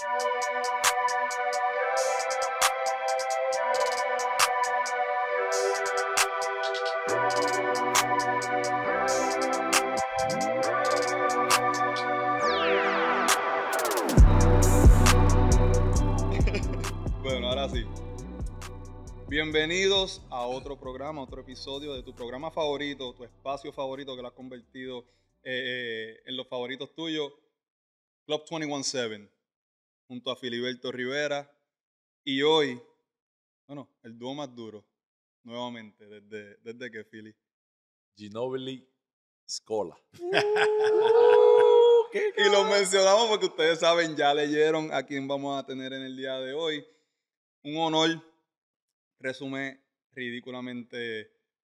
bueno, ahora sí. Bienvenidos a otro programa, otro episodio de tu programa favorito, tu espacio favorito que lo has convertido eh, eh, en los favoritos tuyos, Club 217 junto a Filiberto Rivera. Y hoy, bueno, el dúo más duro, nuevamente, desde, desde que Philly. Ginobili Scola. ¡Uh! y lo mencionamos porque ustedes saben, ya leyeron a quién vamos a tener en el día de hoy. Un honor, resumen ridículamente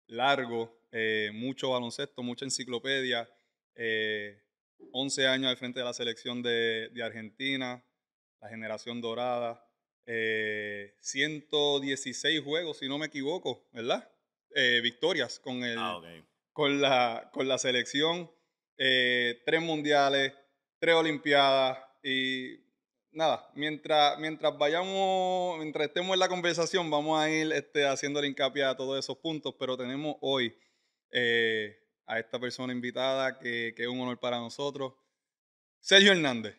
largo, eh, mucho baloncesto, mucha enciclopedia, eh, 11 años al frente de la selección de, de Argentina, generación dorada, 116 eh, juegos, si no me equivoco, ¿verdad? Eh, victorias con, ah, el, con, la, con la selección, eh, tres mundiales, tres olimpiadas y nada, mientras, mientras vayamos, mientras estemos en la conversación, vamos a ir este, el hincapié a todos esos puntos, pero tenemos hoy a esta persona invitada que, que, es un honor para nosotros, Sergio Hernández.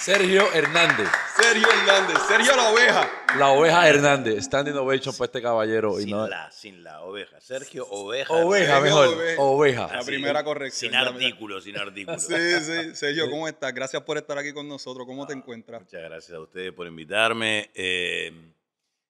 Sergio Hernández. Sergio Hernández. Sergio la oveja. La oveja Hernández. Standing ovation para este caballero. Sin la, sin la oveja. Sergio Oveja. Oveja, mejor. Oveja. La primera corrección. Sin artículo, sin artículo. sí, sí. Sergio, ¿cómo estás? Gracias por estar aquí con nosotros. ¿Cómo te ah, encuentras? Muchas gracias a ustedes por invitarme. Eh,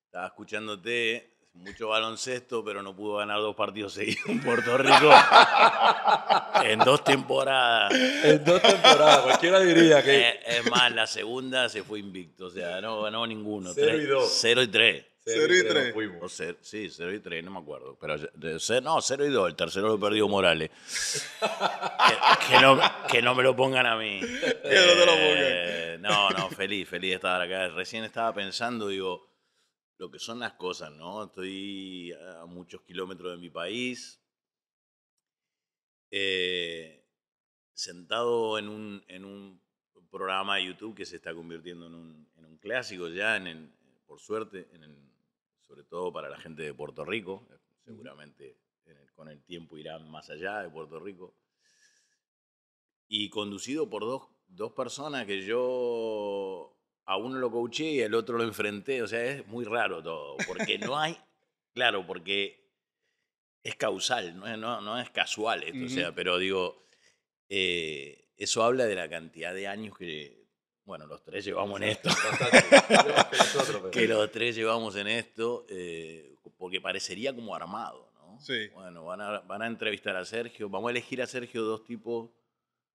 estaba escuchándote mucho baloncesto, pero no pudo ganar dos partidos seguidos en Puerto Rico. en dos temporadas. En dos temporadas, cualquiera diría que. Eh, es más, la segunda se fue invicto, o sea, no ganó ninguno. Cero y dos. Cero y tres. Cero y tres. sí, cero y tres, no me acuerdo. Pero, no, cero y dos, El tercero lo perdió Morales. que, no, que, no, me lo pongan a mí. Que no te lo eh, pongan. No, no, feliz, feliz de estar acá. Recién estaba pensando, digo lo que son las cosas, ¿no? Estoy a muchos kilómetros de mi país, eh, sentado en un, en un, programa de YouTube que se está convirtiendo en un, clásico ya, en, por suerte, sobre todo para la gente de Puerto Rico, eh, seguramente con el tiempo irán más allá de Puerto Rico, y conducido por dos, dos personas que yo a uno lo coaché y al otro lo enfrenté. O sea, es muy raro todo, porque no hay, claro, porque es causal, no es, casual esto. O sea, pero digo, eh, eso habla de la cantidad de años que, bueno, los tres llevamos en esto. que los tres llevamos en esto, eh, porque parecería como armado, ¿no? Sí. Bueno, van a, van a entrevistar a Sergio, vamos a elegir a Sergio dos tipos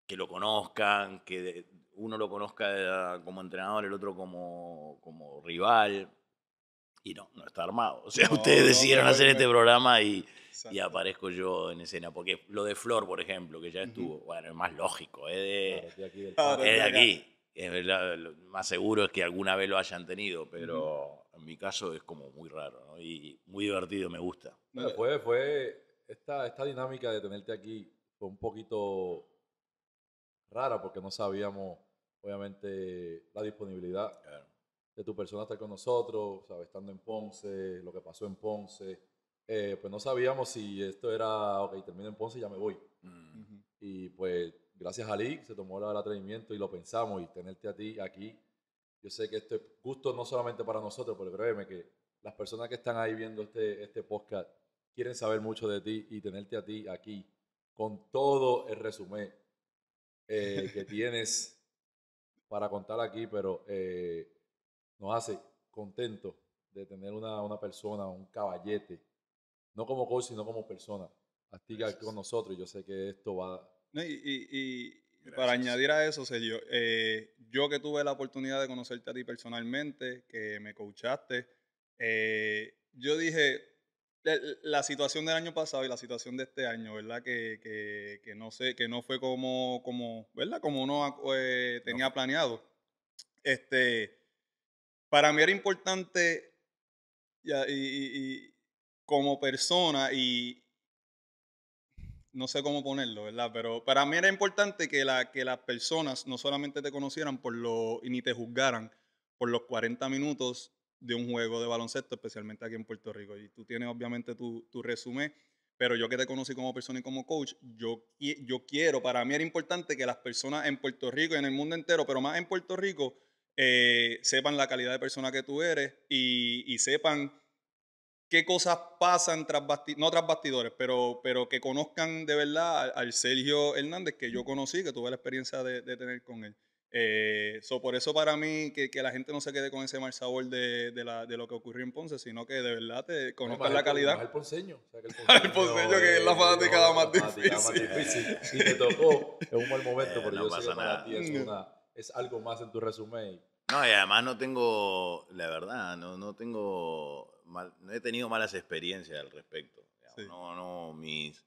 que lo conozcan, que uno lo conozca como entrenador, el otro como, como rival. Y no, no está armado. O sea, ustedes decidieron hacer este programa y, aparezco yo en escena. Porque lo de Flor, por ejemplo, que ya estuvo, bueno, es más lógico, es de, aquí, aquí. lo más seguro es que alguna vez lo hayan tenido, pero en mi caso es como muy raro y muy divertido, me gusta. fue, esta, esta dinámica de tenerte aquí, con un poquito rara porque no sabíamos, obviamente, la disponibilidad de tu persona estar con nosotros, ¿sabes? estando en Ponce, lo que pasó en Ponce. Eh, pues no sabíamos si esto era, ok, termino en Ponce y ya me voy. Mm. Y pues gracias a Lee se tomó el atrevimiento y lo pensamos y tenerte a ti aquí. Yo sé que esto es gusto no solamente para nosotros, pero créeme que las personas que están ahí viendo este, este podcast quieren saber mucho de ti y tenerte a ti aquí con todo el resumen eh, que tienes para contar aquí, pero eh, nos hace contento de tener una, una, persona, un caballete, no como coach, sino como persona, activa con nosotros. Yo sé que esto va... y, y, para añadir a eso, Sergio, eh, yo que tuve la oportunidad de conocerte a ti personalmente, que me coachaste, yo dije, la, situación del año pasado y la situación de este año, ¿verdad? Que, no sé, que no fue como, como ¿verdad? Como uno ah, eh, tenía planeado. Este, para mí era importante y, como persona y no sé cómo ponerlo, ¿verdad? Pero para mí era importante que, la, que las personas no solamente te conocieran por lo, y ni te juzgaran por los 40 minutos de un juego de baloncesto, especialmente aquí en Puerto Rico. Y tú tienes obviamente tu, tu resumen, pero yo que te conocí como persona y como coach, yo, yo quiero, para mí era importante que las personas en Puerto Rico y en el mundo entero, pero más en Puerto Rico, eh, sepan la calidad de persona que tú eres y, sepan qué cosas pasan tras bastidores, no tras bastidores, pero, pero que conozcan de verdad al, Sergio Hernández que yo conocí, que tuve la experiencia de tener con él. Eh, por eso para mí, que, que, la gente no se quede con ese mal sabor de, de, la, de, lo que ocurrió en Ponce, sino que de verdad te conozcas la calidad. el ponceño. el ponceño, que es la fanática de más, más, difícil. Y te tocó es un mal momento, porque eh, pero yo sé que para ti es, algo más en tu resumen. No, y además no tengo, la verdad, no, no tengo, no he tenido malas experiencias al respecto. No, no, mis,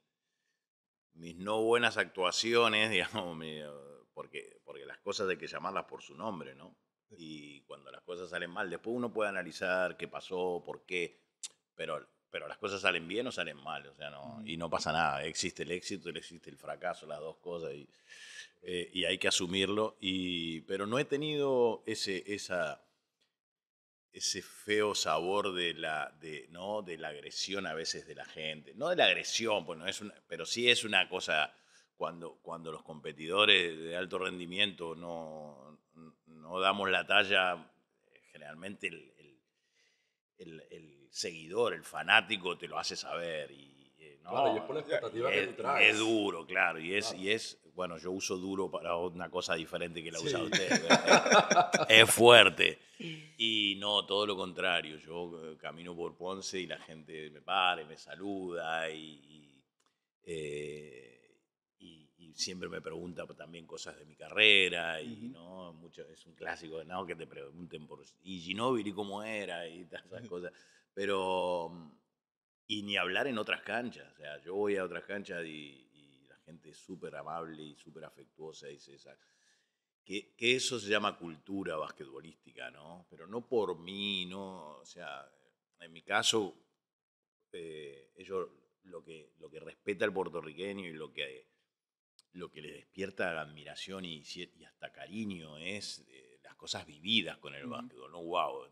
mis no buenas actuaciones, digamos, mi, porque, porque las cosas hay que llamarlas por su nombre, ¿no? Y cuando las cosas salen mal, después uno puede analizar qué pasó, por qué, pero, pero las cosas salen bien o salen mal, o sea, no, y no pasa nada. Existe el éxito existe el fracaso, las dos cosas, y, eh, y hay que asumirlo. Y, pero no he tenido ese, esa, ese feo sabor de la, de, ¿no? de la agresión a veces de la gente. No de la agresión, pues no es una, pero sí es una cosa cuando, cuando los competidores de alto rendimiento no, no damos la talla, generalmente el, el, seguidor, el fanático, te lo hace saber. Y, eh, no, claro, es Es duro, claro. Y es, y es, bueno, yo uso duro para una cosa diferente que la usa usted. es, fuerte. Y no, todo lo contrario. Yo eh, camino por Ponce y la gente me para y me saluda y. Eh, siempre me pregunta también cosas de mi carrera y no mucho es un clásico de nada que te pregunten por y Ginóbili, cómo era y todas esas cosas pero y ni hablar en otras canchas o sea yo voy a otras canchas y, la gente es súper amable y súper afectuosa y esa que, eso se llama cultura basquetbolística no pero no por mí no o sea en mi caso eh, ellos lo que lo que respeta el puertorriqueño y lo que lo que le despierta admiración y, hasta cariño es eh, las cosas vividas con el básquetbol, ¿no? ¡Wow! Eh,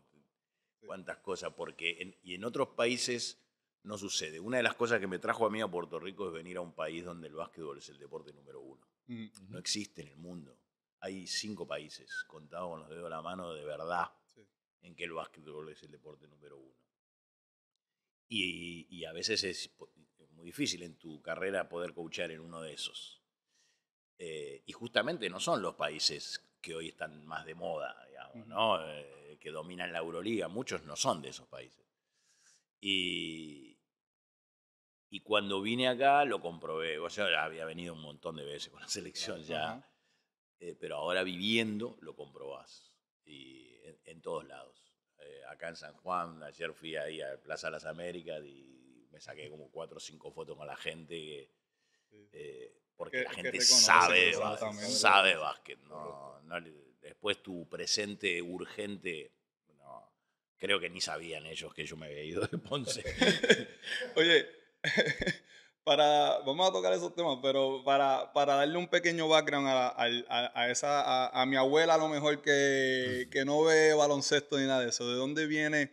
cuántas cosas, porque y en otros países no sucede. Una de las cosas que me trajo a mí a Puerto Rico es venir a un país donde el básquetbol es el deporte número uno. Mm. No existe en el mundo. Hay cinco países, contados con los dedos de la mano, de verdad, en que el básquetbol es el deporte número uno. Y, y, a veces es muy difícil en tu carrera poder coachar en uno de esos. Eh, y justamente no son los países que hoy están más de moda, digamos, eh, que dominan la Euroliga, muchos no son de esos países. Y, cuando vine acá lo comprobé, o sea, había venido un montón de veces con la selección ya, eh, pero ahora viviendo lo comprobás, y en, todos lados. acá en San Juan, ayer fui ahí a Plaza de las Américas y me saqué como cuatro o cinco fotos con la gente porque la gente sabe, sabe básquet. No, después tu presente urgente, no, creo que ni sabían ellos que yo me había ido de Ponce. Oye, para, vamos a tocar esos temas, pero para, para darle un pequeño background a, a, a, mi abuela a lo mejor que, que no ve baloncesto ni nada de eso, ¿de dónde viene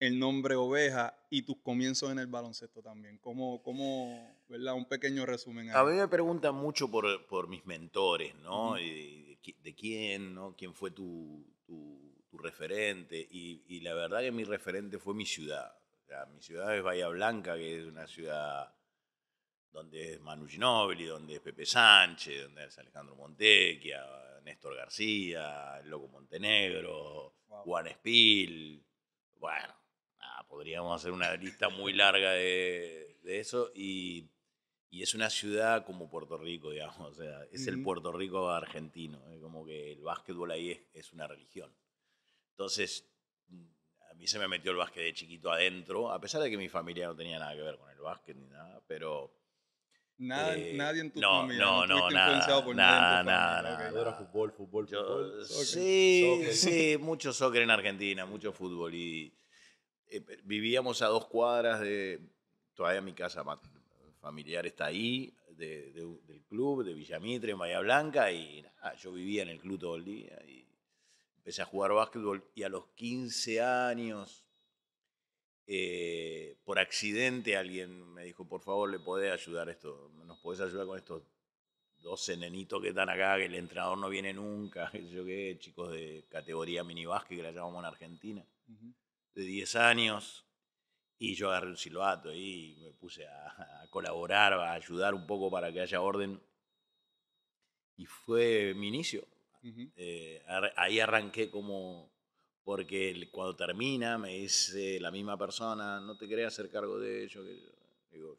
el nombre Oveja y tus comienzos en el baloncesto también? ¿Cómo...? cómo un pequeño resumen. A mí me preguntan mucho por, mis mentores, ¿no? de, quién, ¿no? ¿Quién fue tu, tu, referente? Y, la verdad que mi referente fue mi ciudad. mi ciudad es Bahía Blanca, que es una ciudad donde es Manu Ginóbili, donde es Pepe Sánchez, donde es Alejandro Montequia, Néstor García, Loco Montenegro, Juan Espil. Bueno, podríamos hacer una lista muy larga de, de eso y y es una ciudad como Puerto Rico, digamos, o sea, es el Puerto Rico argentino, como que el básquetbol ahí es, es, una religión. Entonces, mm, a mí se me metió el básquet de chiquito adentro, a pesar de que mi familia no tenía nada que ver con el básquet ni nada, pero... Eh, nadie en tu no, familia. No, no, nada, nada, nada, nada, Era fútbol, fútbol, fútbol. sí, sí, mucho soccer en Argentina, mucho fútbol. Y eh, vivíamos a dos cuadras de todavía mi casa, familiar está ahí, del club, de Villamitre, en Bahía Blanca, y yo vivía en el club todo el día y empecé a jugar básquetbol y a los 15 años, eh, por accidente, alguien me dijo, por favor, le podés ayudar esto, nos podés ayudar con estos 12 nenitos que están acá, que el entrenador no viene nunca, yo chicos de categoría mini básquet que la llamamos en Argentina, de 10 años y yo agarré un silbato y me puse a, colaborar, a ayudar un poco para que haya orden. Y fue mi inicio. Eh, ahí arranqué como, porque cuando termina me dice la misma persona, no te querés hacer cargo de ello. digo, yo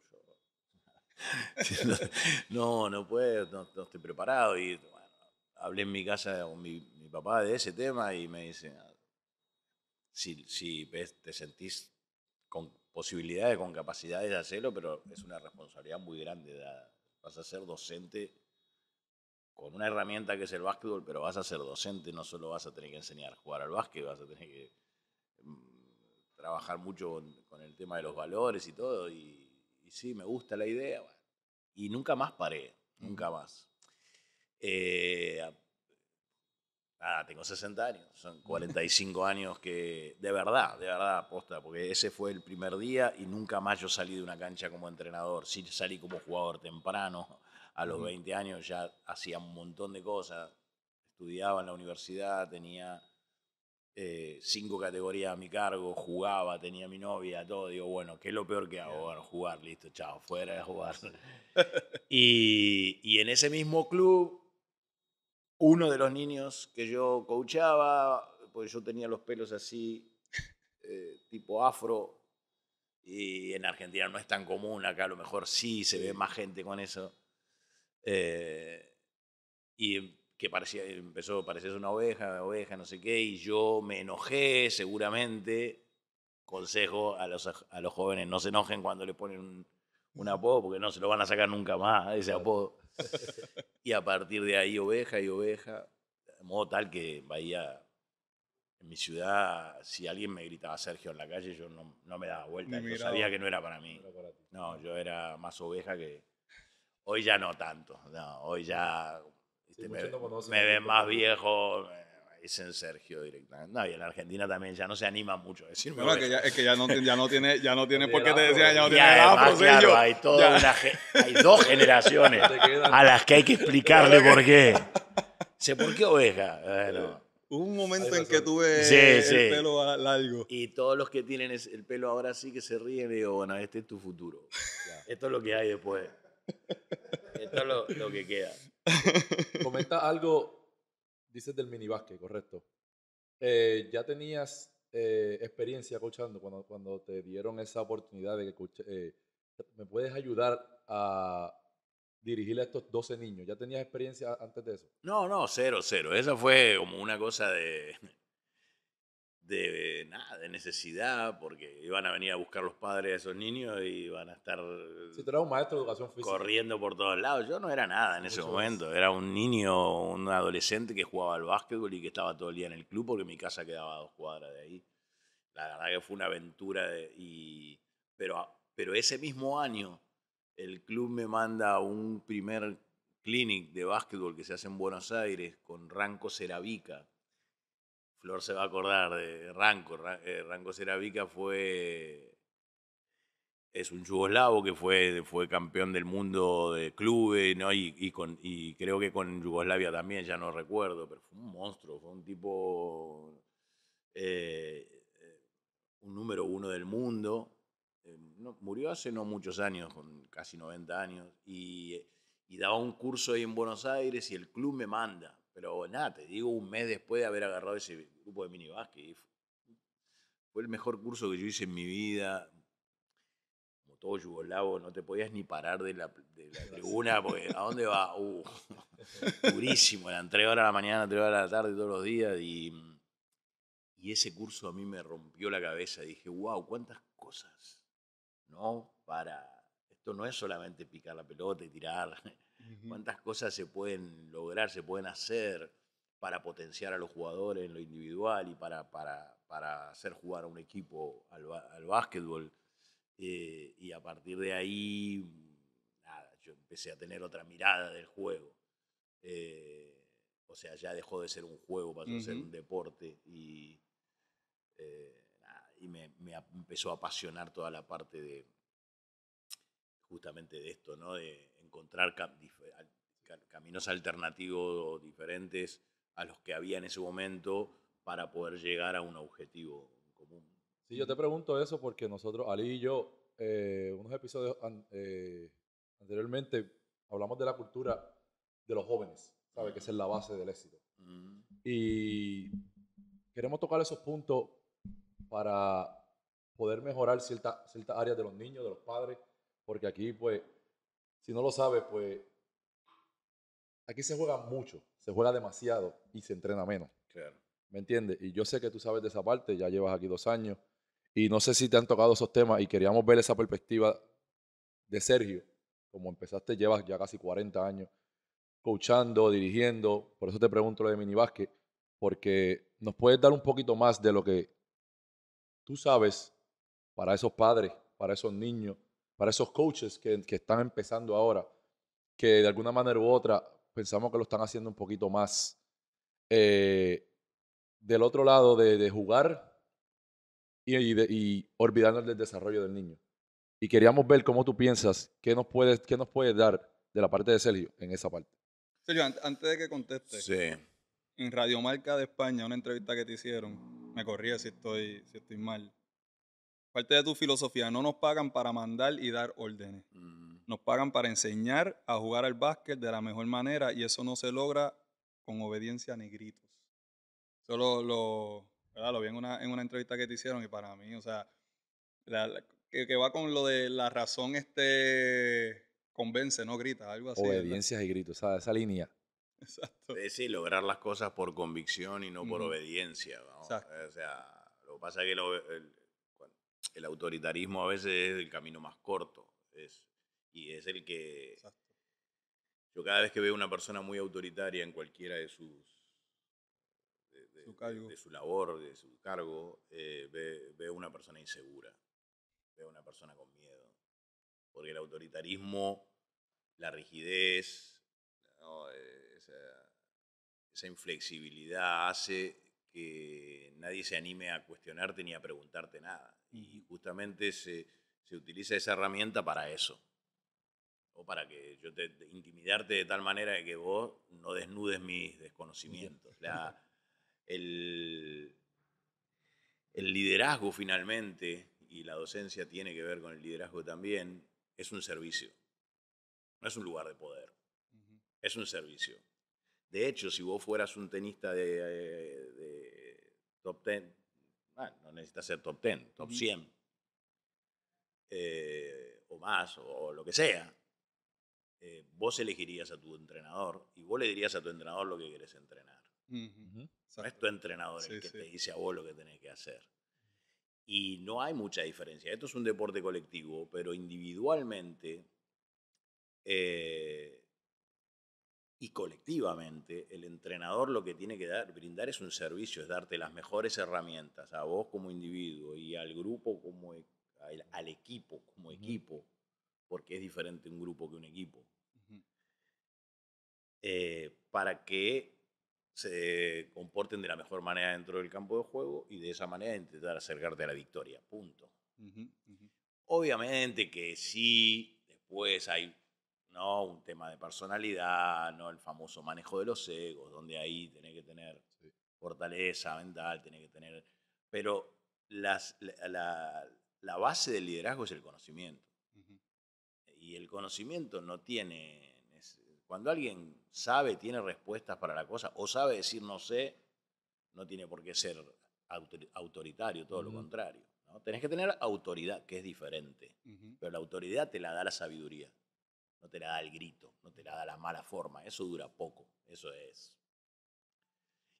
no, no puedo, no, estoy preparado. Y hablé en mi casa con mi, mi, papá de ese tema y me dice, si, te sentís con posibilidades, con capacidades de hacerlo, pero es una responsabilidad muy grande. Vas a ser docente con una herramienta que es el básquetbol, pero vas a ser docente, no solo vas a tener que enseñar a jugar al básquet, vas a tener que mm, trabajar mucho con, el tema de los valores y todo. Y, sí, me gusta la idea. y nunca más paré, nunca más. Eh, Ah, tengo 60 años, son 45 años que, de verdad, de verdad, aposta, porque ese fue el primer día y nunca más yo salí de una cancha como entrenador. Sí salí como jugador temprano, a los 20 años ya hacía un montón de cosas, estudiaba en la universidad, tenía eh, cinco categorías a mi cargo, jugaba, tenía mi novia, todo. Digo, bueno, ¿qué es lo peor que hago? jugar, listo, chao, fuera de jugar. y, y en ese mismo club uno de los niños que yo coachaba, pues yo tenía los pelos así, eh, tipo afro, y en Argentina no es tan común, acá a lo mejor sí se ve más gente con eso. Eh, y que parecía, empezó, parecerse una oveja, oveja, no sé qué, y yo me enojé seguramente. Consejo a los, a los jóvenes, no se enojen cuando le ponen un, un apodo, porque no se lo van a sacar nunca más, ese apodo. y a partir de ahí oveja y oveja, de modo tal que en en mi ciudad, si alguien me gritaba Sergio en la calle, yo no, me daba vuelta, yo sabía que no era para mí. No, yo era más oveja que... Hoy ya no tanto, hoy ya... Este, me, me ven más viejo, es en Sergio directamente. No, y en Argentina también ya no se anima mucho a decirme. es que ya no, ya tiene, ya no tiene por qué te decían, ya no tiene nada, claro, hay, hay dos generaciones a las que hay que explicarle por qué. por qué oveja? Hubo un momento en que tuve el pelo largo. Y todos los que tienen el pelo ahora sí que se ríen y digo, bueno, este es tu futuro. Esto es lo que hay después. Esto es lo que queda. Comenta algo dices del minibasque, correcto. Eh, ya tenías eh, experiencia coachando cuando, cuando te dieron esa oportunidad de que eh, me puedes ayudar a dirigir a estos 12 niños. ¿Ya tenías experiencia antes de eso? No, no, cero, cero. Esa fue como una cosa de de nada, de necesidad, porque iban a venir a buscar los padres de esos niños y van a estar eh, maestro de educación corriendo por todos lados. Yo no era nada en ese momento, era un niño, un adolescente que jugaba al básquetbol y que estaba todo el día en el club porque mi casa quedaba a dos cuadras de ahí. La verdad que fue una aventura y pero pero ese mismo año el club me manda a un primer clinic de básquetbol que se hace en Buenos Aires con Ranco Ceravica, Flor se va a acordar de Ranco, eh, Ranco Seravica fue. Es un yugoslavo que fue, fue campeón del mundo de clubes, Y, creo que con Yugoslavia también, ya no recuerdo, pero fue un monstruo, fue un tipo. Eh, eh, un número uno del mundo. murió hace no muchos años, con casi 90 años, y daba un curso ahí en Buenos Aires y el club me manda pero nada, te digo, un mes después de haber agarrado ese grupo de mini fue el mejor curso que yo hice en mi vida. Como todo yugoslavo, no te podías ni parar de la, de tribuna, porque ¿a dónde va? Uh, durísimo, eran tres horas de la mañana, tres horas de la tarde, todos los días. Y, y ese curso a mí me rompió la cabeza. Dije, wow, cuántas cosas. No, para. Esto no es solamente picar la pelota y tirar cuántas cosas se pueden lograr, se pueden hacer para potenciar a los jugadores en lo individual y para, para, hacer jugar a un equipo al, básquetbol. Eh, y a partir de ahí, nada, yo empecé a tener otra mirada del juego. Eh, o sea, ya dejó de ser un juego, para ser un deporte y, eh, y me, me, empezó a apasionar toda la parte de justamente de esto, ¿no? encontrar caminos alternativos diferentes a los que había en ese momento para poder llegar a un objetivo común. Sí, yo te pregunto eso porque nosotros, Ali y yo, eh, unos episodios eh, anteriormente hablamos de la cultura de los jóvenes, sabe Que es la base del éxito. Y queremos tocar esos puntos para poder mejorar ciertas cierta áreas de los niños, de los padres, porque aquí, pues, si no lo sabes, pues aquí se juega mucho, se juega demasiado y se entrena menos. ¿Me entiendes? Y yo sé que tú sabes de esa parte, ya llevas aquí dos años y no sé si te han tocado esos temas y queríamos ver esa perspectiva de Sergio, como empezaste, llevas ya casi 40 años coachando, dirigiendo, por eso te pregunto lo de mini porque nos puedes dar un poquito más de lo que tú sabes para esos padres, para esos niños, para esos coaches que, están empezando ahora, que de alguna manera u otra pensamos que lo están haciendo un poquito más. Eh, del otro lado de, jugar y, y, del desarrollo del niño. Y queríamos ver cómo tú piensas, qué nos puedes, qué nos puedes dar de la parte de Sergio en esa parte. Sergio, antes de que conteste, en Radio Marca de España, una entrevista que te hicieron, me corría si estoy, si estoy mal, parte de tu filosofía, no nos pagan para mandar y dar órdenes. Mm. Nos pagan para enseñar a jugar al básquet de la mejor manera y eso no se logra con obediencia ni gritos. Eso lo, vi en una, entrevista que te hicieron y para mí, o sea, que, va con lo de la razón este convence, no grita, algo así. Obediencias y gritos, esa, esa línea. Exacto. Es decir, lograr las cosas por convicción y no por obediencia. O sea, lo que pasa es que lo el, el autoritarismo a veces es el camino más corto. y es el que... Yo cada vez que veo una persona muy autoritaria en cualquiera de sus... De, su, labor, de su cargo, eh, veo una persona insegura, veo una persona con miedo. Porque el autoritarismo, la rigidez, eh, esa inflexibilidad hace que nadie se anime a cuestionarte ni a preguntarte nada. Y justamente se, utiliza esa herramienta para eso. O para que yo te, intimidarte de tal manera que vos no desnudes mis desconocimientos. el, liderazgo finalmente, y la docencia tiene que ver con el liderazgo también, es un servicio. No es un lugar de poder. Es un servicio. De hecho, si vos fueras un tenista de eh, top ten, no necesitas ser top 10, top 100, eh, o más, o, lo que sea. Eh, vos elegirías a tu entrenador y vos le dirías a tu entrenador lo que querés entrenar. No es tu entrenador el que te dice a vos lo que tenés que hacer. Y no hay mucha diferencia. Esto es un deporte colectivo, pero individualmente eh, y colectivamente. El entrenador lo que tiene que dar, brindar es un servicio, es darte las mejores herramientas a vos como individuo y al grupo como e, al, equipo como equipo, porque es diferente un grupo que un equipo. Eh, para que se comporten de la mejor manera dentro del campo de juego y de esa manera intentar acercarte a la victoria. Punto. Obviamente que sí, después hay no un tema de personalidad, no el famoso manejo de los egos, donde ahí tenés que tener fortaleza mental, tenés que tener... Pero las, la, base del liderazgo es el conocimiento. Y el conocimiento no tiene... Cuando alguien sabe, tiene respuestas para la cosa, o sabe decir no sé, no tiene por qué ser autoritario, todo lo contrario. ¿no? Tenés que tener autoridad, que es diferente, pero la autoridad te la da la sabiduría no te la da el grito, no te la da la mala forma, eso dura poco, eso es.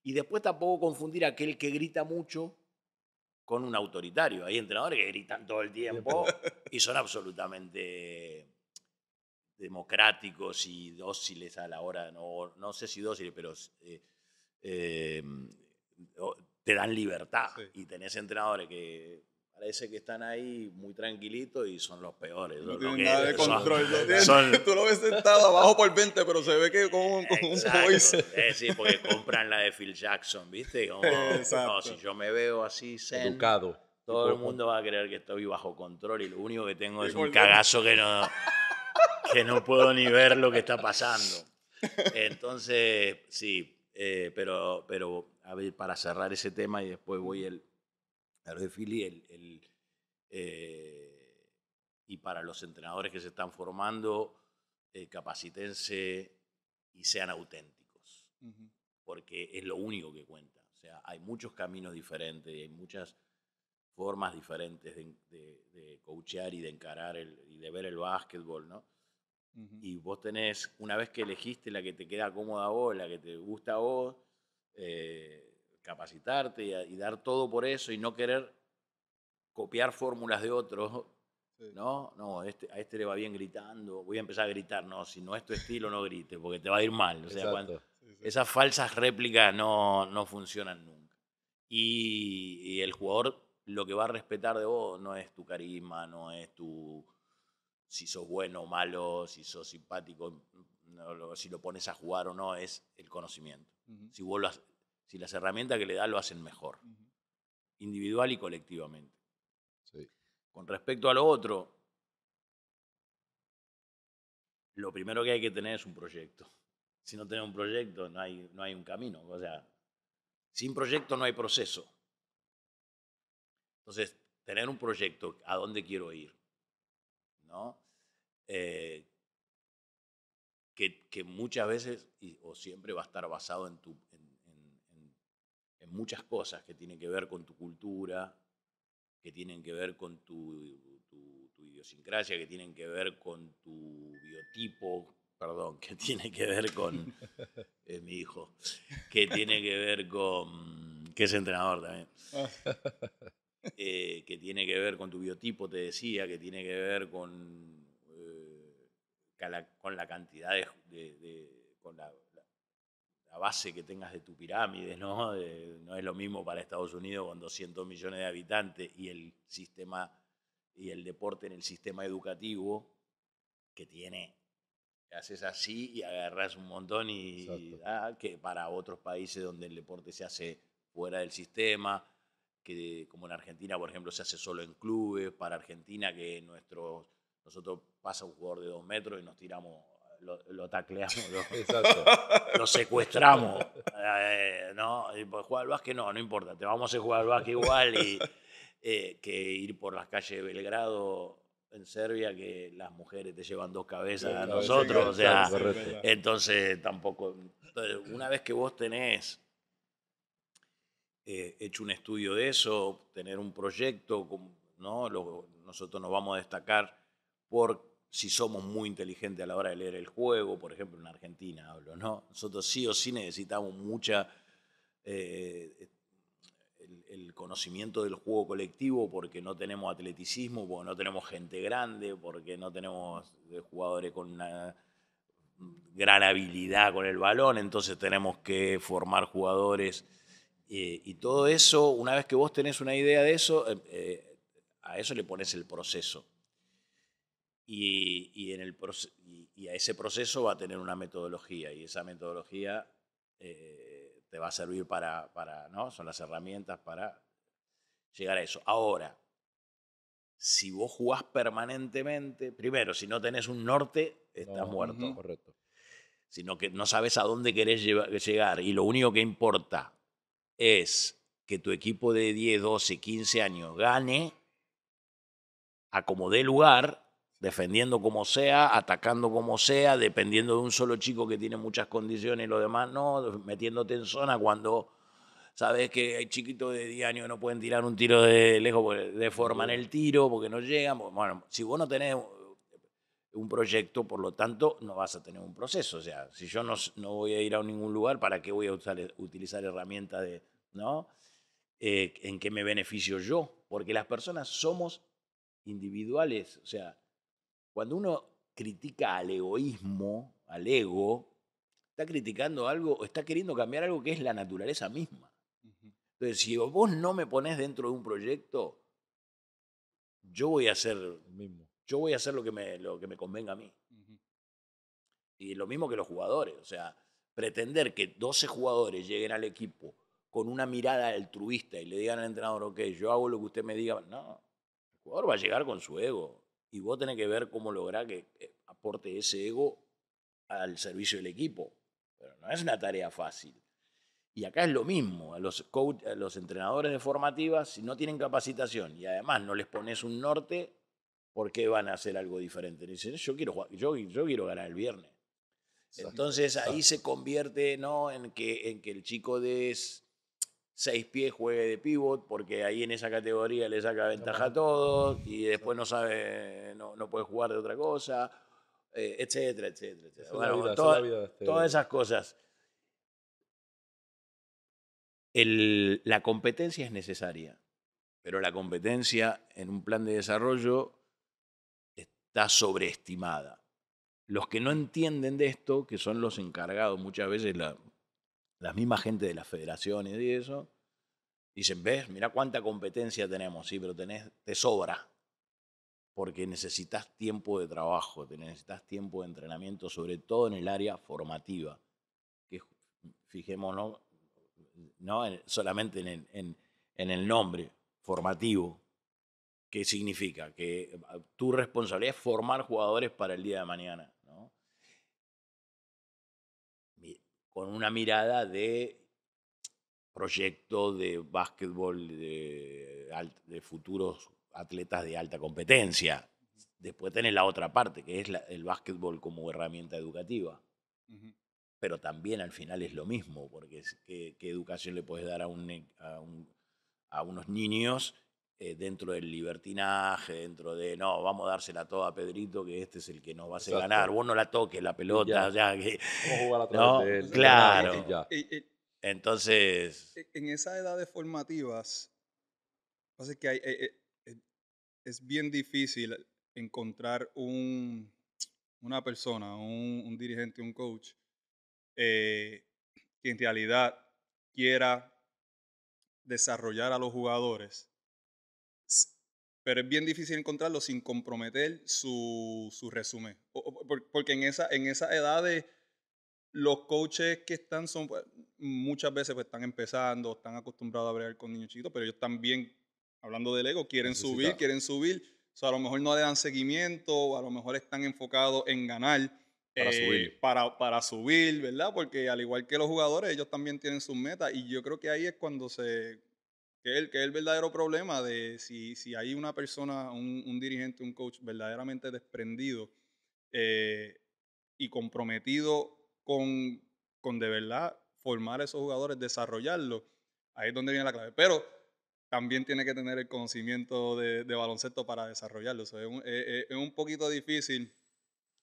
Y después tampoco confundir a aquel que grita mucho con un autoritario. Hay entrenadores que gritan todo el tiempo y son absolutamente democráticos y dóciles a la hora, no, no sé si dóciles, pero eh, eh, te dan libertad. Y tenés entrenadores que parece que están ahí muy tranquilitos y son los peores. No tienen nada de control. tú lo ves sentado abajo por 20, pero se ve que con un voice. Eh, sí, porque compran la de Phil Jackson, ¿viste? no, si yo me veo así Educado. Todo el mundo va a creer que estoy bajo control y lo único que tengo es un cagazo que no, que no puedo ni ver lo que está pasando. Entonces, sí, eh, pero, pero a ver, para cerrar ese tema y después voy el, de Philly el, eh, y para los entrenadores que se están formando, eh, capacítense y sean auténticos, porque es lo único que cuenta. O sea, hay muchos caminos diferentes y hay muchas formas diferentes de, de, coachear y de encarar y de ver el básquetbol, ¿no? Y vos tenés, una vez que elegiste la que te queda cómoda a vos, la que te gusta a vos, eh, capacitarte y, dar todo por eso y no querer copiar fórmulas de otros. No, no, este, a este le va bien gritando, voy a empezar a gritar, no, si no es tu estilo no grites, porque te va a ir mal. esas falsas réplicas no, funcionan nunca. Y, el jugador lo que va a respetar de vos no es tu carisma, no es tu si sos bueno o malo, si sos simpático, si lo pones a jugar o no, es el conocimiento. Si vos lo, si las herramientas que le da lo hacen mejor, individual y colectivamente. Con respecto a lo otro, lo primero que hay que tener es un proyecto. Si no tenés un proyecto, no hay, no hay un camino. O sea, sin proyecto no hay proceso. Entonces, tener un proyecto, a dónde quiero ir, ¿no? Eh, que, muchas veces o siempre va a estar basado en tu, en muchas cosas que tienen que ver con tu cultura, que tienen que ver con tu, idiosincrasia, que tienen que ver con tu biotipo, perdón, que tiene que ver con es eh, mi hijo, que tiene que ver con que es entrenador también, eh, que tiene que ver con tu biotipo, te decía, que tiene que ver con eh, con la cantidad de, de, la la base que tengas de tu pirámide, ¿no? no es lo mismo para Estados Unidos con 200 millones de habitantes y el sistema y el deporte en el sistema educativo que tiene haces así y agarras un montón y, que para otros países donde el deporte se hace fuera del sistema, que como en Argentina, por ejemplo, se hace solo en clubes, para Argentina que nuestro, nosotros pasa un jugador de dos metros y nos tiramos lo, lo tacleamos, lo, secuestramos. Eh, ¿no? Pues jugar al básquet, no, no importa, te vamos a jugar al básquet igual y eh, que ir por las calles de Belgrado en Serbia que las mujeres te llevan dos cabezas a nosotros, o sea, entonces tampoco. Eh, una vez que vos tenés hecho un estudio de eso, tener un proyecto, ¿no? nosotros nos vamos a destacar por si somos muy inteligentes a la hora de leer el juego, por ejemplo, en Argentina hablo, ¿no? Nosotros sí o sí necesitamos mucha eh, el, conocimiento del juego colectivo porque no tenemos atleticismo, porque no tenemos gente grande, porque no tenemos eh, jugadores con una gran habilidad con el balón, entonces tenemos que formar jugadores eh, y todo eso, una vez que vos tenés una idea de eso, a eso le pones el proceso y, en el, y, a ese proceso va a tener una metodología y esa metodología eh, te va a servir para, para, ¿no? Son las herramientas para llegar a eso. Ahora, si vos jugás permanentemente, primero, si no tenés un norte, estás muerto. Correcto. Sino que no sabes a dónde querés llegar y lo único que importa es que tu equipo de 10, 12, 15 años gane, acomode lugar defendiendo como sea, atacando como sea, dependiendo de un solo chico que tiene muchas condiciones y lo demás no, metiéndote en zona cuando sabes que hay chiquitos de 10 años que no pueden tirar un tiro de lejos porque deforman el tiro, porque no llegan. Pues, bueno, si vos no tenés un proyecto, por lo tanto, no vas a tener un proceso. O sea, si yo no, no voy a ir a ningún lugar, ¿para qué voy a eh, utilizar herramientas de, ¿no? Eh, ¿En qué me beneficio yo? Porque las personas somos individuales, o sea, cuando uno critica al egoísmo, al ego, está criticando algo o está queriendo cambiar algo que es la naturaleza misma. Entonces, si vos no me pones dentro de un proyecto, yo voy a hacer mismo. Yo voy a hacer lo que me, lo que me convenga a mí. Y lo mismo que los jugadores. O sea, pretender que 12 jugadores lleguen al equipo con una mirada altruista y le digan al entrenador, ok, yo hago lo que usted me diga. No, el jugador va a llegar con su ego. Y vos tenés que ver cómo lograr que eh, aporte ese ego al servicio del equipo. Pero no es una tarea fácil. Y acá es lo mismo, a los, los entrenadores de formativas, si no tienen capacitación y además no les pones un norte, ¿por qué van a hacer algo diferente? dicen, yo quiero, yo, yo quiero ganar el viernes. Entonces ahí se convierte ¿no? en, que, en que el chico des seis pies juegue de pivot, porque ahí en esa categoría le saca ventaja a todos y después no sabe, no, puede jugar de otra cosa, eh, etcétera, etcétera, este todas esas cosas. la competencia es necesaria, pero la competencia en un plan de desarrollo está sobreestimada. Los que no entienden de esto, que son los encargados, muchas veces la, las misma gente de la federación y eso, dicen, ves, mira cuánta competencia tenemos, sí, pero tenés, te sobra, porque necesitas tiempo de trabajo, necesitas tiempo de entrenamiento, sobre todo en el área formativa, que fijémonos no solamente en en, en el nombre, formativo, qué significa que ah, tu responsabilidad es formar jugadores para el día de mañana. con una mirada de proyecto de básquetbol de, futuros atletas de alta competencia. Después tenés la otra parte, que es el básquetbol como herramienta educativa. Pero también al final es lo mismo, porque ¿qué, educación le puedes dar a unos niños eh, dentro del libertinaje, dentro de, no, vamos a dársela toda a Pedrito, que este es el que nos va a hacer ganar, vos no la toques la pelota, ya, que... ¿no? Claro. Entonces... En esas edades formativas, pasa que hay, eh, eh, es bien difícil encontrar un, una persona, un, dirigente, un coach, que en realidad quiera desarrollar a los jugadores pero es bien difícil encontrarlo sin comprometer su, su resumen. Porque en, esa, en esas edades, los coaches que están son, pues, muchas veces pues, están empezando, están acostumbrados a bregar con niños chiquitos, pero ellos también, hablando del ego, quieren subir, quieren subir. O sea, a lo mejor no le dan seguimiento, o a lo mejor están enfocados en ganar. Para, eh, subir. Para, para subir, ¿verdad? Porque al igual que los jugadores, ellos también tienen sus metas. Y yo creo que ahí es cuando se, que es, que el verdadero problema de si, si hay una persona, un, dirigente, un coach verdaderamente desprendido eh, y comprometido con, con de verdad formar a esos jugadores, desarrollarlos, ahí es donde viene la clave. Pero también tiene que tener el conocimiento de, baloncesto para desarrollarlo. es, un, eh, eh, es, un, poquito difícil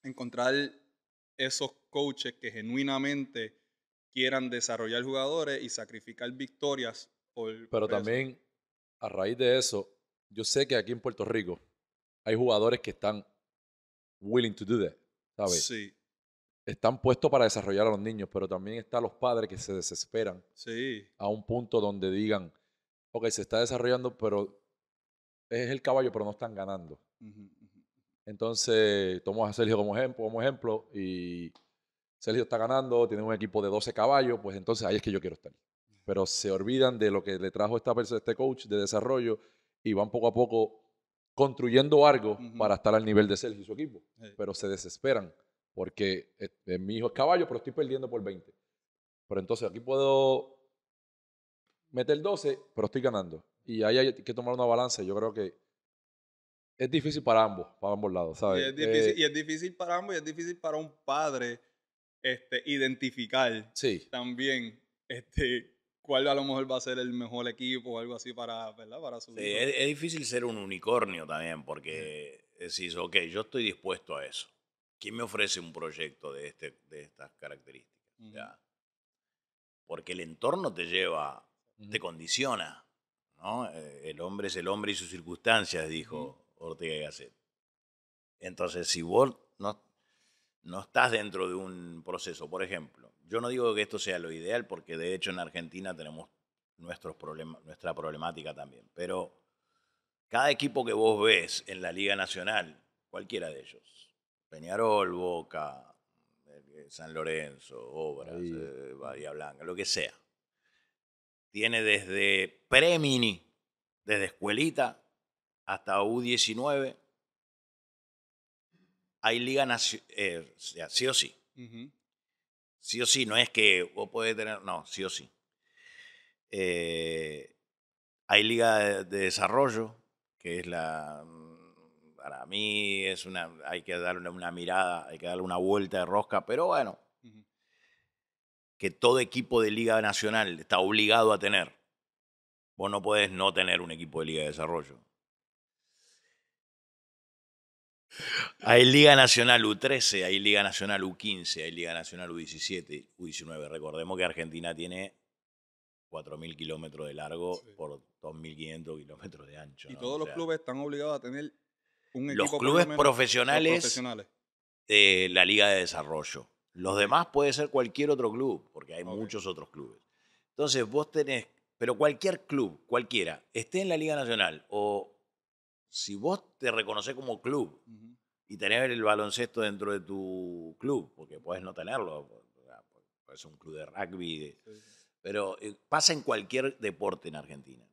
encontrar esos coaches que genuinamente quieran desarrollar jugadores y sacrificar victorias pero también, a raíz de eso, yo sé que aquí en Puerto Rico hay jugadores que están willing to do that, ¿sabes? Sí. Están puestos para desarrollar a los niños, pero también están los padres que se desesperan. A un punto donde digan, ok, se está desarrollando, pero es el caballo, pero no están ganando. Entonces, tomo a Sergio como como ejemplo y Sergio está ganando, tiene un equipo de 12 caballos, pues entonces ahí es que yo quiero estar pero se olvidan de lo que le trajo esta persona, este coach de desarrollo y van poco a poco construyendo algo para estar al nivel de Sergio y su equipo, pero se desesperan porque eh, eh, mi hijo es caballo, pero estoy perdiendo por 20. Pero entonces aquí puedo meter 12, pero estoy ganando. Y ahí hay que tomar una balanza. Yo creo que es difícil para ambos, para ambos lados, ¿sabes? Eh, y es difícil, para ambos y es difícil para un padre este, identificar sí. también este, cuál a lo mejor va a ser el mejor equipo o algo así para, ¿verdad? Para Sí, es, difícil ser un unicornio también, porque decís, ok, yo estoy dispuesto a eso. ¿Quién me ofrece un proyecto de, este, de estas características? Porque el entorno te lleva, te condiciona. ¿no? Eh, el hombre es el hombre y sus circunstancias, dijo Ortega y Gasset. Entonces, si vos no, no estás dentro de un proceso. Por ejemplo, yo no digo que esto sea lo ideal porque de hecho en Argentina tenemos nuestros nuestra problemática también, pero cada equipo que vos ves en la Liga Nacional, cualquiera de ellos, Peñarol, Boca, eh, San Lorenzo, Obras, eh, Bahía Blanca, lo que sea, tiene desde premini, desde escuelita hasta U19, hay liga nacional, eh, sí o sí. Sí o sí, no es que vos podés tener, no, sí o sí. Eh, hay liga de, desarrollo, que es la, mm, para mí es una, hay que darle una, mirada, hay que darle una vuelta de rosca, pero bueno, que todo equipo de liga nacional está obligado a tener. Vos no podés no tener un equipo de liga de desarrollo. Hay Liga Nacional U13, hay Liga Nacional U15, hay Liga Nacional U17, U19. Recordemos que Argentina tiene 4.000 kilómetros de largo por 2.500 kilómetros de ancho. Y todos los clubes están obligados a tener un equipo. Los clubes profesionales, eh, la Liga de Desarrollo. Los demás puede ser cualquier otro club, porque hay muchos otros clubes. Entonces vos tenés, pero cualquier club, cualquiera, esté en la Liga Nacional o si vos te reconoces como club y tenés el baloncesto dentro de tu club, porque puedes no tenerlo, es un club de rugby, pero eh, pasa en cualquier deporte en Argentina.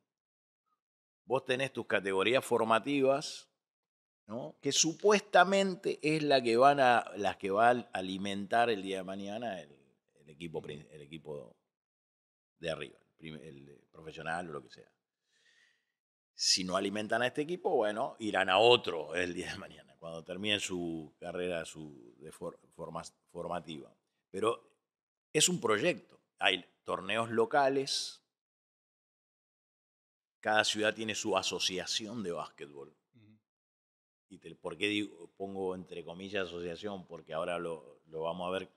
Vos tenés tus categorías formativas, ¿no? que supuestamente es la que van a, las que van a alimentar el día de mañana el, equipo, el equipo de arriba, el profesional o lo que sea. Si no alimentan a este equipo, bueno, irán a otro el día de mañana, cuando termine su carrera su, de formativa. Pero es un proyecto. Hay torneos locales, cada ciudad tiene su asociación de básquetbol. ¿Y te, por qué pongo entre comillas asociación? Porque ahora lo, vamos a ver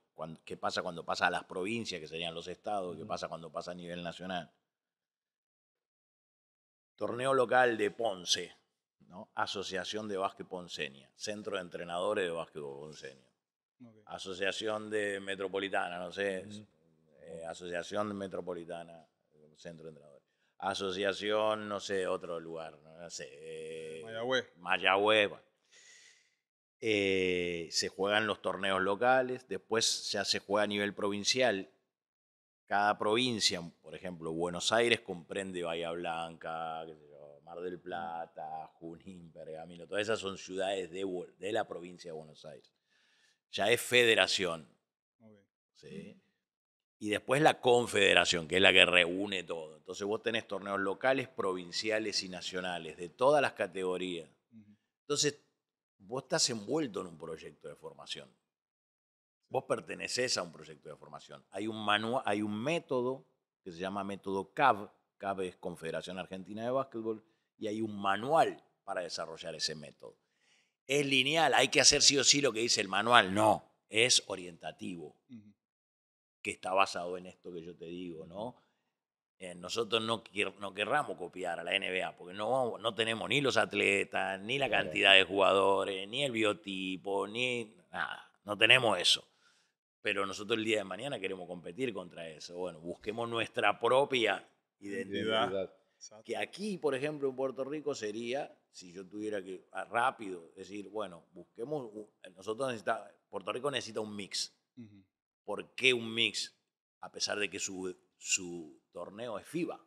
qué pasa cuando pasa a las provincias, que serían los estados, qué pasa cuando pasa a nivel nacional torneo local de Ponce, ¿no? Asociación de Básquet Ponceña, Centro de Entrenadores de Básquet Ponceña, Asociación de Metropolitana, no sé, eh, Asociación Metropolitana, Centro de Entrenadores, Asociación, no sé, otro lugar, no sé, eh, Mayagüez. Mayagüez eh, se juegan los torneos locales, después ya se juega a nivel provincial cada provincia, por ejemplo, Buenos Aires comprende Bahía Blanca, Mar del Plata, Junín, Pergamino, todas esas son ciudades de, de la provincia de Buenos Aires. Ya es federación. ¿sí? Y después la confederación, que es la que reúne todo. Entonces vos tenés torneos locales, provinciales y nacionales, de todas las categorías. Entonces, vos estás envuelto en un proyecto de formación. Vos perteneces a un proyecto de formación. Hay un, manual, hay un método que se llama método CAV CAV es Confederación Argentina de Básquetbol, y hay un manual para desarrollar ese método. Es lineal, hay que hacer sí o sí lo que dice el manual, no, es orientativo, que está basado en esto que yo te digo, ¿no? Eh, nosotros no, no querramos copiar a la NBA, porque no, no tenemos ni los atletas, ni la cantidad de jugadores, ni el biotipo, ni nada, no tenemos eso pero nosotros el día de mañana queremos competir contra eso. Bueno, busquemos nuestra propia identidad. Que aquí, por ejemplo, en Puerto Rico sería, si yo tuviera que rápido decir, bueno, busquemos, nosotros necesitamos, Puerto Rico necesita un mix. ¿Por qué un mix? A pesar de que su, su torneo es FIBA.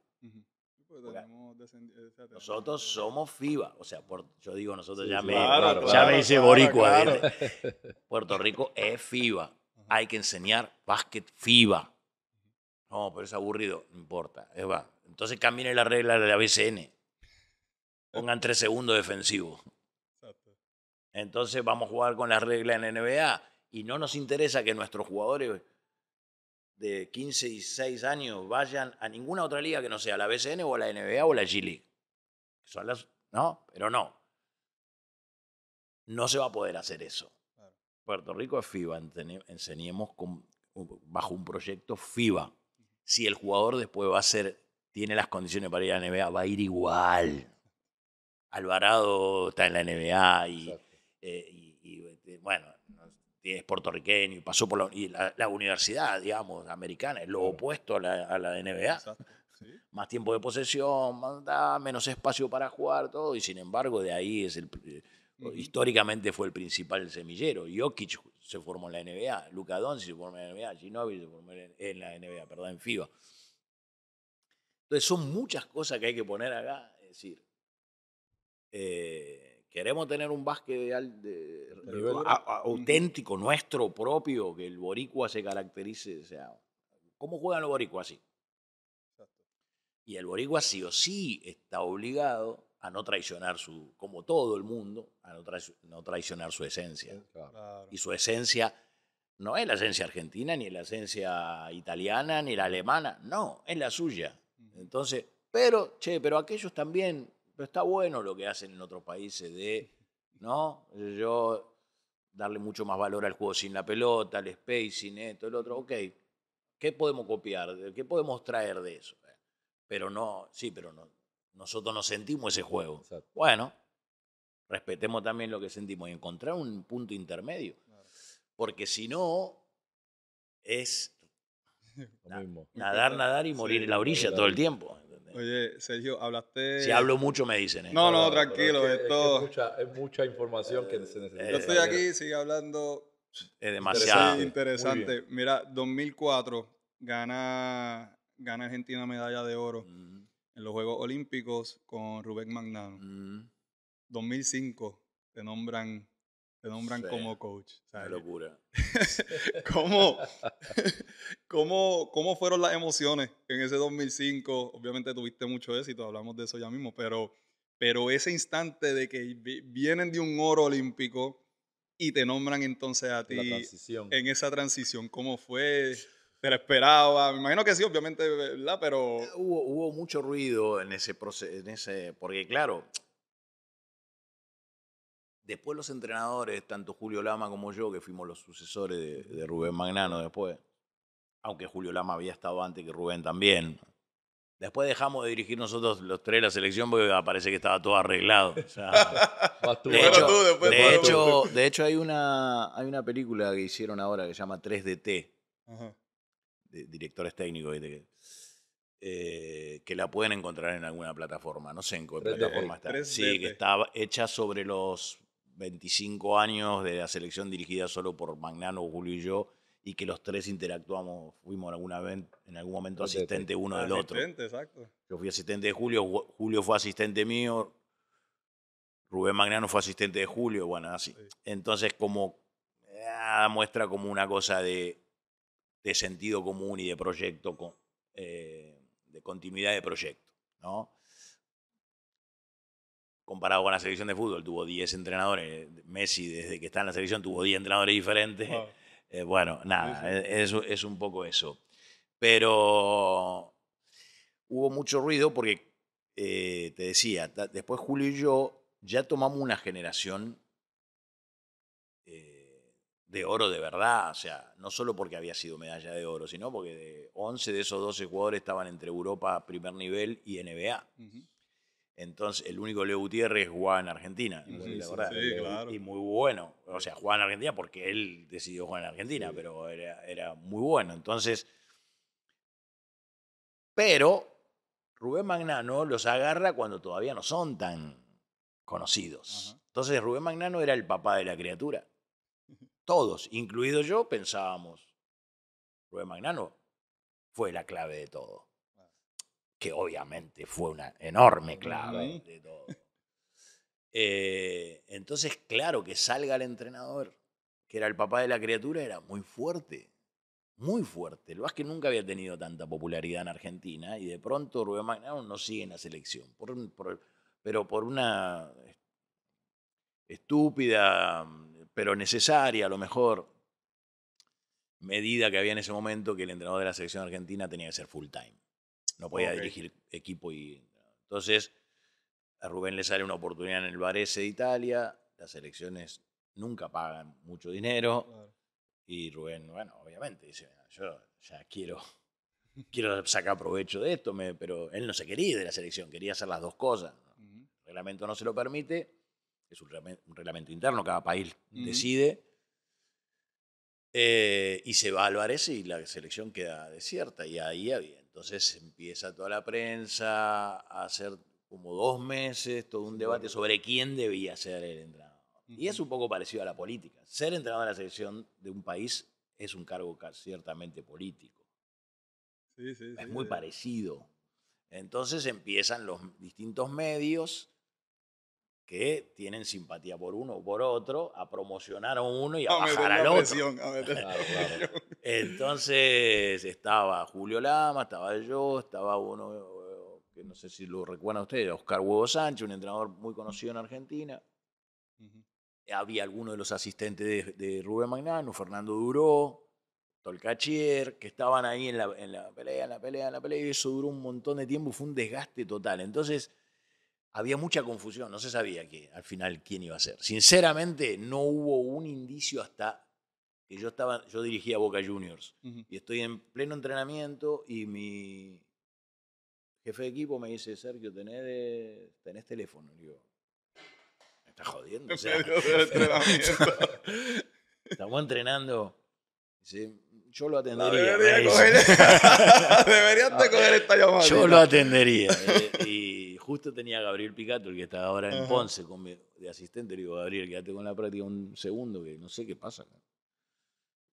Nosotros somos FIBA, o sea, yo digo nosotros ya, me, ya me hice boricua. Puerto Rico es FIBA, hay que enseñar básquet FIBA. No, pero es aburrido, no importa, Entonces cambien la regla de la BCN. Pongan tres segundos defensivos. Entonces vamos a jugar con la regla en NBA y no nos interesa que nuestros jugadores de 15 y 6 años vayan a ninguna otra liga que no sea la BCN o la NBA o la G League. ¿no? Pero no. No se va a poder hacer eso. Puerto Rico es FIBA, enseñemos bajo un proyecto FIBA. Si el jugador después va a ser, tiene las condiciones para ir a la NBA, va a ir igual. Alvarado está en la NBA y, eh, eh, bueno, es puertorriqueño y pasó por la, y universidad, digamos, americana, es lo opuesto a la, NBA. Más tiempo de posesión, menos espacio para jugar, todo, y sin embargo de ahí es el Históricamente fue el principal semillero. Jokic se formó en la NBA, Luka Doncic se formó en la NBA, Ginobili se formó en la NBA, perdón, en FIBA. Entonces son muchas cosas que hay que poner acá. Es decir, eh, queremos tener un básquet de, auténtico, nuestro propio, que el boricua se caracterice. O ¿Cómo juegan los boricua así? Y el boricua sí o sí está obligado a no traicionar su, como todo el mundo, a no, traicionar su esencia. Y su esencia no es la esencia argentina, ni la esencia italiana, ni la alemana, no, es la suya. Entonces, pero, che, pero aquellos también, pero está bueno lo que hacen en otros países de, ¿no? Yo darle mucho más valor al juego sin la pelota, al spacing, esto, el otro, ok, ¿qué podemos copiar? ¿Qué podemos traer de eso? Pero no, sí, pero no, nosotros nos sentimos ese juego. Bueno, respetemos también lo que sentimos y encontrar un punto intermedio. Porque si no, es nadar, nadar y morir en la orilla todo el tiempo. Oye, Sergio, hablaste... Si hablo mucho me dicen. ¿eh? No, no, tranquilo. Es, esto... es, mucha, información que se necesita. Eh, Yo estoy aquí, sigue hablando. Es demasiado. interesante. Mira, 2004 gana, gana Argentina medalla de oro. Mm en los Juegos Olímpicos con Rubén Magnano. 2005 mm. te nombran, te nombran como coach. ¡Qué locura. ¿Cómo, ¿Cómo, ¿Cómo fueron las emociones en ese 2005? Obviamente tuviste mucho éxito, hablamos de eso ya mismo, pero, pero ese instante de que vienen de un oro olímpico y te nombran entonces a ti en esa transición, ¿cómo fue? te lo esperaba. Me imagino que sí, obviamente, ¿verdad? Pero. Eh, hubo, mucho ruido en ese proceso, porque claro, después los entrenadores, tanto Julio Lama como yo, que fuimos los sucesores de, Rubén Magnano después, aunque Julio Lama había estado antes que Rubén también. Después dejamos de dirigir nosotros los tres la selección porque parece que estaba todo arreglado. de, hecho, de, hecho, hay una, hay una película que hicieron ahora que se llama 3DT, directores técnicos, eh, que la pueden encontrar en alguna plataforma. No sé en qué plataforma está. Sí, que está hecha sobre los 25 años de la selección dirigida solo por Magnano, Julio y yo, y que los tres interactuamos, fuimos alguna en algún momento asistente uno ah, del otro. Exacto. Yo fui asistente de Julio, Julio fue asistente mío, Rubén Magnano fue asistente de Julio, bueno, así. Entonces, como ah, muestra como una cosa de de sentido común y de proyecto, eh, de continuidad de proyecto, ¿no? Comparado con la selección de fútbol, tuvo 10 entrenadores. Messi, desde que está en la selección, tuvo 10 entrenadores diferentes. Eh, bueno, nada, e-, es, es un poco eso. Pero hubo mucho ruido porque, eh, te decía, después Julio y yo ya tomamos una generación de oro de verdad, o sea, no solo porque había sido medalla de oro, sino porque de 11 de esos 12 jugadores estaban entre Europa primer nivel y NBA. Entonces, el único Leo Gutiérrez jugaba en Argentina, la verdad. Y muy bueno. O sea, jugaba en Argentina porque él decidió jugar en Argentina, pero era, muy bueno. Entonces, pero Rubén Magnano los agarra cuando todavía no son tan conocidos. Entonces, Rubén Magnano era el papá de la criatura todos, incluido yo, pensábamos, Rubén Magnano fue la clave de todo. Ah. Que obviamente fue una enorme clave de todo. Eh, entonces, claro, que salga el entrenador, que era el papá de la criatura, era muy fuerte. Muy fuerte. El que nunca había tenido tanta popularidad en Argentina y de pronto Rubén Magnano no sigue en la selección. pero por una estúpida pero necesaria a lo mejor medida que había en ese momento que el entrenador de la selección argentina tenía que ser full time. No podía dirigir equipo y... Entonces, a Rubén le sale una oportunidad en el Varese de Italia, las elecciones nunca pagan mucho dinero y Rubén, bueno, obviamente dice, ah, yo ya quiero, quiero sacar provecho de esto, pero él no se quería ir de la selección, quería hacer las dos cosas. El reglamento no se lo permite es un reglamento, interno, cada país decide. Eh, y se va Álvarez y la selección queda desierta. Y ahí había. Entonces empieza toda la prensa a hacer como dos meses todo un debate sobre quién debía ser el entrenador. Y es un poco parecido a la política. Ser entrenador de la selección de un país es un cargo ciertamente político. es muy parecido. Entonces empiezan los distintos medios que tienen simpatía por uno o por otro, a promocionar a uno y a, bajar al otro. Entonces estaba Julio Lama, estaba yo, estaba uno que no sé si lo recuerdan ustedes, Oscar Huevo Sánchez, un entrenador muy conocido en Argentina. Había algunos de los asistentes de, Rubén Magnano, Fernando Duró, Tolcachier, que estaban ahí en la, en la pelea, en la pelea, en la pelea, y eso duró un montón de tiempo, fue un desgaste total. Entonces había mucha confusión, no se sabía al final quién iba a ser. Sinceramente, no hubo un indicio hasta que yo estaba, yo dirigía Boca Juniors y estoy en pleno entrenamiento y mi jefe de equipo me dice, Sergio, tenés, de, tenés teléfono. Y me estás jodiendo. O sea, estamos entrenando. yo lo atendería. deberías eh, coger esta llamada. Yo lo atendería. y justo tenía Gabriel Picato, el que está ahora en Ponce de asistente, le digo, Gabriel, quédate con la práctica un segundo, que no sé qué pasa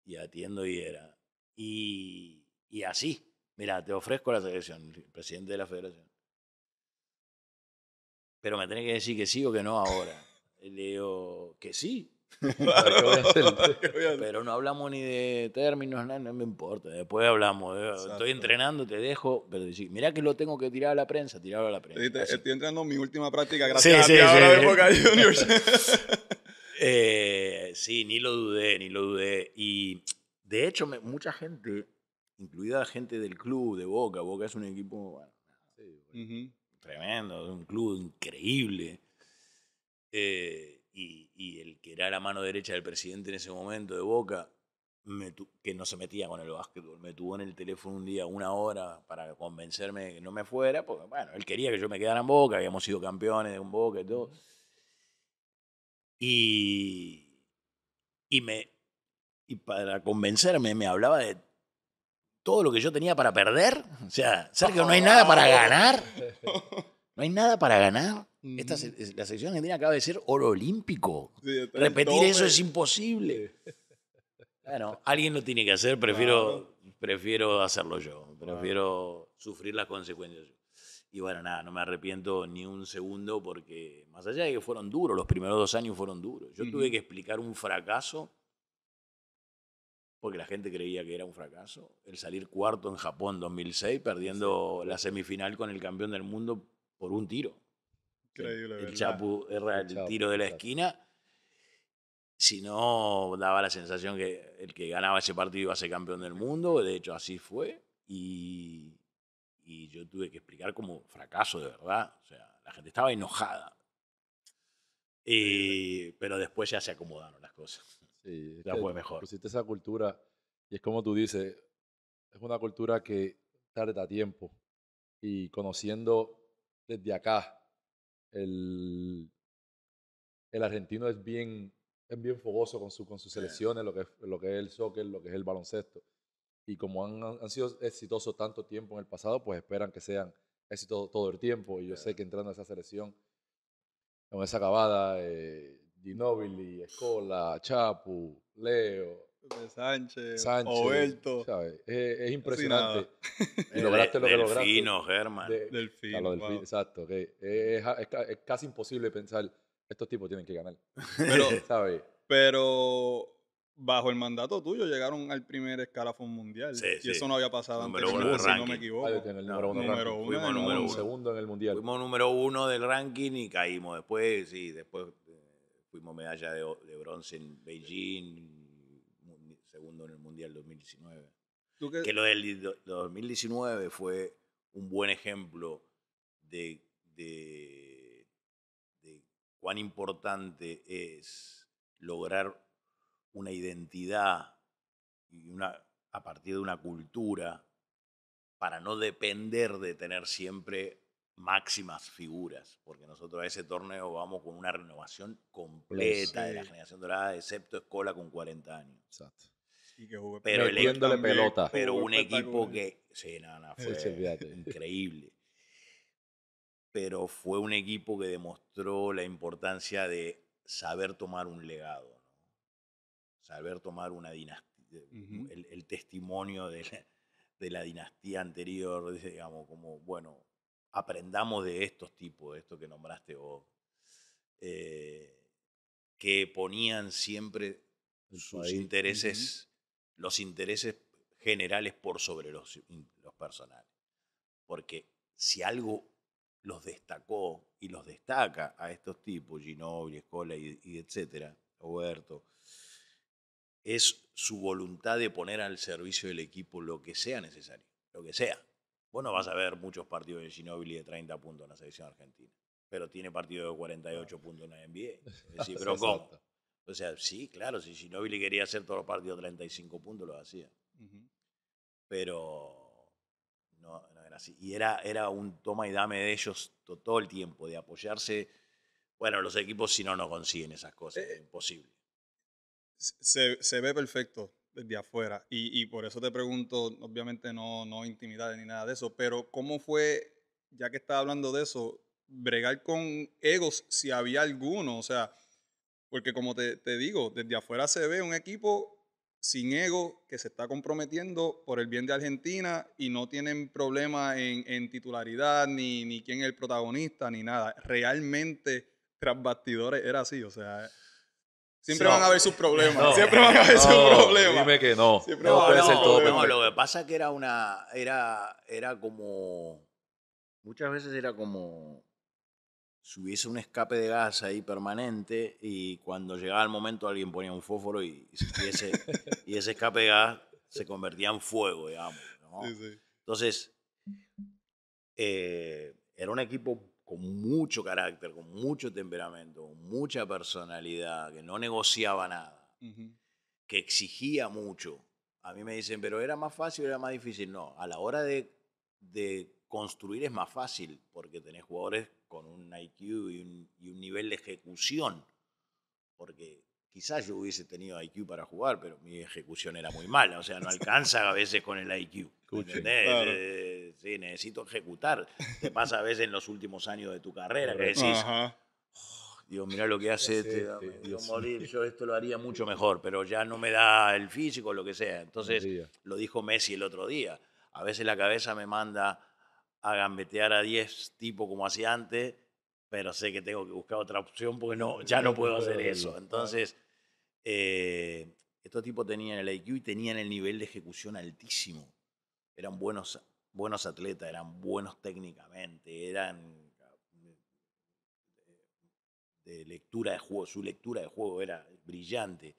Y atiendo y era. Y, así, mira, te ofrezco la selección, presidente de la federación. Pero me tenés que decir que sí o que no ahora. le digo, que sí. Pero no hablamos ni de términos, no me importa. Después hablamos. Eh, estoy entrenando, te dejo. Pero decir, mirá que lo tengo que tirar a la prensa, tirarlo a la prensa. estoy entrenando en mi última práctica, gracias a ti, sí, ahora sí. Boca Juniors. Eh, sí, ni lo dudé, ni lo dudé. Y de hecho, mucha gente, incluida gente del club de Boca, Boca es un equipo bueno, tremendo, es un club increíble. Eh, y, el que era la mano derecha del presidente en ese momento de Boca, que no se metía con el básquetbol, me tuvo en el teléfono un día, una hora, para convencerme de que no me fuera, porque bueno, él quería que yo me quedara en Boca, habíamos sido campeones de un Boca y todo. Y, y, me, y para convencerme me hablaba de todo lo que yo tenía para perder, o sea, Sergio, no hay nada para ganar, no hay nada para ganar la sección argentina acaba de ser oro olímpico. Repetir eso es imposible. Bueno, alguien lo tiene que hacer, prefiero, prefiero hacerlo yo, prefiero ah. sufrir las consecuencias Y bueno, nada, no me arrepiento ni un segundo porque más allá de que fueron duros, los primeros dos años fueron duros. Yo tuve que explicar un fracaso porque la gente creía que era un fracaso. El salir cuarto en Japón 2006, perdiendo la semifinal con el campeón del mundo por un tiro el, Chapu era el, tiro de la esquina. Si no, daba la sensación que el que ganaba ese partido iba a ser campeón del mundo. De hecho, así fue. Y, yo tuve que explicar como fracaso de verdad. O sea, la gente estaba enojada. Eh, pero después ya se acomodaron las cosas. Sí, ya fue mejor. Pusiste esa cultura, y es como tú dices, es una cultura que tarda tiempo. Y conociendo desde acá el, argentino es bien, es bien fogoso con, su, con sus selecciones, lo que, es, lo que el soccer, lo que es el baloncesto. Y como han, sido exitosos tanto tiempo en el pasado, pues esperan que sean exitosos todo el tiempo. Y yo sé que entrando a esa selección, con esa acabada, eh, Ginobili, Escola, Chapu, Leo, Sánchez, Sánchez Oberto. Es, impresionante. Y lograste lo que lograste. Delfino, Germán. De, delfino. exacto. Es, casi imposible pensar, estos tipos tienen que ganar. Pero, ¿sabes? pero bajo el mandato tuyo llegaron al primer escalafón mundial. y eso no había pasado antes, uno si no me equivoco. Fuimos el número, uno, número uno, Fuimos número segundo en el mundial. Fuimos número uno del ranking y caímos después, sí, después eh, fuimos medalla de bronce en Beijing, segundo en el Mundial 2019. que lo del 2019 fue un buen ejemplo de, de, cuán importante es lograr una identidad y una, a partir de una cultura para no depender de tener siempre máximas figuras, porque nosotros a ese torneo vamos con una renovación pues completa de la generación dorada, excepto Escola con 40 años. Exacto que jugué pero pelota. Pero un equipo que. nada, fue increíble. Pero fue un equipo que demostró la importancia de saber tomar un legado, saber tomar una dinastía, eh, el, testimonio de la, dinastía anterior, digamos, como, bueno, aprendamos de estos tipos, de esto que nombraste vos, eh, que ponían siempre sus intereses los intereses generales por sobre los, personales. Porque si algo los destacó y los destaca a estos tipos, Ginobili, Escola y, etcétera, Roberto, es su voluntad de poner al servicio del equipo lo que sea necesario, lo que sea. Vos no vas a ver muchos partidos de Ginobili de 30 puntos en la selección argentina, pero tiene partidos de 48 puntos en la NBA. Es decir, pero o sea, sí, claro, si Billy quería hacer todos los partidos 35 puntos, lo hacía. Pero no, era así. Y era, era un toma y dame de ellos todo el tiempo, de apoyarse. Bueno, los equipos si no, no consiguen esas cosas, eh, es imposible. Se, se, ve perfecto desde afuera y, y, por eso te pregunto, obviamente no, no intimidades ni nada de eso, pero ¿cómo fue, ya que estaba hablando de eso, bregar con egos si había alguno? O sea, porque como te, digo, desde afuera se ve un equipo sin ego que se está comprometiendo por el bien de Argentina y no tienen problema en, en titularidad, ni, ni, quién es el protagonista, ni nada. Realmente, tras bastidores era así, o sea. Siempre van a haber sus problemas. Siempre van a haber sus problemas. Dime que no. Siempre van a haber todo. lo que pasa es que era una. Era, era como. Muchas veces era como si hubiese un escape de gas ahí permanente y cuando llegaba el momento alguien ponía un fósforo y, ese, escape de gas se convertía en fuego, digamos. Entonces, eh, era un equipo con mucho carácter, con mucho temperamento, con mucha personalidad, que no negociaba nada, que exigía mucho. A mí me dicen, pero era más fácil, era más difícil. No, a la hora de construir es más fácil porque tenés jugadores con un IQ y un, nivel de ejecución. Porque quizás yo hubiese tenido IQ para jugar, pero mi ejecución era muy mala. O sea, no alcanza a veces con el IQ. Entendés. Eh, sí, necesito ejecutar. Te pasa a veces en los últimos años de tu carrera que decís, oh, Dios, mira lo que hace este, Dios morir. Yo esto lo haría mucho mejor, pero ya no me da el físico, lo que sea. Entonces, lo dijo Messi el otro día. A veces la cabeza me manda a gambetear a 10 tipos como hacía antes, pero sé que tengo que buscar otra opción porque no, ya no puedo hacer eso. Entonces, eh, estos tipos tenían el IQ y tenían el nivel de ejecución altísimo. Eran buenos, buenos atletas, eran buenos técnicamente, eran de lectura de juego, su lectura de juego era brillante.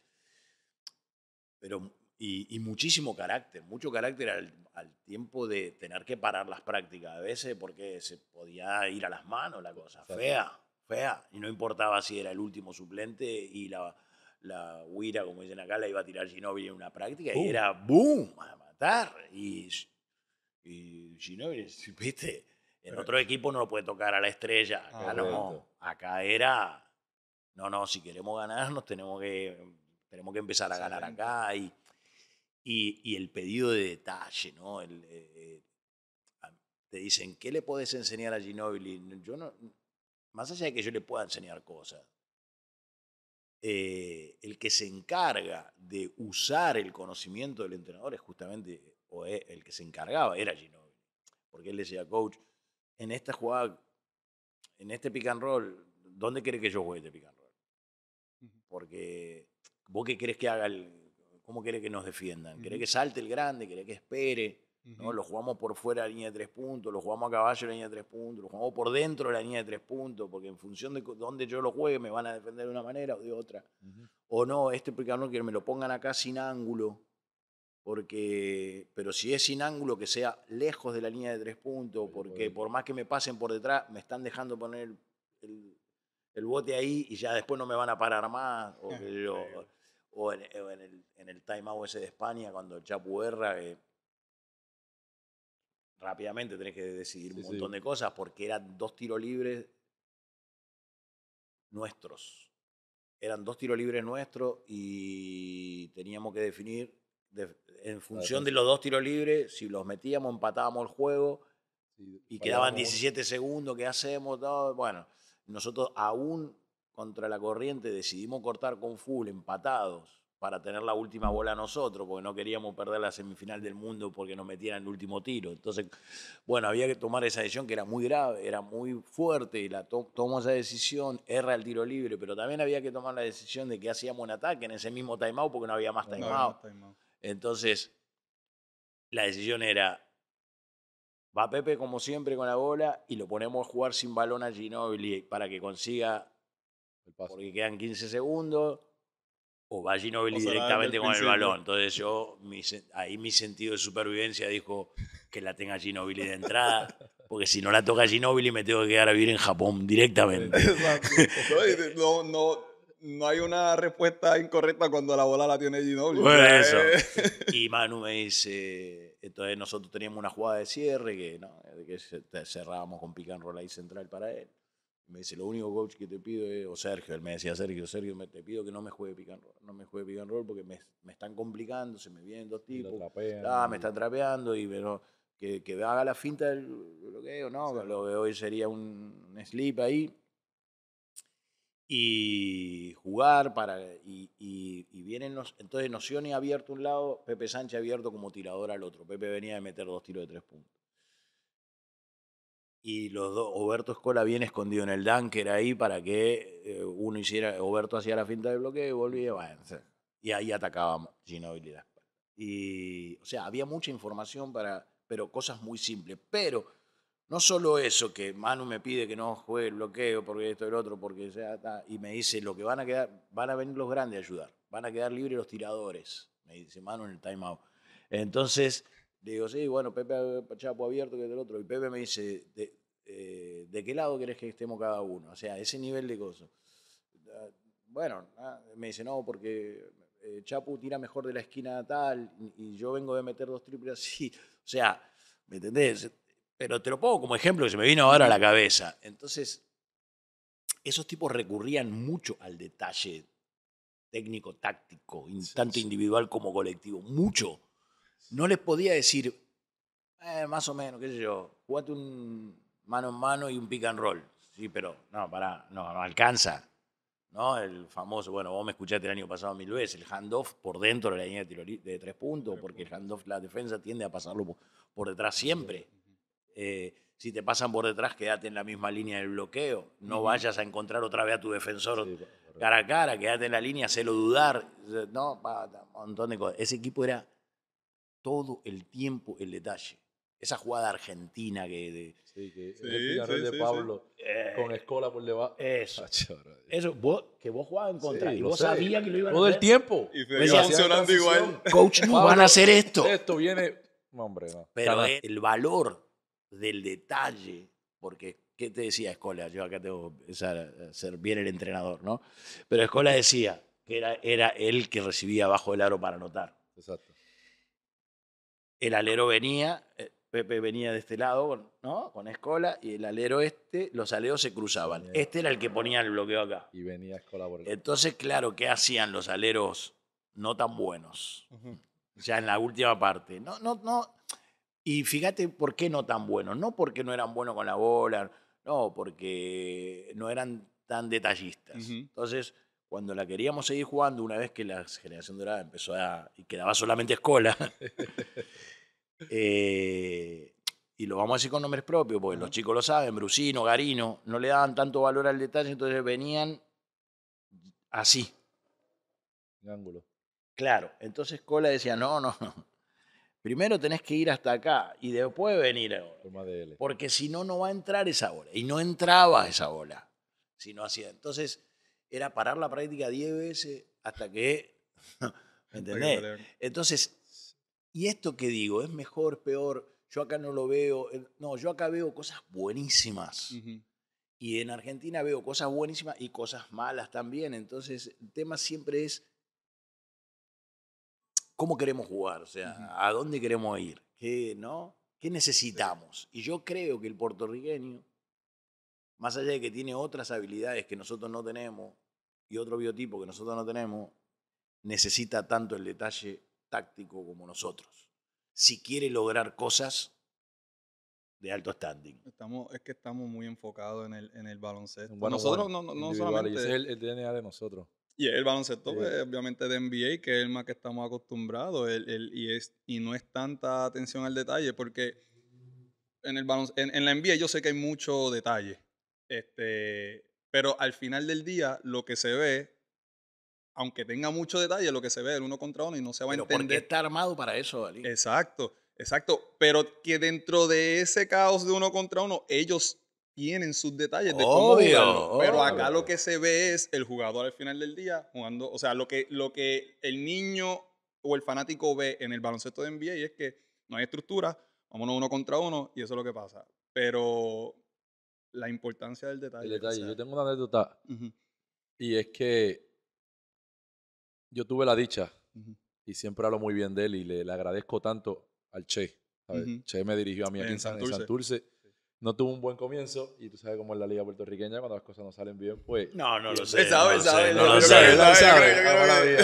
Pero y, muchísimo carácter, mucho carácter al, al, tiempo de tener que parar las prácticas a veces porque se podía ir a las manos la cosa, fea, fea. Y no importaba si era el último suplente y la, la huira, como dicen acá, la iba a tirar Ginóbili en una práctica y era boom, a matar. Y, y Ginóbili, viste, en otro equipo no lo puede tocar a la estrella, ah, acá no, acá era, no, no, si queremos ganar nos tenemos que, tenemos que empezar a ganar acá y y, el pedido de detalle, ¿no? El, eh, eh, te dicen, ¿qué le podés enseñar a Ginobili? Yo no, más allá de que yo le pueda enseñar cosas, eh, el que se encarga de usar el conocimiento del entrenador es justamente, o e, el que se encargaba era Ginobili. Porque él decía, coach, en esta jugada, en este pick and roll, ¿dónde quiere que yo juegue este pick and roll? Porque vos qué crees que haga el, ¿Cómo quiere que nos defiendan? ¿Quiere que salte el grande? ¿Quiere que espere? ¿no? Lo jugamos por fuera de la línea de tres puntos, lo jugamos a caballo de la línea de tres puntos, lo jugamos por dentro de la línea de tres puntos, porque en función de dónde yo lo juegue me van a defender de una manera o de otra. O no, este no que me lo pongan acá sin ángulo, porque, pero si es sin ángulo, que sea lejos de la línea de tres puntos, porque por más que me pasen por detrás, me están dejando poner el, bote ahí y ya después no me van a parar más. O, o en, el, en el time out ese de España, cuando el Chapu rápidamente tenés que decidir un montón de cosas, porque eran dos tiros libres nuestros. Eran dos tiros libres nuestros y teníamos que definir en función de los dos tiros libres, si los metíamos, empatábamos el juego y quedaban 17 segundos, ¿qué hacemos? bueno, nosotros aún contra la corriente, decidimos cortar con full empatados para tener la última bola nosotros, porque no queríamos perder la semifinal del mundo porque nos metieran el último tiro. Entonces, bueno, había que tomar esa decisión que era muy grave, era muy fuerte, y la tomó esa decisión, erra el tiro libre, pero también había que tomar la decisión de que hacíamos un ataque en ese mismo timeout porque no había más timeout. No Entonces, la decisión era, va Pepe como siempre con la bola y lo ponemos a jugar sin balón a Ginobili para que consiga porque quedan 15 segundos. O va Ginobili directamente con el balón. Entonces yo, ahí mi sentido de supervivencia dijo que la tenga Ginobili de entrada, porque si no la toca Ginobili me tengo que quedar a vivir en Japón directamente. No, no, no hay una respuesta incorrecta cuando la bola la tiene Ginobili. Eh. Y Manu me dice, entonces nosotros teníamos una jugada de cierre que, que cerrábamos con pick and ahí central para él. Me dice, lo único coach que te pido es, o Sergio, él me decía, Sergio, Sergio, me, te pido que no me juegue pick and no me juegue pick and roll porque me, están complicando, se me vienen dos tipos, ah, me están trapeando y pero, que, haga la finta del bloqueo, no, lo veo hoy sería un slip ahí. Y jugar para, y, vienen, los, entonces Nocioni abierto un lado, Pepe Sánchez abierto como tirador al otro, Pepe venía de meter dos tiros de tres puntos y los dos, Oberto Escola bien escondido en el dunker ahí para que eh, uno hiciera, Oberto hacía la finta de bloqueo y volvía, bueno, y ahí atacábamos Ginobili Y, o sea, había mucha información para, pero cosas muy simples. Pero no solo eso, que Manu me pide que no juegue el bloqueo porque esto y el otro, porque sea, y me dice, lo que van a quedar, van a venir los grandes a ayudar, van a quedar libres los tiradores, me dice Manu en el timeout. Entonces, le digo, sí, bueno, Pepe eh, Chapo abierto, que es del otro. Y Pepe me dice, eh, ¿de, qué lado querés que estemos cada uno? O sea, ese nivel de cosas. Ah, bueno, ah, me dice, no, porque eh, Chapu tira mejor de la esquina tal y, yo vengo de meter dos triples así. O sea, ¿me entendés? Pero te lo pongo como ejemplo que se me vino ahora a la cabeza. Entonces, esos tipos recurrían mucho al detalle técnico, táctico, tanto individual como colectivo, mucho no les podía decir, eh, más o menos, qué sé yo, jugate un mano en mano y un pick and roll. Sí, pero no, para, no, no alcanza. ¿no? El famoso, bueno, vos me escuchaste el año pasado mil veces, el handoff por dentro de la línea de, de tres puntos, porque el handoff, la defensa tiende a pasarlo por, detrás siempre. Eh, si te pasan por detrás, quédate en la misma línea del bloqueo. No vayas a encontrar otra vez a tu defensor cara a cara, quédate en la línea, hacelo dudar. Eh, no, un montón de cosas. Ese equipo era todo el tiempo el detalle. Esa jugada argentina que... De, sí, que sí, el de Pablo eh. con escola por debajo. Eso. Ah, eh. eso, que vos jugabas en contra y vos sabías que lo iban a hacer. Todo el tiempo. Y se funcionando igual. Coach, no van a hacer esto. Esto viene... No, hombre, no. Pero el valor del detalle, porque ¿qué te decía Escola? Yo acá tengo que ser bien el entrenador, ¿no? Pero Escola decía que era, era él que recibía abajo del aro para anotar. Exacto el alero venía, eh, Pepe venía de este lado, ¿no? Con Escola, y el alero este, los aleros se cruzaban. este era el que ponía el bloqueo acá. Y venía Escola por Entonces, claro, ¿qué hacían los aleros no tan buenos? O sea, Ya en la última parte. No, no, no. Y fíjate por qué no tan buenos. No porque no eran buenos con la bola, no, porque no eran tan detallistas. Entonces cuando la queríamos seguir jugando, una vez que la generación dorada empezó a. y quedaba solamente Escola. Eh, y lo vamos a decir con nombres propios, porque los chicos lo saben, Brusino, Garino, no le daban tanto valor al detalle, entonces venían así. En ángulo. Claro, entonces Cola decía, no, no, no. Primero tenés que ir hasta acá y después venir ahora. porque si no, no va a entrar esa bola. Y no entraba esa bola. Si no hacía. Entonces, era parar la práctica 10 veces hasta que... ¿Me entendés? Entonces, ¿y esto que digo? ¿Es mejor, es peor? Yo acá no lo veo. No, yo acá veo cosas buenísimas. Y en Argentina veo cosas buenísimas y cosas malas también. Entonces, el tema siempre es cómo queremos jugar, o sea, a dónde queremos ir, qué, ¿no? ¿Qué necesitamos? Y yo creo que el puertorriqueño, más allá de que tiene otras habilidades que nosotros no tenemos, y otro biotipo que nosotros no tenemos, necesita tanto el detalle táctico como nosotros. Si quiere lograr cosas de alto standing. Estamos, es que estamos muy enfocados en el, en el baloncesto. Bueno, nosotros no, no solamente... es el, DNA de nosotros. Y el baloncesto, obviamente, de NBA, que es el más que estamos acostumbrados, el, y, es, y no es tanta atención al detalle, porque en, el en la NBA yo sé que hay mucho detalle. Este, pero al final del día, lo que se ve, aunque tenga mucho detalle, lo que se ve el uno contra uno y no se va a entender. Porque está armado para eso, Exacto, exacto. Pero que dentro de ese caos de uno contra uno, ellos tienen sus detalles de cómo obvio, Pero acá lo que se ve es el jugador al final del día jugando. O sea, lo que, lo que el niño o el fanático ve en el baloncesto de NBA es que no hay estructura, vámonos uno contra uno y eso es lo que pasa. Pero la importancia del detalle. El detalle. yo tengo una anécdota y es que yo tuve la dicha y siempre hablo muy bien de él y le, le agradezco tanto al Che. Che me dirigió a mí aquí en Santurce. No tuvo un buen comienzo y tú sabes cómo es la liga puertorriqueña cuando las cosas no salen bien, pues... No, no lo sé. sabe, no sabe. No lo sabe, no lo sabe.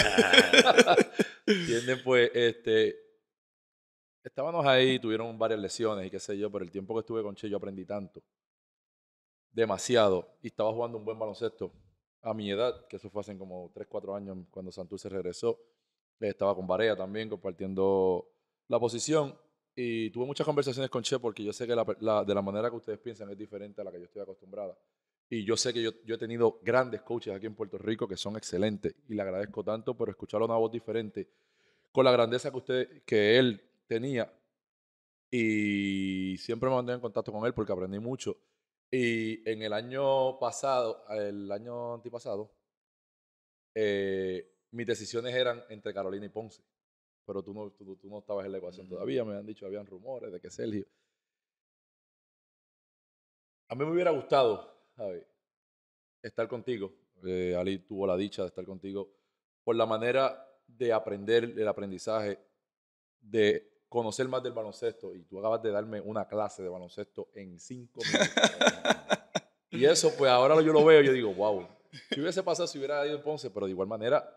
¿Entienden? Pues, este... Estábamos ahí, tuvieron varias lesiones y qué sé yo, pero el tiempo que estuve con Che yo aprendí tanto demasiado y estaba jugando un buen baloncesto a mi edad, que eso fue hace como 3, 4 años cuando se regresó. Eh, estaba con Barea también compartiendo la posición y tuve muchas conversaciones con Che porque yo sé que la, de la manera que ustedes piensan es diferente a la que yo estoy acostumbrada. Y yo sé que yo, he tenido grandes coaches aquí en Puerto Rico que son excelentes y le agradezco tanto, pero escuchar una voz diferente con la grandeza que, usted, que él tenía y siempre me mantenía en contacto con él porque aprendí mucho. Y en el año pasado, el año antipasado, eh, mis decisiones eran entre Carolina y Ponce. Pero tú no, tú, no estabas en la ecuación mm. todavía. Me han dicho, habían rumores de que Sergio. A mí me hubiera gustado, Javi, estar contigo. Eh, Ali tuvo la dicha de estar contigo por la manera de aprender el aprendizaje de conocer más del baloncesto y tú acabas de darme una clase de baloncesto en cinco minutos. y eso, pues ahora yo lo veo y yo digo, wow, si hubiese pasado si hubiera ido en Ponce, pero de igual manera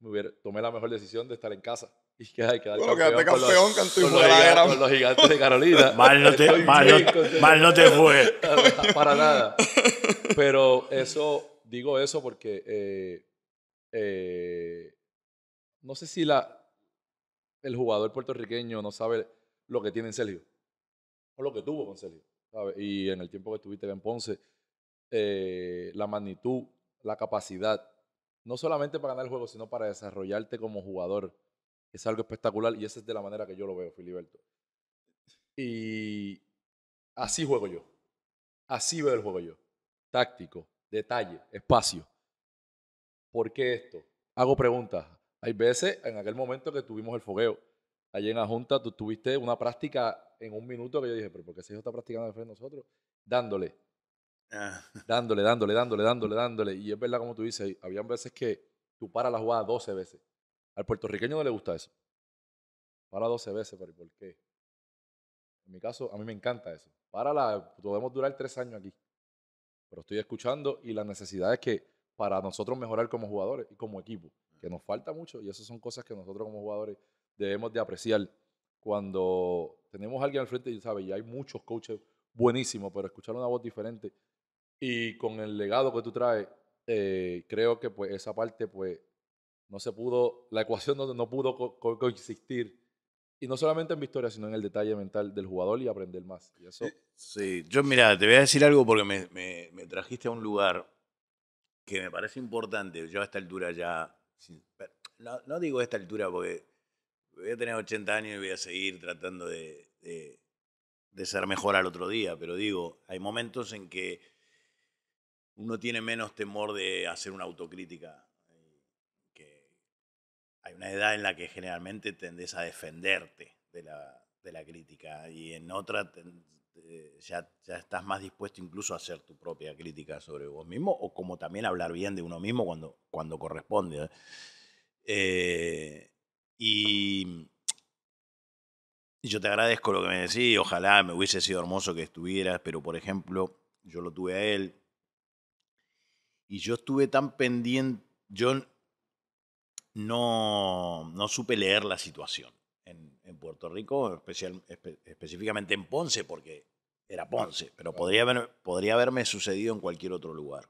me hubiera, tomé la mejor decisión de estar en casa y que hay campeón, con los, campeón con, los gigantes, con los, gigantes, de Carolina. mal, no te, mal, mal no te fue. Para nada. Pero eso, digo eso porque eh, eh, no sé si la, el jugador puertorriqueño no sabe lo que tiene en Sergio o lo que tuvo con Sergio. Y en el tiempo que estuviste en Ponce, eh, la magnitud, la capacidad, no solamente para ganar el juego, sino para desarrollarte como jugador, es algo espectacular y esa es de la manera que yo lo veo, Filiberto. Y así juego yo. Así veo el juego yo. Táctico, detalle, espacio. ¿Por qué esto? Hago preguntas, hay veces, en aquel momento que tuvimos el fogueo, allí en la Junta, tú tuviste una práctica en un minuto que yo dije, pero ¿por qué ese hijo está practicando frente de nosotros? Dándole. Ah. Dándole, dándole, dándole, dándole, dándole. Y es verdad, como tú dices, habían veces que tú paras la jugada 12 veces. Al puertorriqueño no le gusta eso. Para 12 veces, pero ¿por qué? En mi caso, a mí me encanta eso. Para la, podemos durar tres años aquí. Pero estoy escuchando y la necesidad es que para nosotros mejorar como jugadores y como equipo que nos falta mucho y esas son cosas que nosotros como jugadores debemos de apreciar cuando tenemos a alguien al frente y sabes, y hay muchos coaches buenísimos, pero escuchar una voz diferente y con el legado que tú traes, eh, creo que pues esa parte pues no se pudo, la ecuación no, no pudo coexistir. Y no solamente en victoria, sino en el detalle mental del jugador y aprender más. Y eso... Eh, sí, yo mira, te voy a decir algo porque me, me, me trajiste a un lugar que me parece importante. Yo a esta altura ya no, digo a esta altura porque voy a tener 80 años y voy a seguir tratando de, ser mejor al otro día, pero digo, hay momentos en que uno tiene menos temor de hacer una autocrítica eh, hay una edad en la que generalmente tendés a defenderte de la, crítica y en otra eh, ya, ya, estás más dispuesto incluso a hacer tu propia crítica sobre vos mismo o como también hablar bien de uno mismo cuando, cuando corresponde. ¿eh? Eh, y yo te agradezco lo que me decís, ojalá me hubiese sido hermoso que estuvieras, pero por ejemplo, yo lo tuve a él y yo estuve tan pendiente, yo no supe leer la situación. Puerto Rico, especial, específicamente en Ponce, porque era Ponce, pero podría, haber, podría haberme sucedido en cualquier otro lugar.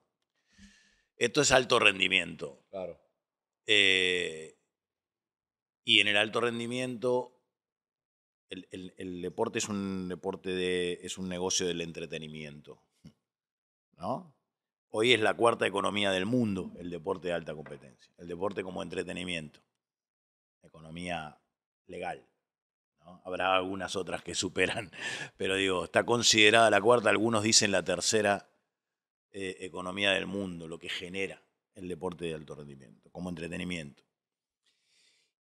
Esto es alto rendimiento. Claro. Eh, y en el alto rendimiento, el, el, deporte es un deporte de. es un negocio del entretenimiento. ¿No? Hoy es la cuarta economía del mundo, el deporte de alta competencia. El deporte como entretenimiento. Economía legal. Habrá algunas otras que superan, pero digo, está considerada la cuarta, algunos dicen la tercera eh, economía del mundo, lo que genera el deporte de alto rendimiento, como entretenimiento.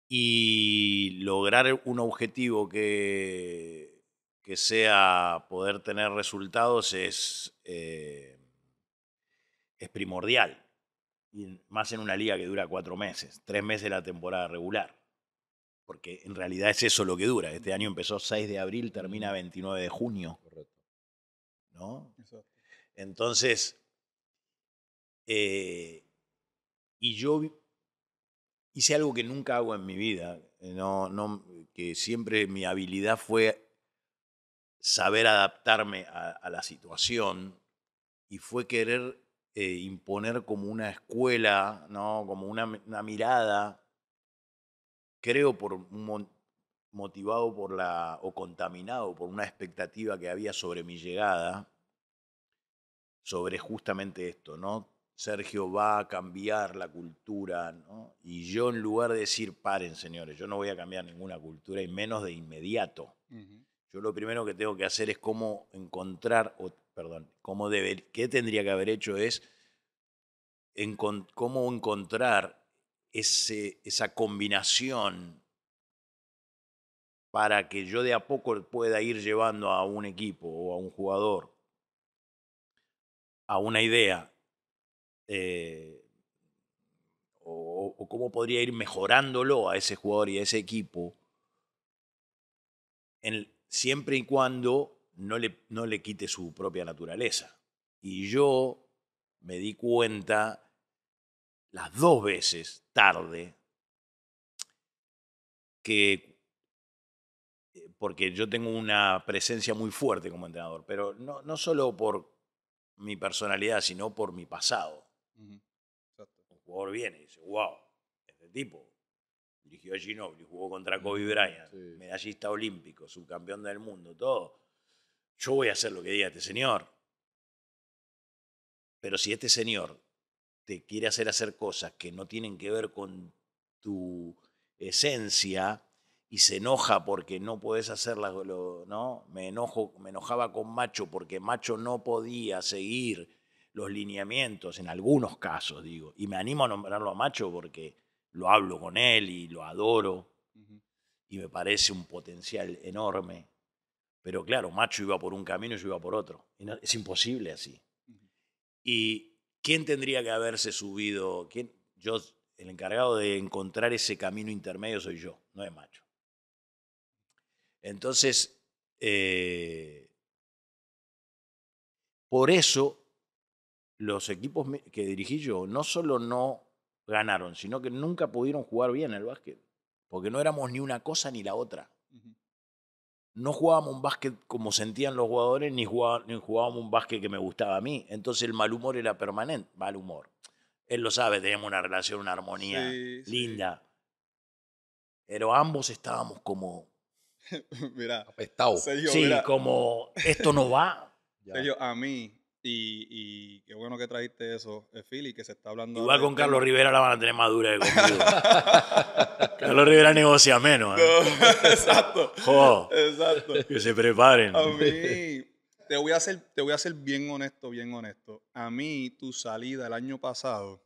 Y lograr un objetivo que, que sea poder tener resultados es, eh, es primordial. más en una liga que dura cuatro meses, tres meses la temporada regular porque en realidad es eso lo que dura. Este año empezó 6 de abril, termina 29 de junio. Correcto. ¿No? Entonces, eh, y yo hice algo que nunca hago en mi vida, eh, no, no, que siempre mi habilidad fue saber adaptarme a, la situación y fue querer eh, imponer como una escuela, ¿no? como una mirada creo motivado por la o contaminado por una expectativa que había sobre mi llegada, sobre justamente esto, ¿no? Sergio va a cambiar la cultura, ¿no? Y yo en lugar de decir, paren señores, yo no voy a cambiar ninguna cultura y menos de inmediato. Yo lo primero que tengo que hacer es cómo encontrar, perdón, cómo deber, qué tendría que haber hecho es cómo encontrar esa combinación para que yo de a poco pueda ir llevando a un equipo o a un jugador a una idea eh, o, cómo podría ir mejorándolo a ese jugador y a ese equipo, siempre y cuando no le, no le quite su propia naturaleza. Y yo me di cuenta las dos veces tarde, que, eh, porque yo tengo una presencia muy fuerte como entrenador, pero no, no solo por mi personalidad, sino por mi pasado. Un jugador viene y dice, wow, este tipo dirigió a Ginobili, jugó contra Kobe Bryant, medallista olímpico, subcampeón del mundo, todo. Yo voy a hacer lo que diga este señor. Pero si este señor te quiere hacer hacer cosas que no tienen que ver con tu esencia y se enoja porque no puedes hacerlas, ¿no? Me, enojo, me enojaba con Macho porque Macho no podía seguir los lineamientos, en algunos casos, digo. Y me animo a nombrarlo a Macho porque lo hablo con él y lo adoro y me parece un potencial enorme. Pero claro, Macho iba por un camino y yo iba por otro. es imposible así. Y ¿Quién tendría que haberse subido? Yo, el encargado de encontrar ese camino intermedio soy yo, no es macho. Entonces, eh, por eso los equipos que dirigí yo no solo no ganaron, sino que nunca pudieron jugar bien el básquet, porque no éramos ni una cosa ni la otra no jugábamos un básquet como sentían los jugadores, ni, jugábamos, ni un básquet que me gustaba a mí. Entonces el mal humor era permanente, mal humor. Él lo sabe, tenemos una relación, una armonía linda. Pero ambos estábamos como... mira Sergio, sí, como esto no va. a mí, y, qué bueno que trajiste eso, eh, Philly, que se está hablando... Igual con Carlos Rivera la van a tener más dura que conmigo. lo Rivera negocia menos. ¿eh? exacto. Que se preparen. A mí, te voy a, ser, te voy a ser bien honesto, bien honesto. A mí, tu salida el año pasado,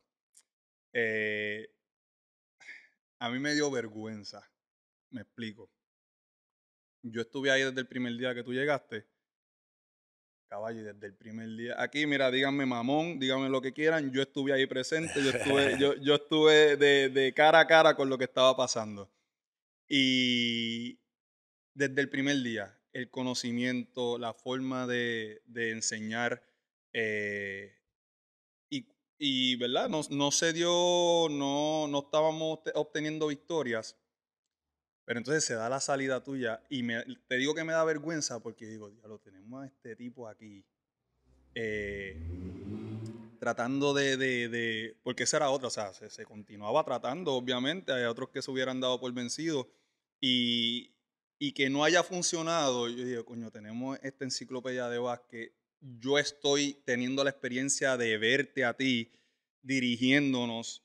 eh, a mí me dio vergüenza. Me explico. Yo estuve ahí desde el primer día que tú llegaste Caballo, desde el primer día. Aquí, mira, díganme mamón, díganme lo que quieran. Yo estuve ahí presente, yo estuve, yo, yo estuve de, de, cara a cara con lo que estaba pasando. Y desde el primer día, el conocimiento, la forma de, de enseñar, eh, y, y, ¿verdad? No, no se dio, no, no estábamos obteniendo victorias, pero entonces se da la salida tuya y me, te digo que me da vergüenza porque digo, ya lo tenemos a este tipo aquí eh, tratando de, Porque esa era otra, o sea, se, continuaba tratando, obviamente, hay otros que se hubieran dado por vencido y, que no haya funcionado. Yo digo, coño, tenemos esta enciclopedia de que yo estoy teniendo la experiencia de verte a ti dirigiéndonos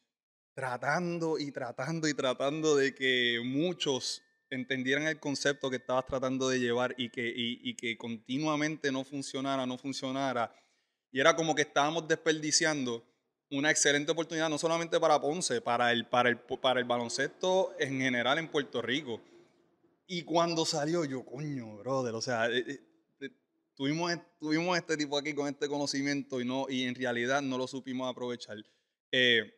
tratando y tratando y tratando de que muchos entendieran el concepto que estabas tratando de llevar y que, y, que continuamente no funcionara, no funcionara. Y era como que estábamos desperdiciando una excelente oportunidad, no solamente para Ponce, para el, para el, para el baloncesto en general en Puerto Rico. Y cuando salió, yo, coño, brother, o sea, eh, eh, eh, tuvimos, e-, tuvimos este tipo aquí con este conocimiento y, no, y en realidad no lo supimos aprovechar. Eh,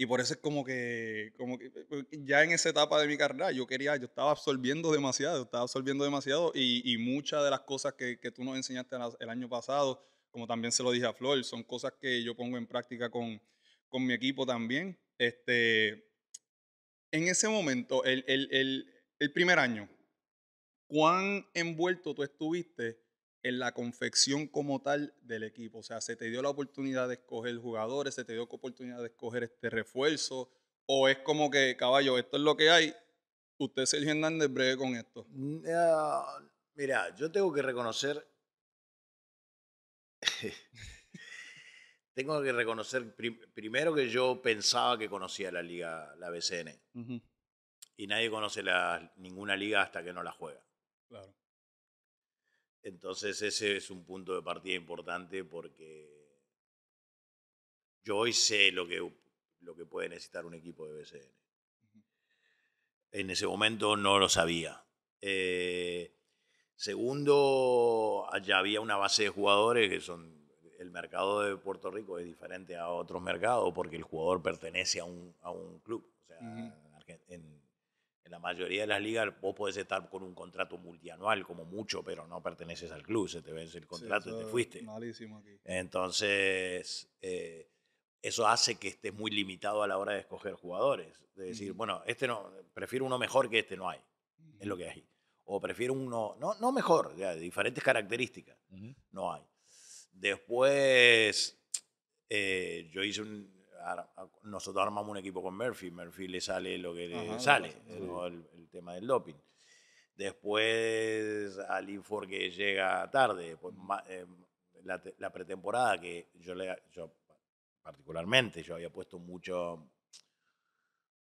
y por eso es como que, como que eh, eh, ya en esa etapa de mi carrera yo quería, yo estaba absorbiendo demasiado, estaba absorbiendo demasiado y, y muchas de las cosas que, que tú nos enseñaste el año pasado, como también se lo dije a Flor, son cosas que yo pongo en práctica con, con mi equipo también. Este, en ese momento, el, el, el, el primer año, ¿cuán envuelto tú estuviste en la confección como tal del equipo. O sea, se te dio la oportunidad de escoger jugadores, se te dio la oportunidad de escoger este refuerzo, o es como que, caballo, esto es lo que hay, usted Sergio Hernández breve con esto. Mm, eh, mira, yo tengo que reconocer, tengo que reconocer primero que yo pensaba que conocía la liga, la BCN, y nadie conoce la, ninguna liga hasta que no la juega. Claro. Entonces ese es un punto de partida importante porque yo hoy sé lo que, lo que puede necesitar un equipo de BCN. En ese momento no lo sabía. Eh, segundo, allá había una base de jugadores que son... El mercado de Puerto Rico es diferente a otros mercados porque el jugador pertenece a un, a un club. O sea, en la mayoría de las ligas vos podés estar con un contrato multianual como mucho, pero no perteneces al club, se te vence el contrato y te fuiste. Entonces, eh, eso hace que estés muy limitado a la hora de escoger jugadores. De decir, bueno, este no, prefiero uno mejor que este no hay. Es lo que hay. O prefiero uno, no, no mejor, de diferentes características. No hay. Después, eh, yo hice un, nosotros armamos un equipo con Murphy, Murphy le sale lo que le sale, el, tema del doping. Después Ali que llega tarde, eh, la, pretemporada que yo, le, particularmente, yo había puesto mucho,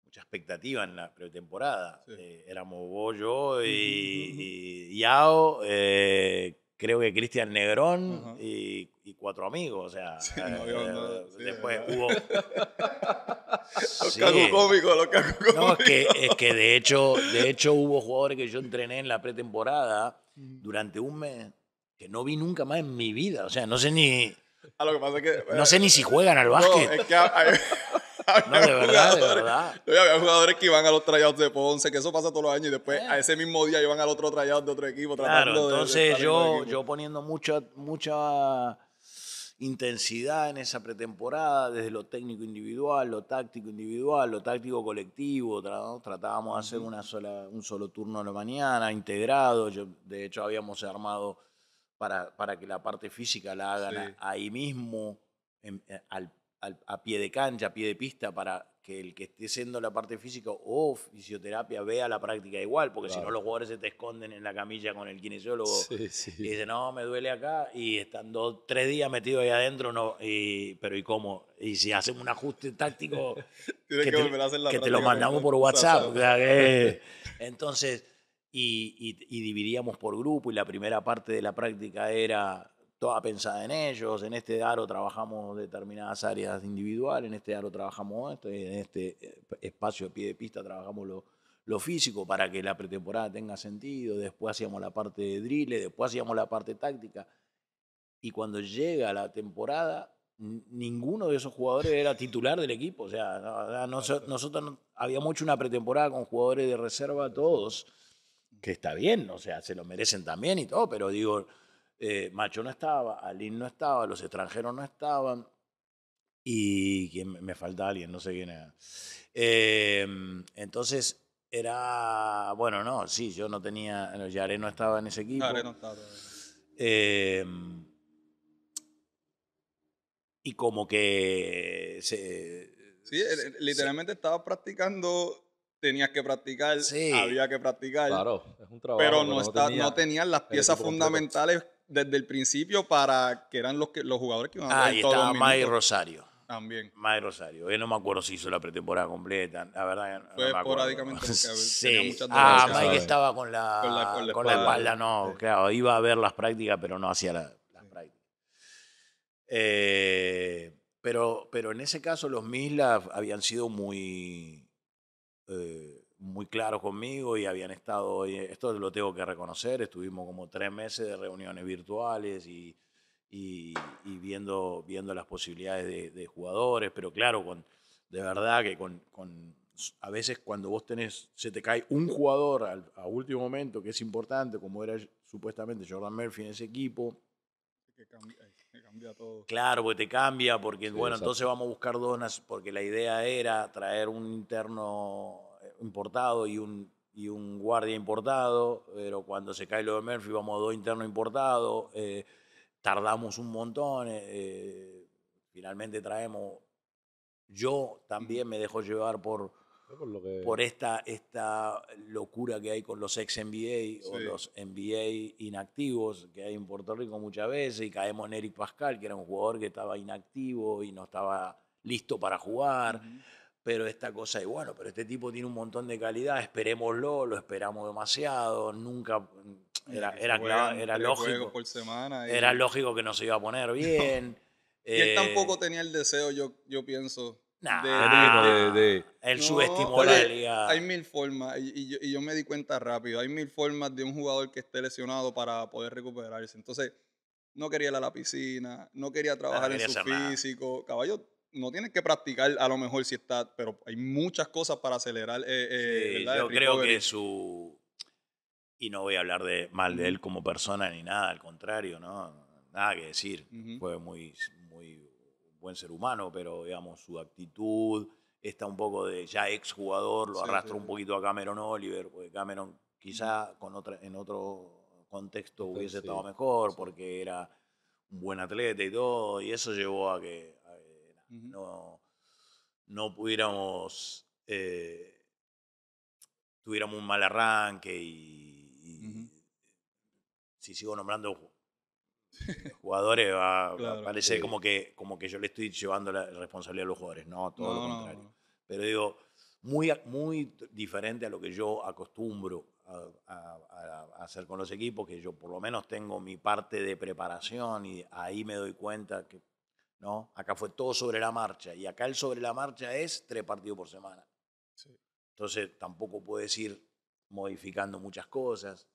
mucha expectativa en la pretemporada. Eh, éramos vos, yo y, Yao, creo que Cristian Negrón y, cuatro amigos. O sea, eh, después hubo. los sí. No, es que, es que de, hecho, de hecho hubo jugadores que yo entrené en la pretemporada durante un mes que no vi nunca más en mi vida. O sea, no sé ni. Ah, no sé ni eh, si juegan al básquet no, de verdad, de Había jugadores que iban a los tryouts de Ponce, que eso pasa todos los años, y después eh. a ese mismo día iban al otro tryout de otro equipo. tratando entonces yo, yo poniendo mucha, mucha intensidad en esa pretemporada, desde lo técnico individual, lo táctico individual, lo táctico colectivo, tratábamos de hacer una sola, un solo turno a la mañana, integrado, de hecho habíamos armado para, para, que la parte física la hagan ahí mismo, eh, al a pie de cancha, a pie de pista, para que el que esté haciendo la parte física o fisioterapia vea la práctica igual, porque si no los jugadores se te esconden en la camilla con el kinesiólogo y dicen, no, me duele acá, y estando tres días metido ahí adentro, no, pero ¿y cómo? Y si hacemos un ajuste táctico, que, te, lo mandamos por WhatsApp. entonces, y, y dividíamos por grupo, y la primera parte de la práctica era toda pensada en ellos, en este aro trabajamos determinadas áreas individuales, en este aro trabajamos esto, en este eh, espacio de pie de pista trabajamos lo, físico para que la pretemporada tenga sentido, después hacíamos la parte de drill, después hacíamos la parte táctica, y cuando llega la temporada, ninguno de esos jugadores era titular del equipo, o sea, nosotros había mucho una pretemporada con jugadores de reserva todos, que está bien, o sea, se lo merecen también y todo, pero digo eh, Macho no estaba, Alin no estaba, los extranjeros no estaban. Y me falta alguien, no sé quién era. Em, entonces era, bueno, no, sí, yo no tenía, Yaré no estaba en ese equipo. no estaba. Em, y como que Sí, literalmente estaba practicando tenías que practicar, había que practicar. Claro, es un trabajo. Pero pues, no, tenían las piezas fundamentales desde el principio para que eran los, que, los jugadores que iban a jugar. Ah, estaba Mike Rosario. También. Mike Rosario. Yo no me acuerdo si hizo la pretemporada completa. La verdad, no Fue esporádicamente. sí. Ah, Mike estaba con la, con la, con la, espalda. No, claro. Iba a ver las prácticas, pero no hacía las prácticas. Eh, pero, pero en ese caso, los Mislav habían sido muy. Eh, muy claros conmigo y habían estado, esto lo tengo que reconocer, estuvimos como tres meses de reuniones virtuales y, y, viendo, viendo las posibilidades de, jugadores, pero claro, con, de verdad que con, con, a veces cuando vos tenés, se te cae un jugador al, a último momento que es importante, como era supuestamente Jordan Murphy en ese equipo. Eh, claro, porque te cambia, porque bueno, entonces vamos a buscar donas, porque la idea era traer un interno importado y un, y un guardia importado, pero cuando se cae lo de Murphy vamos a dos internos importados, eh, tardamos un montón, eh, eh, finalmente traemos, yo también me dejo llevar por, por, esta, esta locura que hay con los ex NBA o los NBA inactivos que hay en Puerto Rico muchas veces y caemos en Eric Pascal, que era un jugador que estaba inactivo y no estaba listo para jugar pero esta cosa y bueno, pero este tipo tiene un montón de calidad, esperémoslo, lo esperamos demasiado, nunca mm, era, era, lógico. Era lógico que no se iba a poner bien. y él tampoco eh, tenía el deseo, yo, yo pienso. de, de, Hay mil formas, y, yo, me di cuenta rápido, hay mil formas de un jugador que esté lesionado para poder recuperarse. Entonces, no quería ir a la piscina, no quería trabajar en su físico. Nada no tienes que practicar a lo mejor si está, pero hay muchas cosas para acelerar. Eh, eh, yo creo que su... Y no voy a hablar de, mal de él como persona ni nada, al contrario, ¿no? Nada que decir. Fue muy, muy buen ser humano, pero digamos, su actitud, está un poco de ya ex jugador, lo arrastró un poquito a Cameron Oliver, porque Cameron quizá con otra, en otro contexto hubiese estado mejor, porque era un buen atleta y todo, y eso llevó a que no, no pudiéramos, eh, tuviéramos un mal arranque y, si sigo nombrando eh, jugadores va, a parece como, que, como que yo le estoy llevando la responsabilidad a los jugadores, no, todo lo contrario. Pero digo, muy, muy diferente a lo que yo acostumbro a, hacer con los equipos, que yo por lo menos tengo mi parte de preparación y ahí me doy cuenta que Acá fue todo sobre la marcha y acá el sobre la marcha es tres partidos por semana. Entonces tampoco puedes ir modificando muchas cosas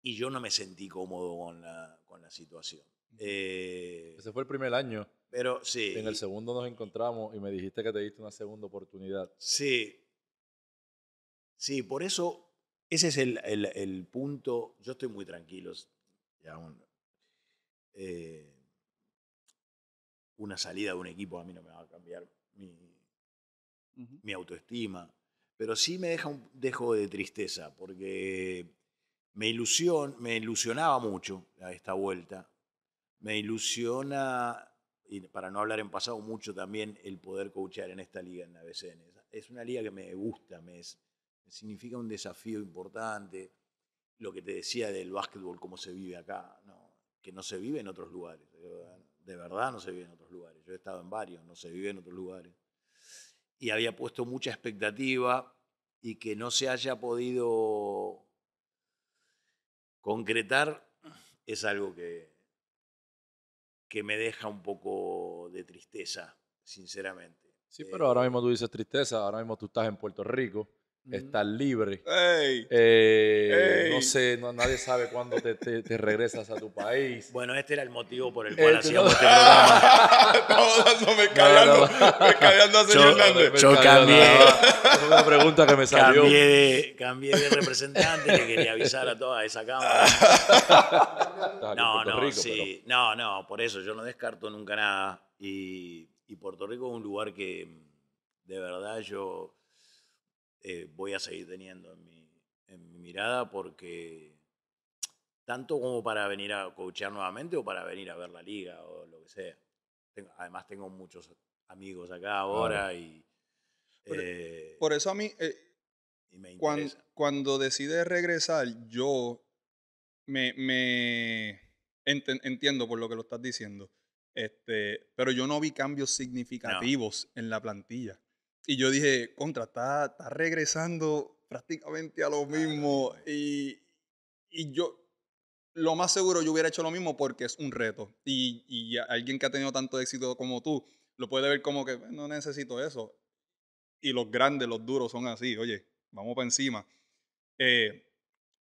y yo no me sentí cómodo con la, con la situación. Eh, ese fue el primer año. Pero sí. En el segundo nos encontramos y me dijiste que te diste una segunda oportunidad. Sí. Sí, por eso ese es el, punto. Yo estoy muy tranquilo. Ya, una salida de un equipo a mí no me va a cambiar mi, autoestima. Pero sí me deja un dejo de tristeza, porque me, me ilusionaba mucho a esta vuelta. Me ilusiona, y para no hablar en pasado mucho también, el poder coachar en esta liga, en la BCN. Es una liga que me gusta, me, significa un desafío importante. Lo que te decía del básquetbol, cómo se vive acá, que no se vive en otros lugares de verdad no se vive en otros lugares. Yo he estado en varios, no se vive en otros lugares. Y había puesto mucha expectativa y que no se haya podido concretar es algo que, que me deja un poco de tristeza, sinceramente. Sí, pero ahora eh, mismo tú dices tristeza, ahora mismo tú estás en Puerto Rico, Estás libre. Eh, no sé, nadie sabe cuándo te, regresas a tu país. Bueno, este era el motivo por el eh, cual hacía hacíamos este programa. no, me callando, me callando a señor Hernández. Yo cambié. Es una pregunta que me salió. Cambié de, cambié de representante, le quería avisar a toda esa cámara. no, no, sí. No, no, por eso yo no descarto nunca nada. Y, y Puerto Rico es un lugar que de verdad yo eh, voy a seguir teniendo en mi, en mi mirada porque tanto como para venir a coachear nuevamente o para venir a ver la liga o lo que sea. además tengo muchos amigos acá ahora y... E eh, por eso a mí, eh, cuando, cuando decides regresar, yo me, me entiendo por lo que lo estás diciendo, este, pero yo no vi cambios significativos en la plantilla. Y yo dije, contra, está, regresando prácticamente a lo mismo. Y, y, yo, lo más seguro, yo hubiera hecho lo mismo porque es un reto. Y, y alguien que ha tenido tanto éxito como tú, lo puede ver como que pues, no necesito eso. Y los grandes, los duros son así, oye, vamos para encima. Eh,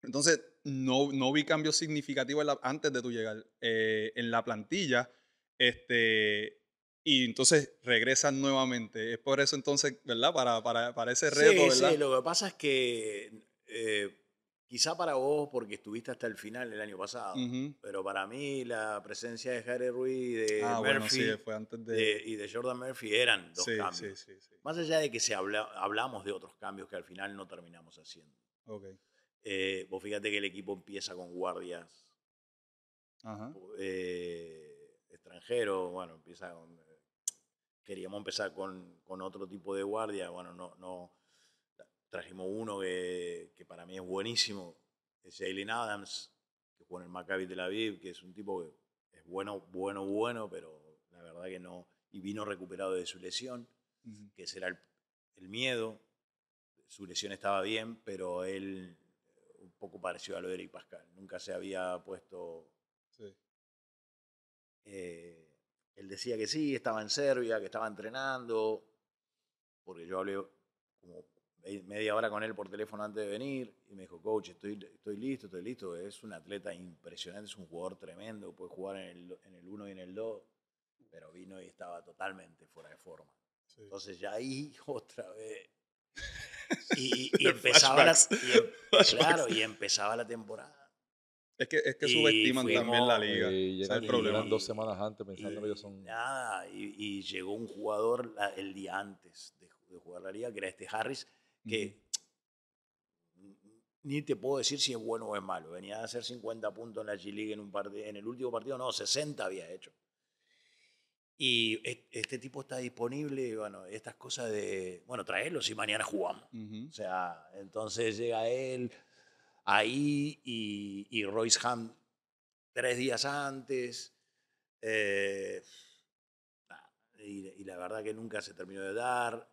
entonces, no, no, vi cambios significativos antes de tu llegar. Eh, en la plantilla, este, y entonces regresan nuevamente. Es por eso entonces, ¿verdad? Para, para, para ese reto, ¿verdad? Sí, lo que pasa es que eh, quizá para vos, porque estuviste hasta el final el año pasado, pero para mí la presencia de Jared Ruiz de ah, y de Jordan Murphy eran dos cambios. Sí, Más allá de que se habla, hablamos de otros cambios que al final no terminamos haciendo. Okay. Eh, vos fíjate que el equipo empieza con guardias. Eh, extranjeros, bueno, empieza con queríamos empezar con, con otro tipo de guardia, bueno, no, no trajimos uno que, que para mí es buenísimo, es Aileen Adams, que juega en el Maccabi Tel Aviv, que es un tipo que es bueno, bueno, bueno, pero la verdad que no, y vino recuperado de su lesión, que será el, miedo, su lesión estaba bien, pero él eh, un poco parecido a lo de Eric Pascal. Nunca se había puesto. Eh, él decía que sí, estaba en Serbia, que estaba entrenando, porque yo hablé media hora con él por teléfono antes de venir y me dijo, coach, estoy, estoy listo, estoy listo. Es un atleta impresionante, es un jugador tremendo, puede jugar en el, en 1 y en el 2, pero vino y estaba totalmente fuera de forma. Entonces ya ahí otra vez. Em, y empezaba la temporada. Es que, subestiman también la liga. Y el problema. dos semanas antes pensando que ellos son. Nada, y, llegó un jugador el día antes de, jugar la liga, que era este Harris, que ni te puedo decir si es bueno o es malo. Venía a hacer 50 puntos en la G-League en, un en el último partido, no, 60 había hecho. Y este tipo está disponible, bueno, estas cosas de, bueno, traerlo si mañana jugamos. O sea, entonces llega él, ahí y, y Royce Ham tres días antes. Eh, y, la verdad que nunca se terminó de dar.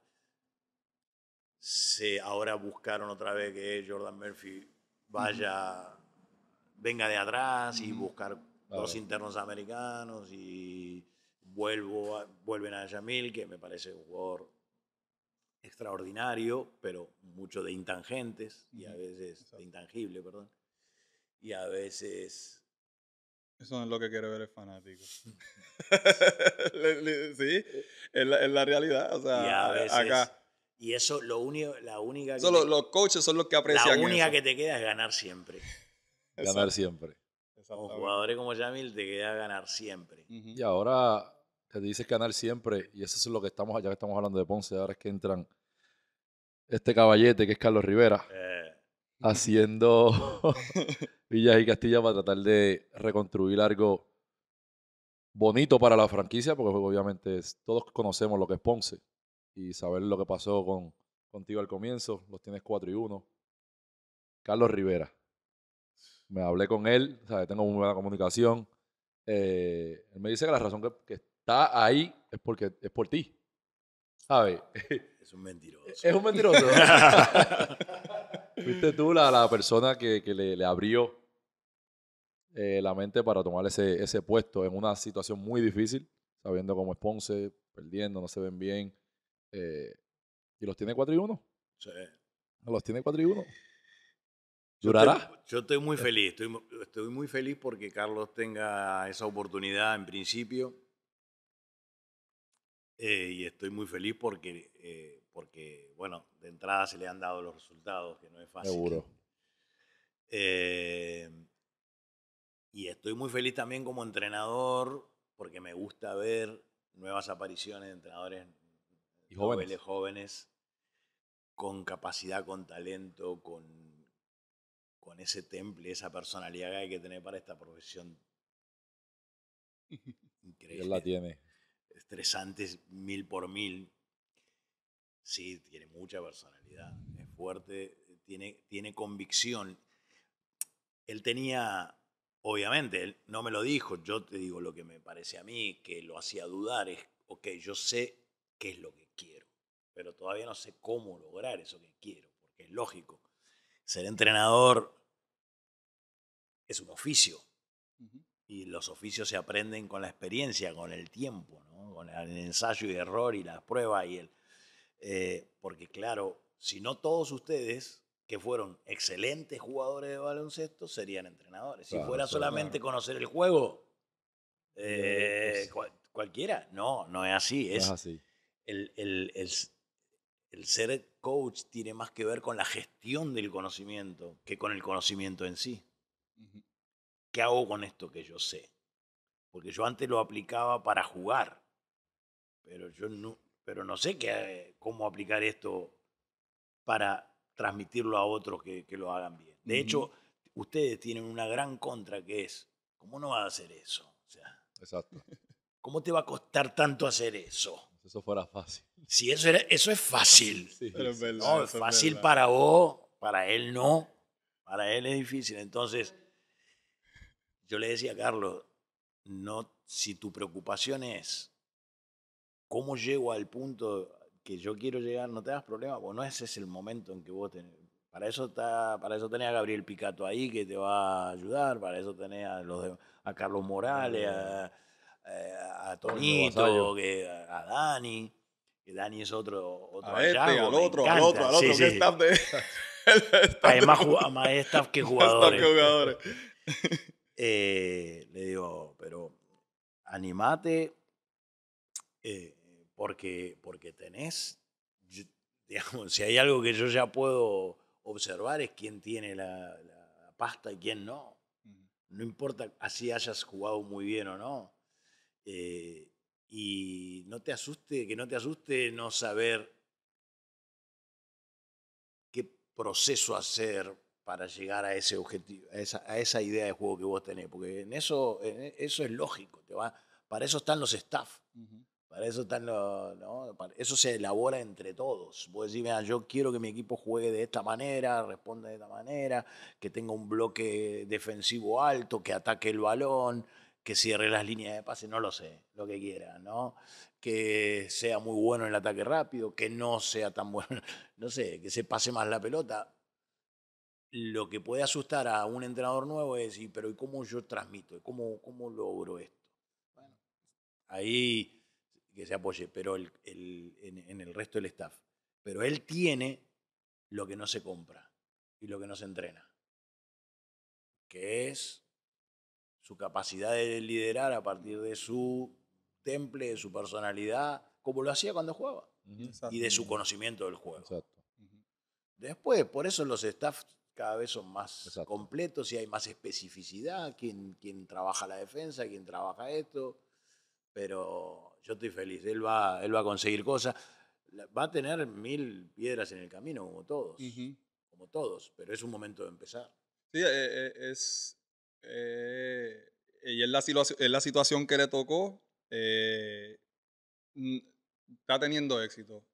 Se, ahora buscaron otra vez que Jordan Murphy vaya, venga de atrás y buscar dos internos americanos y vuelvo vuelven a Yamil, que me parece un jugador extraordinario, pero mucho de intangentes y a veces intangible, perdón. Y a veces... Eso no es lo que quiere ver el fanático. sí, es la, realidad. O sea, y acá. Y eso, lo único, la única... Que los coaches son los que aprecian. La única que te queda es ganar siempre. Ganar siempre. Como jugadores como Yamil te queda ganar siempre. Y ahora te dice Canal siempre, y eso es lo que estamos, allá que estamos hablando de Ponce, ahora es que entran este caballete que es Carlos Rivera, eh. haciendo Villas y Castilla para tratar de reconstruir algo bonito para la franquicia, porque obviamente todos conocemos lo que es Ponce y saber lo que pasó con, contigo al comienzo, los tienes 4 y 1. Carlos Rivera. Me hablé con él, tengo muy buena comunicación. Eh, me dice que la razón que está ahí es porque es por ti. ¿Sabes? Es un mentiroso. Es un mentiroso. Fuiste tú la, la, persona que, le, abrió eh, la mente para tomar ese, ese puesto en una situación muy difícil, sabiendo cómo es Ponce, perdiendo, no se ven bien. Eh, y los tiene 4 y 1. Sí. Los tiene 4 y 1. ¿Durará? Yo estoy, muy feliz, estoy muy feliz porque Carlos tenga esa oportunidad en principio eh, y estoy muy feliz porque, eh, porque, bueno, de entrada se le han dado los resultados, que no es fácil. Seguro. Em, y estoy muy feliz también como entrenador, porque me gusta ver nuevas apariciones de entrenadores jóvenes. jóvenes con capacidad, con talento, con, con ese temple, esa personalidad que hay que tener para esta profesión. Increíble. Él la tiene estresantes mil por mil. Sí, tiene mucha personalidad, es fuerte, tiene, tiene convicción. Él tenía, obviamente, él no me lo dijo, yo te digo lo que me parece a mí, que lo hacía dudar, es, ok, yo sé qué es lo que quiero, pero todavía no sé cómo lograr eso que quiero, porque es lógico. Ser entrenador es un oficio, y los oficios se aprenden con la experiencia, con el tiempo, con el ensayo y error y las pruebas y el... Eh, porque claro, si no todos ustedes que fueron excelentes jugadores de baloncesto serían entrenadores. si fuera solamente conocer el juego, eh, cualquiera, no, no es así. Es, el ser coach tiene más que ver con la gestión del conocimiento que con el conocimiento en sí. ¿qué hago con esto que yo sé? Porque yo antes lo aplicaba para jugar, pero yo no, pero no sé qué, eh, cómo aplicar esto para transmitirlo a otros que, lo hagan bien. De hecho, ustedes tienen una gran contra que es, ¿cómo no vas a hacer eso? O sea, Exacto. ¿Cómo te va a costar tanto hacer eso? Eso fuera fácil. Sí, eso, era, eso es fácil. no, fácil para vos, para él no. Para él es difícil. Entonces, yo le decía a Carlos, no, si tu preocupación es cómo llego al punto que yo quiero llegar, no te das problema, porque no ese es el momento en que vos tenés. Para eso, está, para eso tenés a Gabriel Picato ahí que te va a ayudar, para eso tenés a, los a Carlos Morales, eh. a, eh, a, a Tonito, que, a Dani, que Dani es otro, a este, al, otro, al otro, al otro, staff de... Hay más, más staff que jugadores. Staff que jugadores. Eh, le digo, pero animate eh, porque, porque tenés, digamos, si hay algo que yo ya puedo observar es quién tiene la, pasta y quién no. No importa así hayas jugado muy bien o no. Eh, y no te asuste, que no te asuste no saber qué proceso hacer, para llegar a ese objetivo, a esa, idea de juego que vos tenés, porque en eso, e, eso es lógico, te va, para eso están los staff, para eso están los, eso se elabora entre todos. Vos decís, mira, yo quiero que mi equipo juegue de esta manera, responda de esta manera, que tenga un bloque defensivo alto, que ataque el balón, que cierre las líneas de pase, no lo sé, lo que quiera, ¿no? Que sea muy bueno en el ataque rápido, que no sea tan bueno, no sé, que se pase más la pelota lo que puede asustar a un entrenador nuevo es decir, pero ¿y cómo yo transmito? ¿Cómo, cómo logro esto? ahí que se apoye, pero el, el, en, el resto del staff. Pero él tiene lo que no se compra y lo que no se entrena, que es su capacidad de liderar a partir de su temple, de su personalidad, como lo hacía cuando jugaba, y de su conocimiento del juego. Exacto. Después, por eso los staff cada vez son más completos y hay más especificidad, quien quién trabaja la defensa, quien trabaja esto, pero yo estoy feliz, él va, él va a conseguir cosas, va a tener mil piedras en el camino, como todos, como todos, pero es un momento de empezar. Sí, eh, eh, es... Eh, y es la, la situación que le tocó, eh, está teniendo éxito.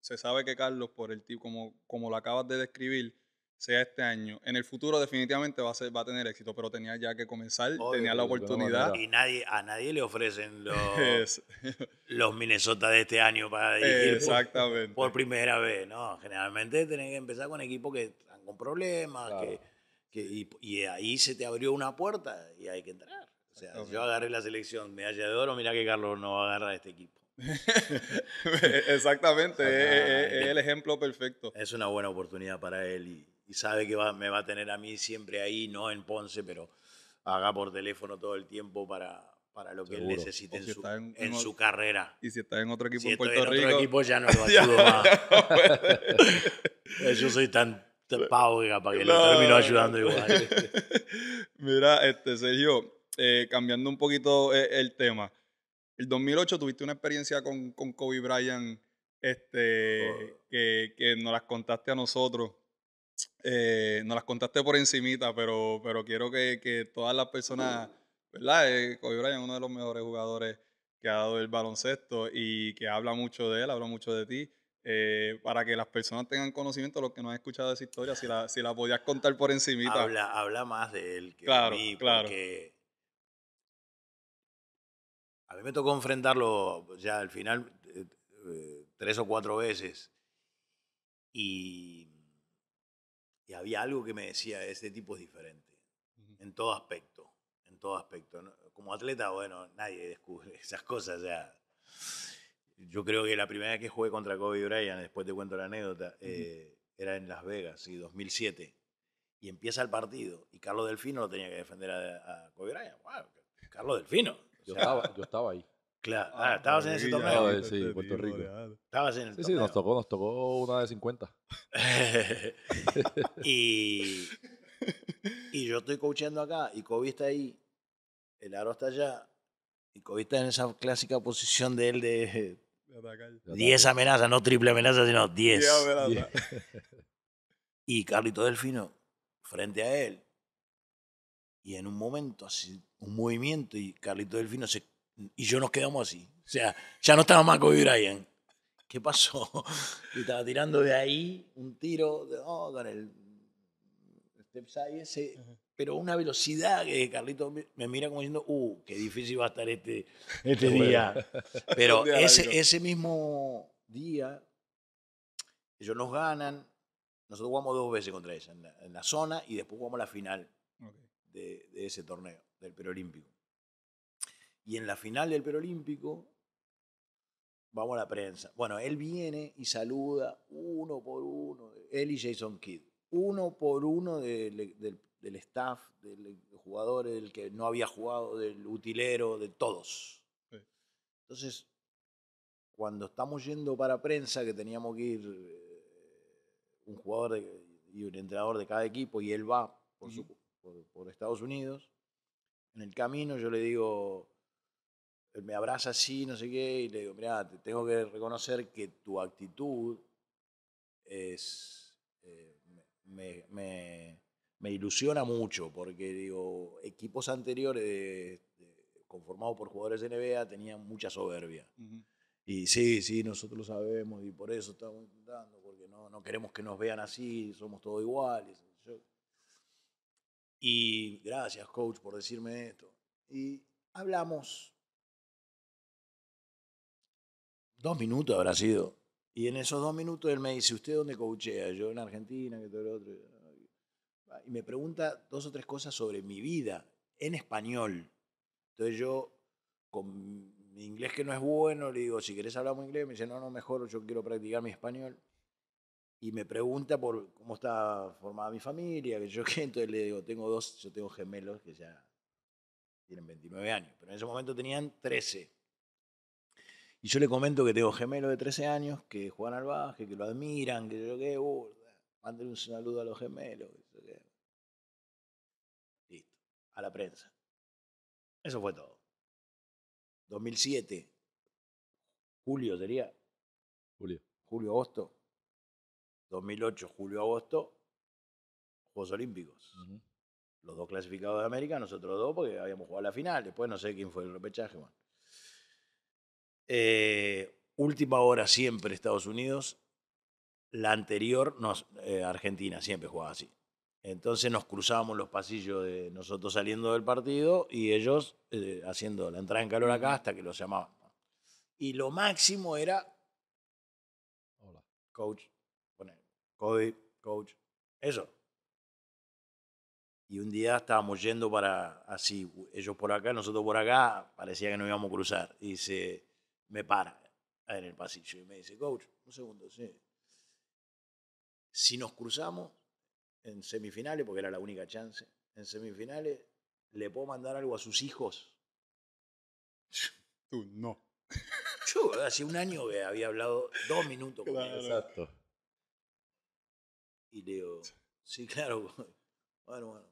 Se sabe que Carlos, por el tipo, como, como lo acabas de describir, sea este año, en el futuro definitivamente va a, ser, va a tener éxito, pero tenía ya que comenzar, tenía la oportunidad. Y nadie, a nadie le ofrecen los, los Minnesota de este año para ir exactamente. Por, primera vez, ¿no? Generalmente tenés que empezar con equipos que están con problemas, que, que y, ahí se te abrió una puerta y hay que entrar. O sea, yo agarré la selección medalla de oro, mira que Carlos no agarra este equipo. Exactamente, es, es, el ejemplo perfecto. Es una buena oportunidad para él y, y sabe que me va a tener a mí siempre ahí, no en Ponce, pero haga por teléfono todo el tiempo para, para lo que él necesite en, su, en, su, carrera. Y si está en otro equipo en Puerto Rico. otro equipo ya no lo ayudo más. Yo soy tan pavo para que lo termino ayudando igual. Mira, este, Sergio, eh, cambiando un poquito eh, el tema. El 2008 tuviste una experiencia con, Kobe Bryant este, que, que nos las contaste a nosotros eh, nos las contaste por encimita, pero, pero quiero que, que todas las personas, ¿verdad? Eh, Kobe Bryant es uno de los mejores jugadores que ha dado el baloncesto y que habla mucho de él, habla mucho de ti. Eh, para que las personas tengan conocimiento, lo que no han escuchado esa historia, si la, si la podías contar por encimita. Habla, habla más de él que claro, de mí, claro. porque a mí me tocó enfrentarlo ya al final eh, eh, tres o cuatro veces y y había algo que me decía, este tipo es diferente, en todo aspecto, en todo aspecto. Como atleta, bueno, nadie descubre esas cosas. Ya. Yo creo que la primera vez que jugué contra Kobe Bryant, después te cuento la anécdota, eh, era en Las Vegas, en 2007. Y empieza el partido, y Carlos Delfino lo tenía que defender a, Kobe Bryant. Wow, Carlos Delfino. Yo, estaba, yo estaba ahí. Claro, ah, ah, estabas en ese torneo. Sí, sí, Puerto Rico. nos tocó, nos tocó una de 50. y, y yo estoy coachando acá y Kobe está ahí, el aro está allá y Kobe está en esa clásica posición de él de 10 amenazas, no triple amenaza, sino 10. y Carlito Delfino frente a él y en un momento así un movimiento y Carlito Delfino se y yo nos quedamos así. O sea, ya no estaba más Kobe Bryant. ¿Qué pasó? Y estaba tirando de ahí un tiro de, oh, step side pero una velocidad que Carlito me mira como diciendo, uh, qué difícil va a estar este, este, este día. Pero ese, mismo día, ellos nos ganan, nosotros jugamos dos veces contra ellos, en la, zona y después jugamos la final de, ese torneo, del preolímpico. Y en la final del Perolímpico vamos a la prensa. Bueno, él viene y saluda uno por uno, él y Jason Kidd, uno por uno del, staff, del jugador, del que no había jugado, del utilero, de todos. Entonces, cuando estamos yendo para prensa, que teníamos que ir eh, un jugador y un entrenador de cada equipo, y él va por Estados Unidos, en el camino yo le digo, me abraza así, no sé qué, y le digo, mira, te tengo que reconocer que tu actitud es, eh, me, ilusiona mucho, porque digo, equipos anteriores conformados por jugadores de NBA tenían mucha soberbia. Y sí, sí, nosotros lo sabemos y por eso estamos intentando, porque no, no queremos que nos vean así, somos todos iguales. y gracias, coach, por decirme esto. Y hablamos dos minutos habrá sido. Y en esos dos minutos él me dice, ¿usted dónde coachea? Yo en Argentina, que todo lo otro. Y me pregunta dos o tres cosas sobre mi vida en español. Entonces yo, con mi inglés que no es bueno, le digo, si querés hablamos inglés, me dice, no, no, mejor, yo quiero practicar mi español. Y me pregunta por cómo está formada mi familia, que yo qué. Entonces le digo, tengo dos, yo tengo gemelos que ya tienen 29 años, pero en ese momento tenían 13. Y yo le comento que tengo gemelos de 13 años que juegan al Baje, que lo admiran, que yo qué uh, manden un saludo a los gemelos. Listo, a la prensa. Eso fue todo. 2007, julio sería. Julio. Julio, agosto. 2008, julio, agosto, Juegos Olímpicos. Los dos clasificados de América, nosotros dos, porque habíamos jugado la final. Después no sé quién fue el repechaje, bueno. Eh, última hora siempre Estados Unidos. La anterior, nos, eh, Argentina siempre jugaba así. Entonces nos cruzábamos los pasillos de nosotros saliendo del partido y ellos eh, haciendo la entrada en calor acá hasta que los llamaban. Y lo máximo era. Hola. Coach. Poner. Cody, coach. Eso. Y un día estábamos yendo para así, ellos por acá, nosotros por acá, parecía que no íbamos a cruzar. Y se, me para en el pasillo y me dice, coach, un segundo, sí. Si nos cruzamos en semifinales, porque era la única chance, en semifinales, ¿le puedo mandar algo a sus hijos? Tú no. Yo hace un año que había hablado dos minutos con Exacto. Y le digo, sí, claro. Bueno, bueno.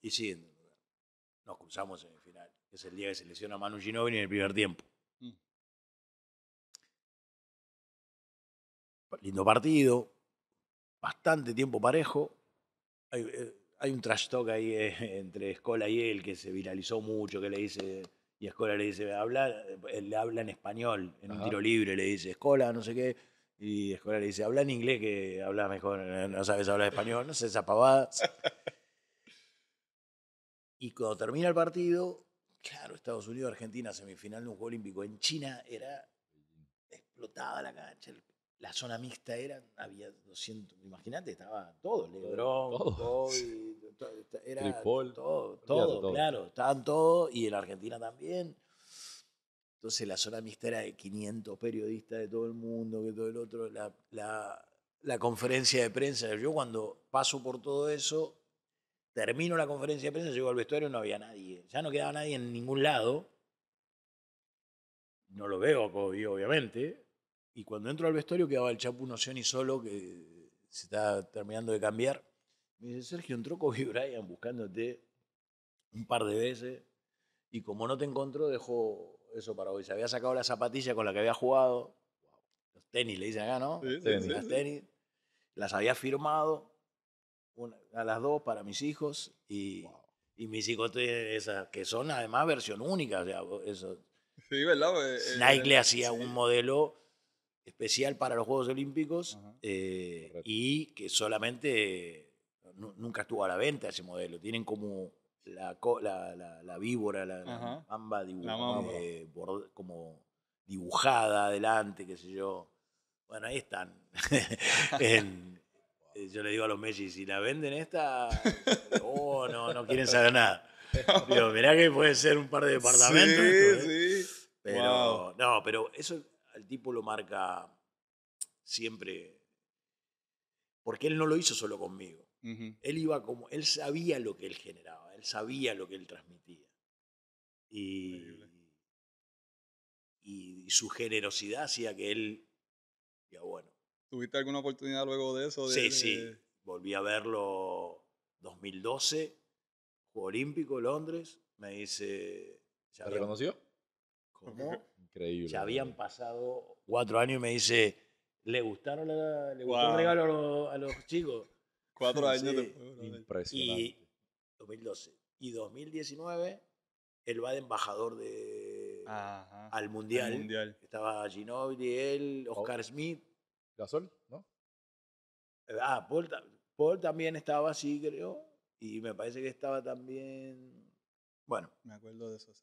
Y sí, nos cruzamos en el final. Es el día que se lesiona Manu Ginóbili en el primer tiempo. lindo partido, bastante tiempo parejo. Hay, eh, un trash talk ahí eh, entre Escola y él que se viralizó mucho, que le dice, y Escola le dice, habla, eh, le habla en español, en un tiro libre, le dice, Escola, no sé qué. Y Escola le dice, habla en inglés que habla mejor, no sabes hablar español, no sé, esas pavadas. y cuando termina el partido, claro, Estados Unidos-Argentina, semifinal de un Juego Olímpico en China, era explotada la cancha, el la zona mixta era, había 200, imagínate, estaba todo, Lebron, todo, era todo, todo, claro, estaban todos, y en Argentina también. Entonces la zona mixta era de 500 periodistas de todo el mundo, que todo el otro, la, conferencia de prensa, yo cuando paso por todo eso, termino la conferencia de prensa, llego al vestuario, y no había nadie, ya no quedaba nadie en ningún lado, no lo veo a obviamente, y cuando entro al vestuario quedaba el Chapu y solo, que se está terminando de cambiar. Me dice, Sergio, entró Kobe Bryant buscándote un par de veces y como no te encontró, dejó eso para hoy. Se había sacado la zapatilla con la que había jugado, los tenis le dicen acá, ¿no? Sí, tenis. Las tenis. Las había firmado a las dos para mis hijos y, y mis hijos, esas, que son además versión única. O sea, eso. Sí, ¿verdad? Eh, eh, Nike le eh, hacía un modelo especial para los Juegos Olímpicos eh, y que solamente eh, nunca estuvo a la venta ese modelo. Tienen como la, la, la, víbora, la, mamba, eh, como dibujada adelante, qué sé yo. Bueno, ahí están. yo le digo a los Messi, si la venden esta, oh, no, no quieren saber nada. mirá que puede ser un par de departamentos. Sí, sí. Pero, no, pero eso el tipo lo marca siempre, porque él no lo hizo solo conmigo. Él iba como, él sabía lo que él generaba, él sabía lo que él transmitía. Y, y, su generosidad hacía que él, ya bueno. ¿Tuviste alguna oportunidad luego de eso? sí, sí. Volví a verlo 2012, Juego Olímpico, Londres. Me dice... ¿Te reconoció? ¿Cómo? Increíble. Se habían pasado cuatro años y me dice, ¿le gustaron le gustó regalo a los, chicos? cuatro años después. Impresionante. Y 2012. Y 2019, él va de embajador de, al, mundial. Estaba Ginobili, él, Oscar oh. Smith. ¿Gasol? ¿No? Ah, Paul, también estaba así, creo. Y me parece que estaba también. Bueno. Me acuerdo de esos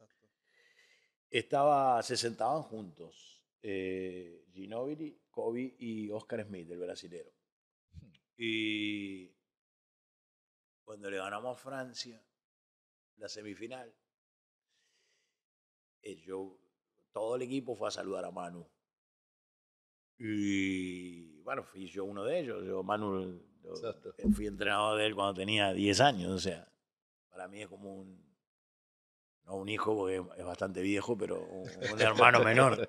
estaba, se sentaban juntos eh, Ginobili, Kobe y Oscar Smith, el brasilero. Y cuando le ganamos a Francia, la semifinal, yo, todo el equipo fue a saludar a Manu. Y bueno, fui yo uno de ellos. Yo, Manu, fui entrenador de él cuando tenía 10 años, o sea, para mí es como un no un hijo porque es bastante viejo, pero un, hermano menor.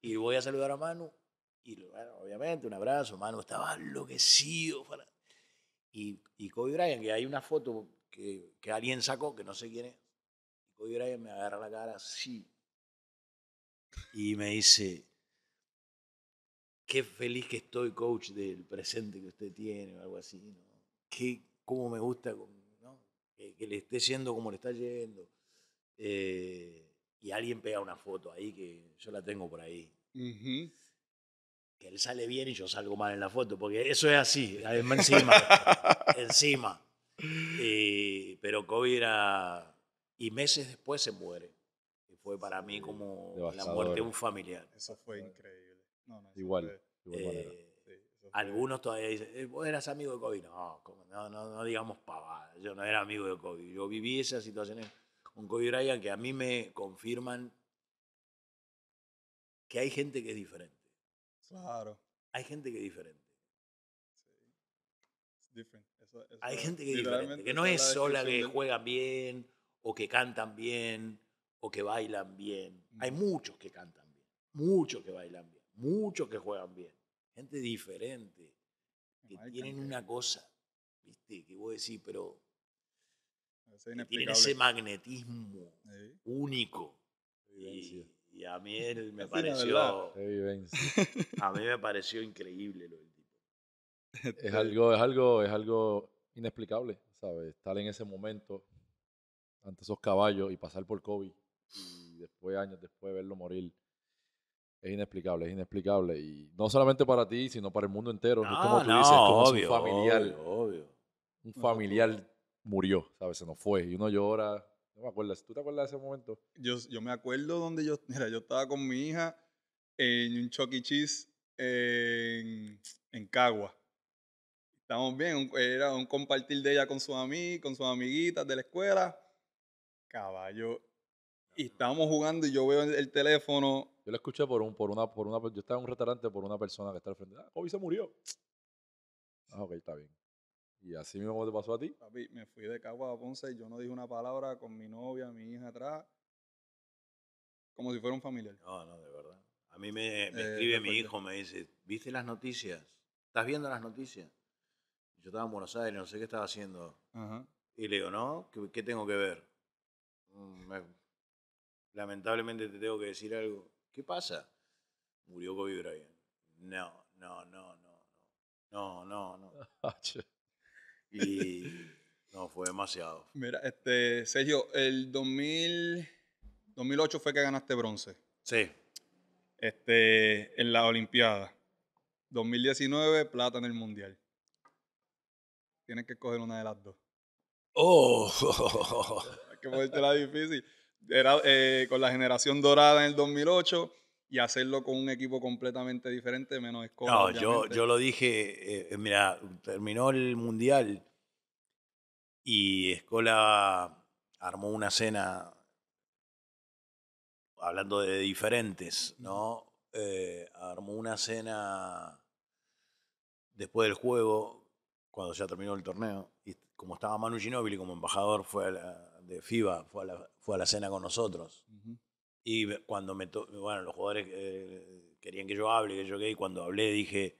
Y voy a saludar a Manu y bueno, obviamente un abrazo, Manu estaba enloquecido. Y, y Kobe Bryant, que hay una foto que, que alguien sacó, que no sé quién es, Kobe Bryant me agarra la cara así y me dice, qué feliz que estoy, coach, del presente que usted tiene o algo así. ¿no? Qué, cómo me gusta ¿no? que, le esté siendo como le está yendo. Eh, y alguien pega una foto ahí que yo la tengo por ahí. Que él sale bien y yo salgo mal en la foto, porque eso es así, encima. encima. Y, eh, pero Kobe era. Y meses después se muere. Y fue para mí como la muerte de un familiar. Eso fue increíble. igual. Eh, algunos todavía dicen, vos eras amigo de Kobe. No, no, no, digamos pavada. Yo no era amigo de Kobe. Yo viví esas situaciones un Kobe Bryant que a mí me confirman que hay gente que es diferente. Claro. Hay gente que es diferente. Sí. hay gente que es diferente, que no es sola que juegan bien o que cantan bien o que bailan bien. Hay muchos que cantan bien, muchos que bailan bien, muchos que juegan bien. Gente diferente, que tienen una cosa, ¿viste? Que vos decís, pero tiene ese magnetismo único. Y, a mí me pareció. A mí me pareció increíble Es este algo, es algo, es algo inexplicable, ¿sabes? Estar en ese momento ante esos caballos y pasar por COVID y después, años después, verlo morir. Es inexplicable, es inexplicable. Y no solamente para ti, sino para el mundo entero. es como tú dices, como un familiar. Un familiar murió, ¿sabes? Se nos fue. Y uno llora. No me acuerdas ¿Tú te acuerdas de ese momento? Yo, yo me acuerdo donde yo. Mira, yo estaba con mi hija en un Chucky e. Cheese en, en Cagua. Estábamos bien. Era un compartir de ella con sus amigos, con sus amiguitas de la escuela. Caballo. Y estábamos jugando y yo veo el teléfono. Yo la escuché por un, por una, por una, yo estaba en un restaurante por una persona que está al frente. Ah, se murió. Ah, ok, está bien. Y así mismo te pasó a ti. Papi, me fui de Cagua a Ponce y yo no dije una palabra con mi novia, mi hija atrás, como si fuera un familiar. No, no, de verdad. A mí me, eh, escribe mi hijo, me dice, ¿viste las noticias? ¿Estás viendo las noticias? Yo estaba en Buenos Aires, no sé qué estaba haciendo. Y le digo, ¿no? ¿Qué, tengo que ver? Mm, lamentablemente te tengo que decir algo. ¿Qué pasa? Murió Kobe Bryant. No, no, no, no, no, no, no, no. Ah, y no, fue demasiado. Mira, este, Sergio, el 2008 fue que ganaste bronce. Sí. Este, en la Olimpiada. 2019, plata en el Mundial. Tienes que escoger una de las dos. ¡Oh! Hay que la difícil. Era eh, con la generación dorada en el 2008 y hacerlo con un equipo completamente diferente, menos Escola. No, yo, yo lo dije, eh, eh, mira, terminó el Mundial y Escola armó una cena hablando de diferentes, ¿no? Eh, armó una cena después del juego, cuando ya terminó el torneo, y como estaba Manu Ginóbili como embajador fue a la, de FIBA, fue a la, fue a la cena con nosotros. Y cuando me... bueno, los jugadores eh, querían que yo hable, que yo qué, y cuando hablé dije...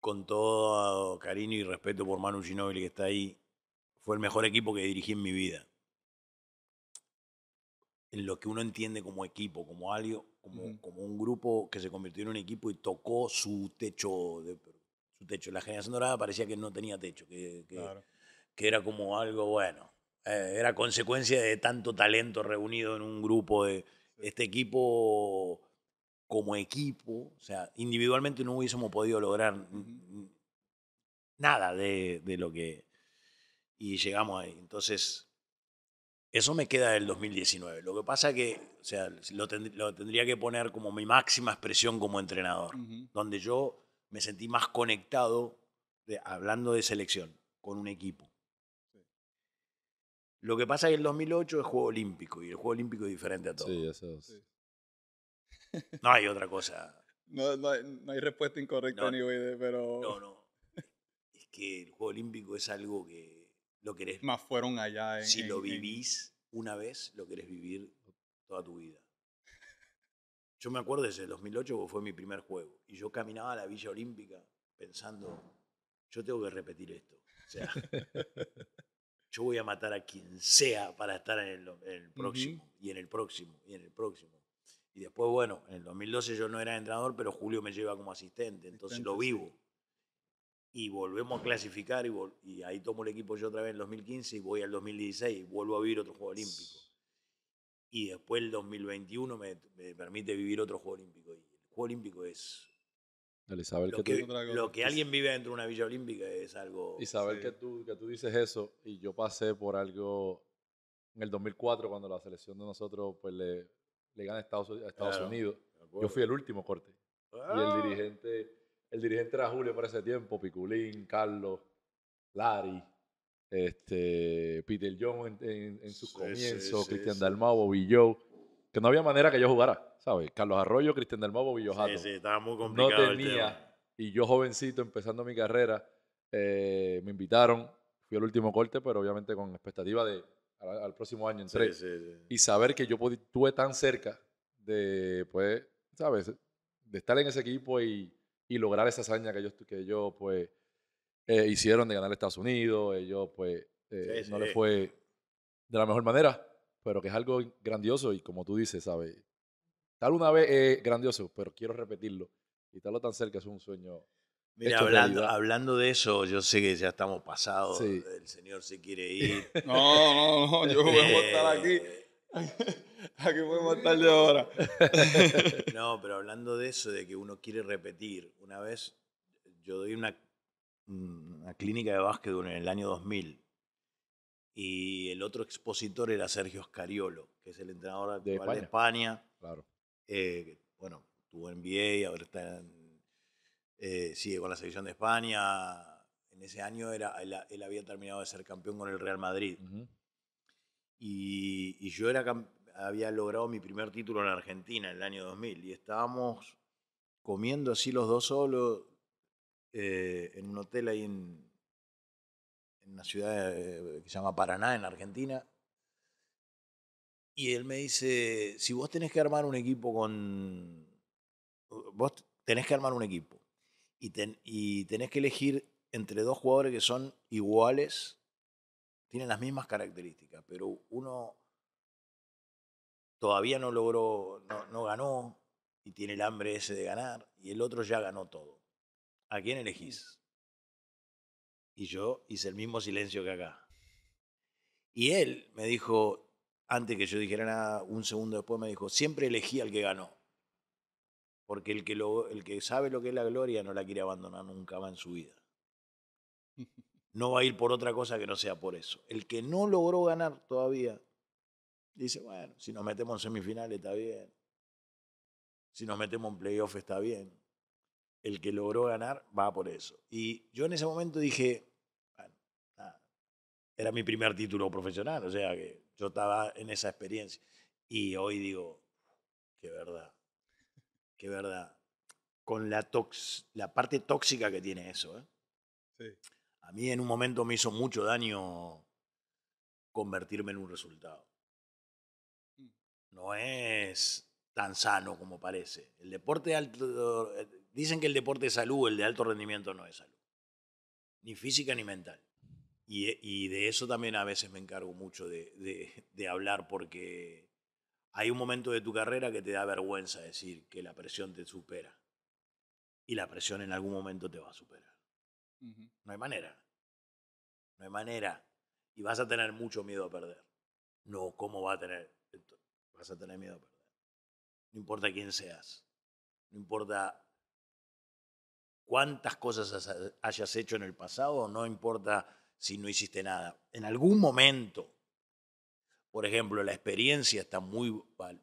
Con todo cariño y respeto por Manu Ginóbili que está ahí, fue el mejor equipo que dirigí en mi vida. En lo que uno entiende como equipo, como algo, como, como un grupo que se convirtió en un equipo y tocó su techo, de, su techo. La generación dorada parecía que no tenía techo, que, que era como algo bueno. Eh, era consecuencia de tanto talento reunido en un grupo de este equipo como equipo, o sea, individualmente no hubiésemos podido lograr nada de, lo que... Y llegamos ahí. Entonces, eso me queda del 2019. Lo que pasa que, o sea, lo, tendría que poner como mi máxima expresión como entrenador, donde yo me sentí más conectado, hablando de selección, con un equipo. Lo que pasa es que el 2008 es Juego Olímpico y el Juego Olímpico es diferente a todo. Sí, eso No hay otra cosa. No, no, hay, respuesta incorrecta, no, pero... No, no. Es que el Juego Olímpico es algo que lo querés... Más fueron allá. si lo vivís una vez, lo querés vivir toda tu vida. Yo me acuerdo desde el 2008 fue mi primer juego y yo caminaba a la Villa Olímpica pensando, yo tengo que repetir esto. O sea, yo voy a matar a quien sea para estar en el, próximo, y en el próximo, y en el próximo. Y después, bueno, en el 2012 yo no era entrenador, pero Julio me lleva como asistente, entonces lo vivo. Y volvemos a clasificar, y, ahí tomo el equipo yo otra vez en el 2015, y voy al 2016, y vuelvo a vivir otro Juego Olímpico. Y después el 2021 me, me permite vivir otro Juego Olímpico. Y el Juego Olímpico es lo que, alguien vive dentro de una villa olímpica es algo... Isabel que, tú, que tú dices eso, y yo pasé por algo en el 2004 cuando la selección de nosotros pues le, le gana a Estados, Unidos. Yo fui el último corte. Y el ah. dirigente, el dirigente era Julio para ese tiempo, Piculín, Carlos, Larry, este, Peter John en, su comienzo sus comienzos, Cristian Dalmau, Bobby Joe que no había manera que yo jugara, ¿sabes? Carlos Arroyo, Cristian del Mobo, Villojato. Sí, sí, estaba muy complicado. No tenía, y yo jovencito, empezando mi carrera, eh, me invitaron, fui al último corte, pero obviamente con expectativa de al, próximo año entré. Y saber que yo estuve tan cerca de, pues, ¿sabes? De estar en ese equipo y, lograr esa hazaña que ellos, que yo pues, eh, hicieron de ganar Estados Unidos. Ellos, pues, eh, no le fue de la mejor manera pero que es algo grandioso y como tú dices, sabe Tal una vez es grandioso, pero quiero repetirlo. Y estarlo tan cerca es un sueño. Mira, hablando, hablando, de eso, yo sé que ya estamos pasados. El señor se quiere ir. no, no, no, yo voy a estar aquí. Eh, aquí podemos estar de ahora. no, pero hablando de eso, de que uno quiere repetir. Una vez yo doy una, mm, una clínica de básquet en el año 2000 y el otro expositor era Sergio Scariolo, que es el entrenador actual de España. Claro. Eh, bueno, tuvo NBA, ahora está eh, sigue con la selección de España. En ese año era, él, había terminado de ser campeón con el Real Madrid. y, yo era, había logrado mi primer título en Argentina en el año 2000. Y estábamos comiendo así los dos solos eh, en un hotel ahí en, una ciudad eh, que se llama Paraná, en Argentina. Y él me dice, si vos tenés que armar un equipo con... Vos tenés que armar un equipo y, ten, y tenés que elegir entre dos jugadores que son iguales, tienen las mismas características, pero uno todavía no logró, no, no ganó y tiene el hambre ese de ganar, y el otro ya ganó todo. ¿A quién elegís? Y yo hice el mismo silencio que acá. Y él me dijo, antes que yo dijera nada, un segundo después me dijo, siempre elegí al que ganó. Porque el que, el que sabe lo que es la gloria no la quiere abandonar nunca más en su vida. No va a ir por otra cosa que no sea por eso. El que no logró ganar todavía, dice, bueno, si nos metemos en semifinales está bien. Si nos metemos en playoff está bien el que logró ganar va por eso. Y yo en ese momento dije, bueno, era mi primer título profesional, o sea que yo estaba en esa experiencia. Y hoy digo, qué verdad, qué verdad, con la, tox, la parte tóxica que tiene eso. ¿eh? Sí. A mí en un momento me hizo mucho daño convertirme en un resultado. Mm. No es tan sano como parece. El deporte de alto, eh, Dicen que el deporte es salud, el de alto rendimiento no es salud. Ni física ni mental. Y, eh, de eso también a veces me encargo mucho de, hablar porque hay un momento de tu carrera que te da vergüenza decir que la presión te supera. Y la presión en algún momento te va a superar. No hay manera. No hay manera. Y vas a tener mucho miedo a perder. No, ¿cómo va a tener? Vas a tener miedo a perder. No importa quién seas. No importa cuántas cosas hayas hecho en el pasado, no importa si no hiciste nada. En algún momento, por ejemplo, la experiencia está muy,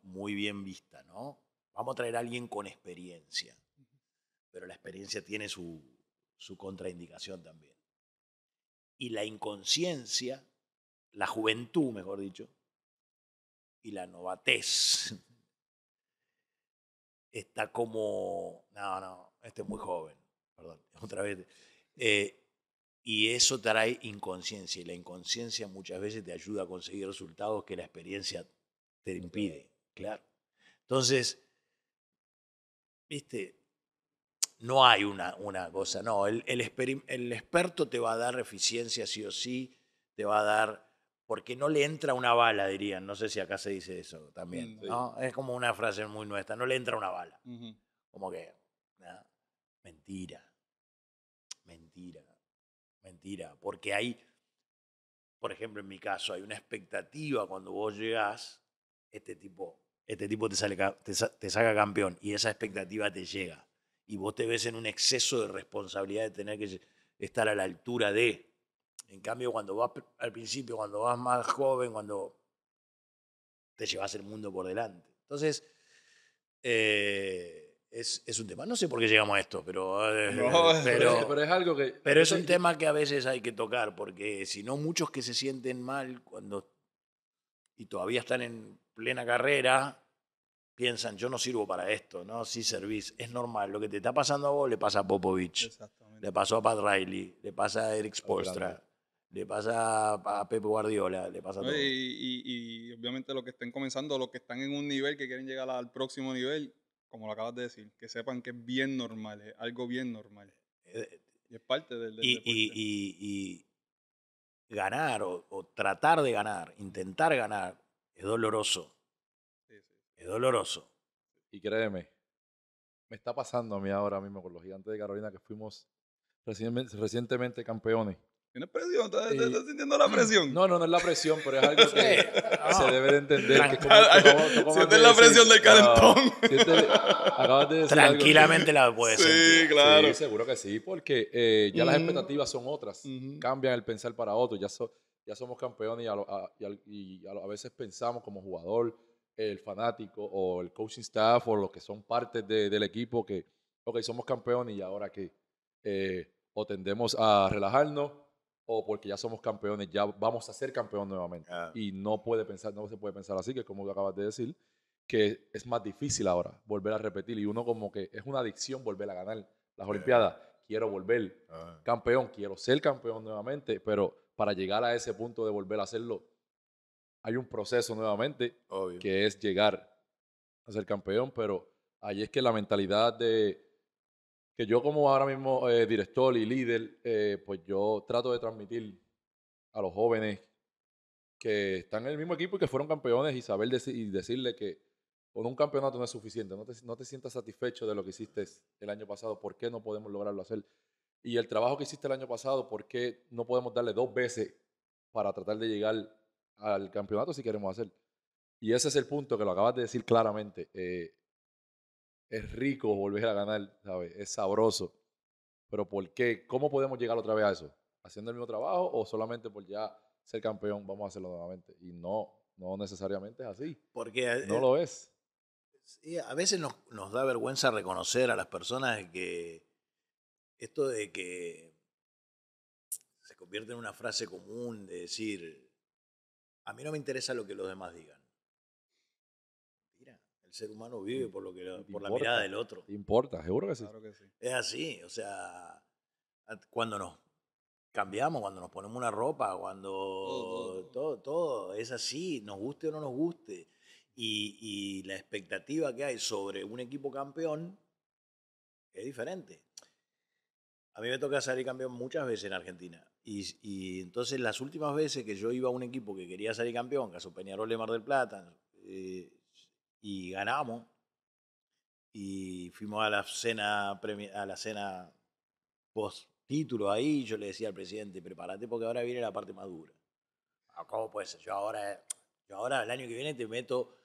muy bien vista, ¿no? Vamos a traer a alguien con experiencia, pero la experiencia tiene su, su contraindicación también. Y la inconsciencia, la juventud, mejor dicho, y la novatez está como, no, no, este es muy joven Perdón, otra vez. Eh, y eso trae inconsciencia. Y la inconsciencia muchas veces te ayuda a conseguir resultados que la experiencia te impide. Claro. Entonces, viste, no hay una, una cosa. No, el, experto te va a dar eficiencia sí o sí, te va a dar porque no le entra una bala, dirían. No sé si acá se dice eso también. Mm, ¿no? Es como una frase muy nuestra, no le entra una bala. Como que, mentira mentira, mentira, porque hay, por ejemplo, en mi caso, hay una expectativa cuando vos llegás, este tipo, este tipo te, sale, saca campeón y esa expectativa te llega. Y vos te ves en un exceso de responsabilidad de tener que estar a la altura de. En cambio, cuando vas al principio, cuando vas más joven, cuando te llevas el mundo por delante. Entonces, eh, es, un tema. No sé por qué llegamos a esto, pero. Eh, pero, es algo que. Pero es un tema que a veces hay que tocar, porque si no, muchos que se sienten mal cuando. y todavía están en plena carrera, piensan, yo no sirvo para esto, ¿no? Sí servís. Es normal. Lo que te está pasando a vos le pasa a Popovich. Le pasó a Pat Riley, le pasa a Eric Spolstra. Le pasa a, Pep Pepe Guardiola, le pasa a todo. Y, y obviamente los que estén comenzando, los que están en un nivel que quieren llegar al próximo nivel, como lo acabas de decir, que sepan que es bien normal, es algo bien normal. Eh, y es parte del, y, Y, ganar o, tratar de ganar, intentar ganar, es doloroso. Es doloroso. Y créeme, me está pasando a mí ahora mismo con los gigantes de Carolina que fuimos recientemente campeones. Tienes presión, ¿Estás, sintiendo la presión. No, no, no es la presión, pero es algo que se debe de entender. Que como, la presión del ah, calentón. de decir Tranquilamente la puedes sí, Claro. Sí, seguro que sí, porque eh, ya las expectativas son otras. Cambian el pensar para otro. Ya, ya somos campeones y a, y, y a, veces pensamos como jugador, el fanático o el coaching staff o los que son parte de, del equipo que, ok, somos campeones y ahora que eh, o tendemos a relajarnos o porque ya somos campeones, ya vamos a ser campeón nuevamente. Ah. Y no puede pensar, no se puede pensar así, que como acabas de decir, que es más difícil ahora volver a repetir. Y uno como que es una adicción volver a ganar las Olimpiadas. Quiero volver ah. campeón, quiero ser campeón nuevamente, pero para llegar a ese punto de volver a hacerlo, hay un proceso nuevamente que es llegar a ser campeón, pero ahí es que la mentalidad de que yo como ahora mismo eh, director y líder, eh, pues yo trato de transmitir a los jóvenes que están en el mismo equipo y que fueron campeones y saber y decirle que con un campeonato no es suficiente, no te, sientas satisfecho de lo que hiciste el año pasado, ¿por qué no podemos lograrlo hacer? Y el trabajo que hiciste el año pasado, ¿por qué no podemos darle dos veces para tratar de llegar al campeonato si queremos hacer? Y ese es el punto que lo acabas de decir claramente. Eh, es rico volver a ganar, ¿sabes? Es sabroso. Pero ¿por qué? ¿Cómo podemos llegar otra vez a eso? ¿Haciendo el mismo trabajo o solamente por ya ser campeón vamos a hacerlo nuevamente? Y no, no necesariamente es así. Porque eh, no eh, lo es. a veces nos, nos, da vergüenza reconocer a las personas que esto de que se convierte en una frase común de decir, a mí no me interesa lo que los demás digan. El ser humano vive por, lo que, por la mirada del otro. importa, seguro que sí. Claro que sí. Es así, o sea, cuando nos cambiamos, cuando nos ponemos una ropa, cuando todo, todo, es así, nos guste o no nos guste. Y, y, la expectativa que hay sobre un equipo campeón es diferente. A mí me toca salir campeón muchas veces en Argentina. Y, y, entonces las últimas veces que yo iba a un equipo que quería salir campeón, caso Peñarol de Mar del Plata, eh, y ganamos. Y fuimos a la cena, a la cena post título ahí. Yo le decía al presidente, prepárate porque ahora viene la parte más dura. Ah, ¿Cómo puede ser? Yo ahora, yo ahora el año que viene te meto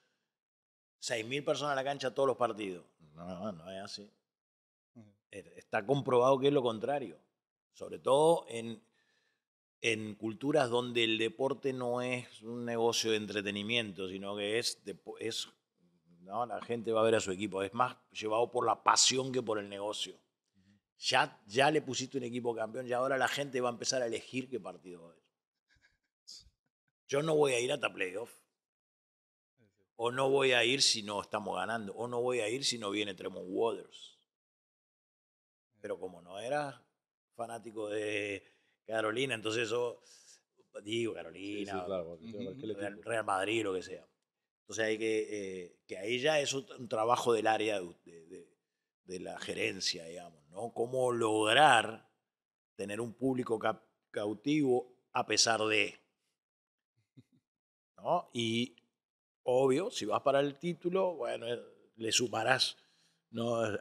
6.000 personas a la cancha todos los partidos. No, no es así. E, está comprobado que es lo contrario. Sobre todo en, en culturas donde el deporte no es un negocio de entretenimiento, sino que es, es ¿no? La gente va a ver a su equipo. Es más llevado por la pasión que por el negocio. Ya, ya le pusiste un equipo campeón y ahora la gente va a empezar a elegir qué partido va a ver. Yo no voy a ir hasta playoff. O no voy a ir si no estamos ganando. O no voy a ir si no viene Tremont Waters. Pero como no era fanático de Carolina, entonces yo digo Carolina, Real Madrid, lo que sea. Entonces hay que, eh, que ahí ya es un trabajo del área de, de, la gerencia, digamos, ¿no? Cómo lograr tener un público cautivo a pesar de, ¿no? Y obvio, si vas para el título, bueno, eh, le sumarás, ¿no? Eh,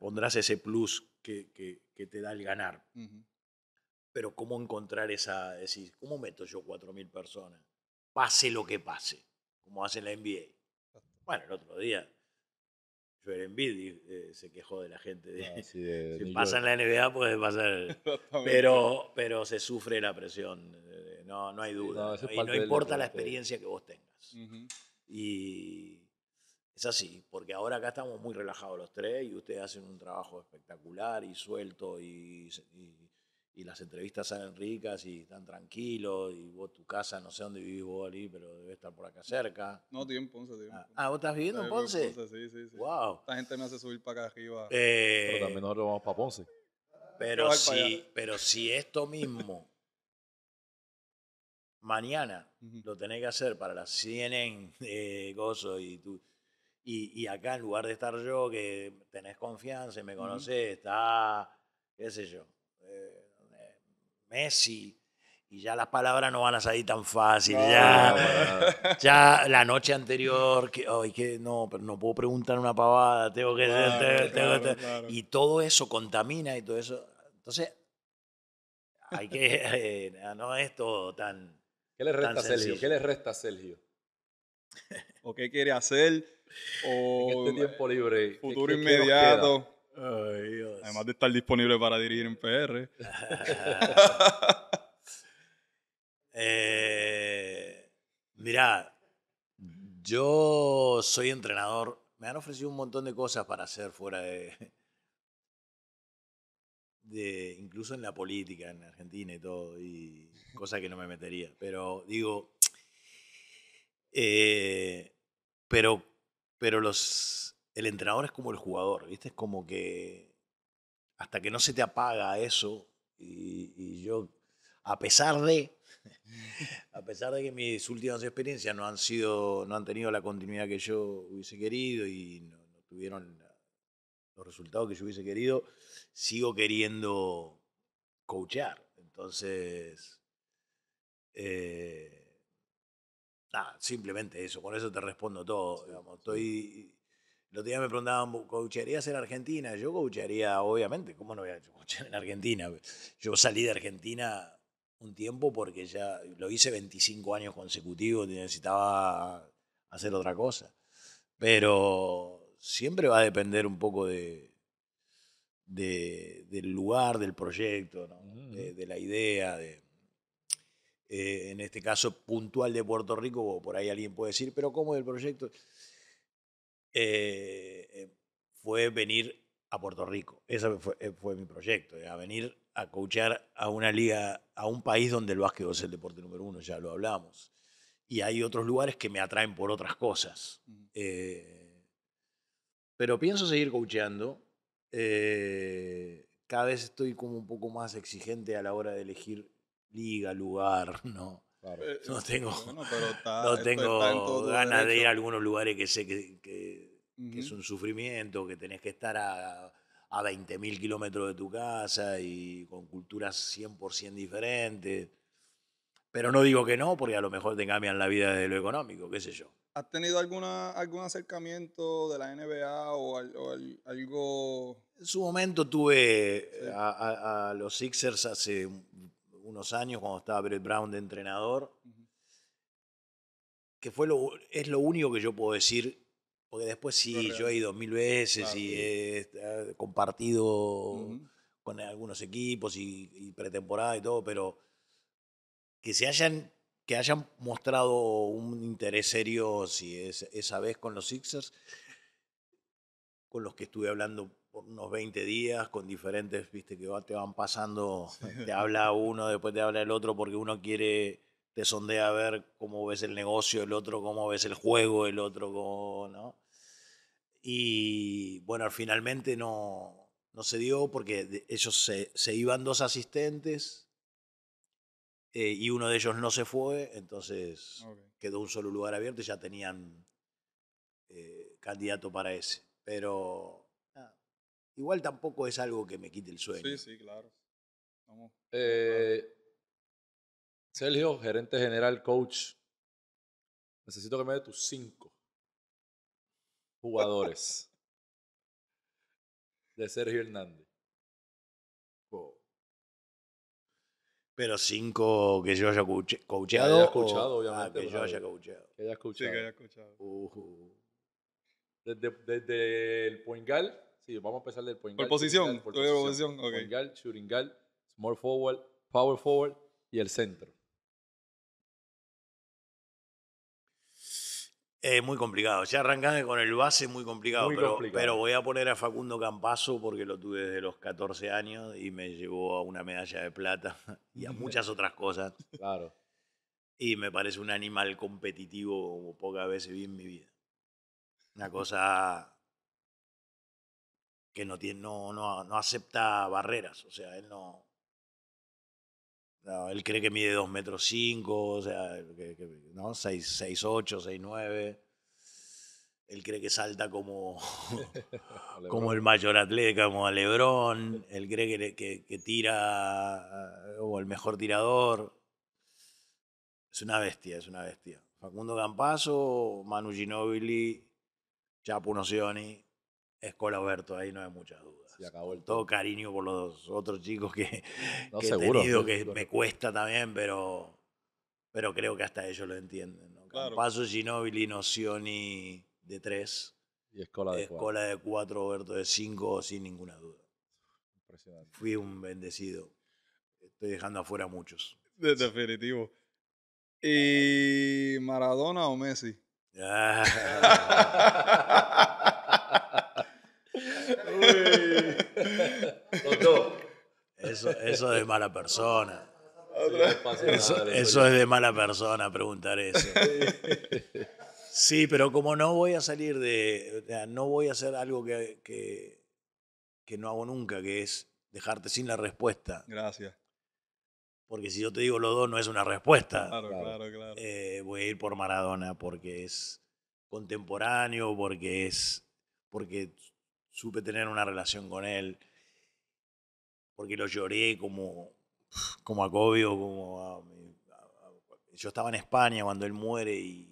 pondrás ese plus que, que, te da el ganar. Pero cómo encontrar esa, decir, ¿cómo meto yo 4.000 personas? Pase lo que pase como hacen la NBA. Bueno, el otro día, Joel Embiid eh, se quejó de la gente. si pasa en la NBA, puede pasar. pero, pero se sufre la presión, eh, no, no hay duda. no, importa la experiencia que vos tengas. Y es así, porque ahora acá estamos muy relajados los tres y ustedes hacen un trabajo espectacular y suelto y y las entrevistas salen ricas y están tranquilos y vos tu casa, no sé dónde vivís vos, ahí pero debe estar por acá cerca. No, estoy en Ponce, ah, ah, ¿vos estás viviendo en Ponce? sí, sí, sí. Wow. Esta gente me hace subir para acá arriba. Eh, pero también nosotros vamos para Ponce. Pero si, pero si esto mismo mañana lo tenés que hacer para la CNN, eh, gozo, y tú... Y, acá, en lugar de estar yo, que tenés confianza y me conocés, está, qué sé yo, eh, Messi, y ya las palabras no van a salir tan fácil. ya, ya la noche anterior, que, que no, pero no puedo preguntar una pavada, tengo que. Y todo eso contamina y todo eso. Entonces, hay que. Eh, no es todo tan. ¿Qué le resta, Sergio? ¿Qué le resta, Sergio? ¿O qué quiere hacer? Este o tiempo libre. Futuro inmediato. Además de estar disponible para dirigir en PR. eh, yo soy entrenador. Me han ofrecido un montón de cosas para hacer fuera de, incluso en la política, en Argentina y todo, y cosas que no me metería. Pero digo, eh, pero, pero los el entrenador es como el jugador, ¿viste? Es como que hasta que no se te apaga eso, y, yo, a pesar de, a pesar de que mis últimas experiencias no han sido, no han tenido la continuidad que yo hubiese querido y no, tuvieron los resultados que yo hubiese querido, sigo queriendo coachar Entonces, eh, nada, simplemente eso, con eso te respondo todo. Estoy los días me preguntaban, ¿coacharías en Argentina? Yo coacharía, obviamente, ¿cómo no voy a coachar en Argentina? Yo salí de Argentina un tiempo porque ya lo hice 25 años consecutivos, y necesitaba hacer otra cosa. Pero siempre va a depender un poco de, del lugar, del proyecto, mm. de, la idea. Eh, en este caso puntual de Puerto Rico, por ahí alguien puede decir, pero ¿cómo es el proyecto? Eh, eh, fue venir a Puerto Rico. Ese eh, fue, mi proyecto, a venir a coachar a una liga, a un país donde el básquetbol es el deporte número uno, ya lo hablamos. Y hay otros lugares que me atraen por otras cosas. pero pienso seguir coacheando. cada vez estoy como un poco más exigente a la hora de elegir liga, lugar, ¿no? Eh, no tengo, tengo ganas de ir a algunos lugares que sé que, es un sufrimiento, que tenés que estar a, a 20.000 kilómetros de tu casa y con culturas 100% diferentes. Pero no digo que no, porque a lo mejor te cambian la vida desde lo económico, qué sé yo. ¿Has tenido alguna, algún acercamiento de la NBA o, algo...? En su momento tuve a, los Sixers hace unos años cuando estaba Brett Brown de entrenador, que fue lo, es lo único que yo puedo decir, porque después sí, yo he ido mil veces y he eh, compartido con algunos equipos y, pretemporada y todo, pero que se hayan que hayan mostrado un interés serio si es, esa vez con los Sixers, con los que estuve hablando unos 20 días con diferentes, viste, que te van pasando, te habla uno, después te habla el otro, porque uno quiere, te sondea a ver cómo ves el negocio, el otro cómo ves el juego, el otro cómo, ¿no? Y bueno, finalmente no, no se dio porque ellos se, se, iban dos asistentes eh, y uno de ellos no se fue, entonces quedó un solo lugar abierto y ya tenían eh, candidato para ese. Pero Igual tampoco es algo que me quite el sueño. Sí, sí, claro. Vamos. Eh, Sergio, gerente general, coach. Necesito que me dé tus cinco jugadores de Sergio Hernández. Oh. Pero cinco que yo haya coacheado. escuchado, ah, obviamente. Ah, que yo haya coacheado. Que escuchado. Sí, que haya escuchado. desde, desde el puengal vamos a empezar del point Por posición. Por posición. Okay. small forward, power forward y el centro. Es muy complicado. Ya arrancaste con el base, muy complicado. pero, pero voy a poner a Facundo Campazo porque lo tuve desde los 14 años y me llevó a una medalla de plata y a muchas otras cosas. Claro. Y me parece un animal competitivo como pocas veces vi en mi vida. Una cosa que no, acepta barreras, o sea, él no, él cree que mide 2 metros 5, o sea, que, 6, 9. Él cree que salta como, como el mayor atleta, como a Lebrón. Él cree que, tira o el mejor tirador. Es una bestia, es una bestia. Facundo Campazo, Manu Ginobili, Chapuno Nocioni. Escola Oberto, ahí no hay muchas dudas. Todo cariño por los otros chicos que, he tenido, que me cuesta también, pero, pero creo que hasta ellos lo entienden. ¿no? Claro. Paso Ginobili Nocioni de tres. Y Escola de Escola cuatro. de cuatro, de cinco, sin ninguna duda. Fui un bendecido. Estoy dejando afuera muchos. De definitivo. ¿Y Maradona o Messi? Ah. Eso, es de mala persona. eso, es de mala persona preguntar eso. Sí, pero como no voy a salir de. No voy a hacer algo que, no hago nunca, que es dejarte sin la respuesta. Gracias. Porque si yo te digo los dos, no es una respuesta. Claro, claro, claro. Eh, voy a ir por Maradona porque es contemporáneo, porque es. porque supe tener una relación con él porque lo lloré como, como a Cobio, como a, yo estaba en España cuando él muere y,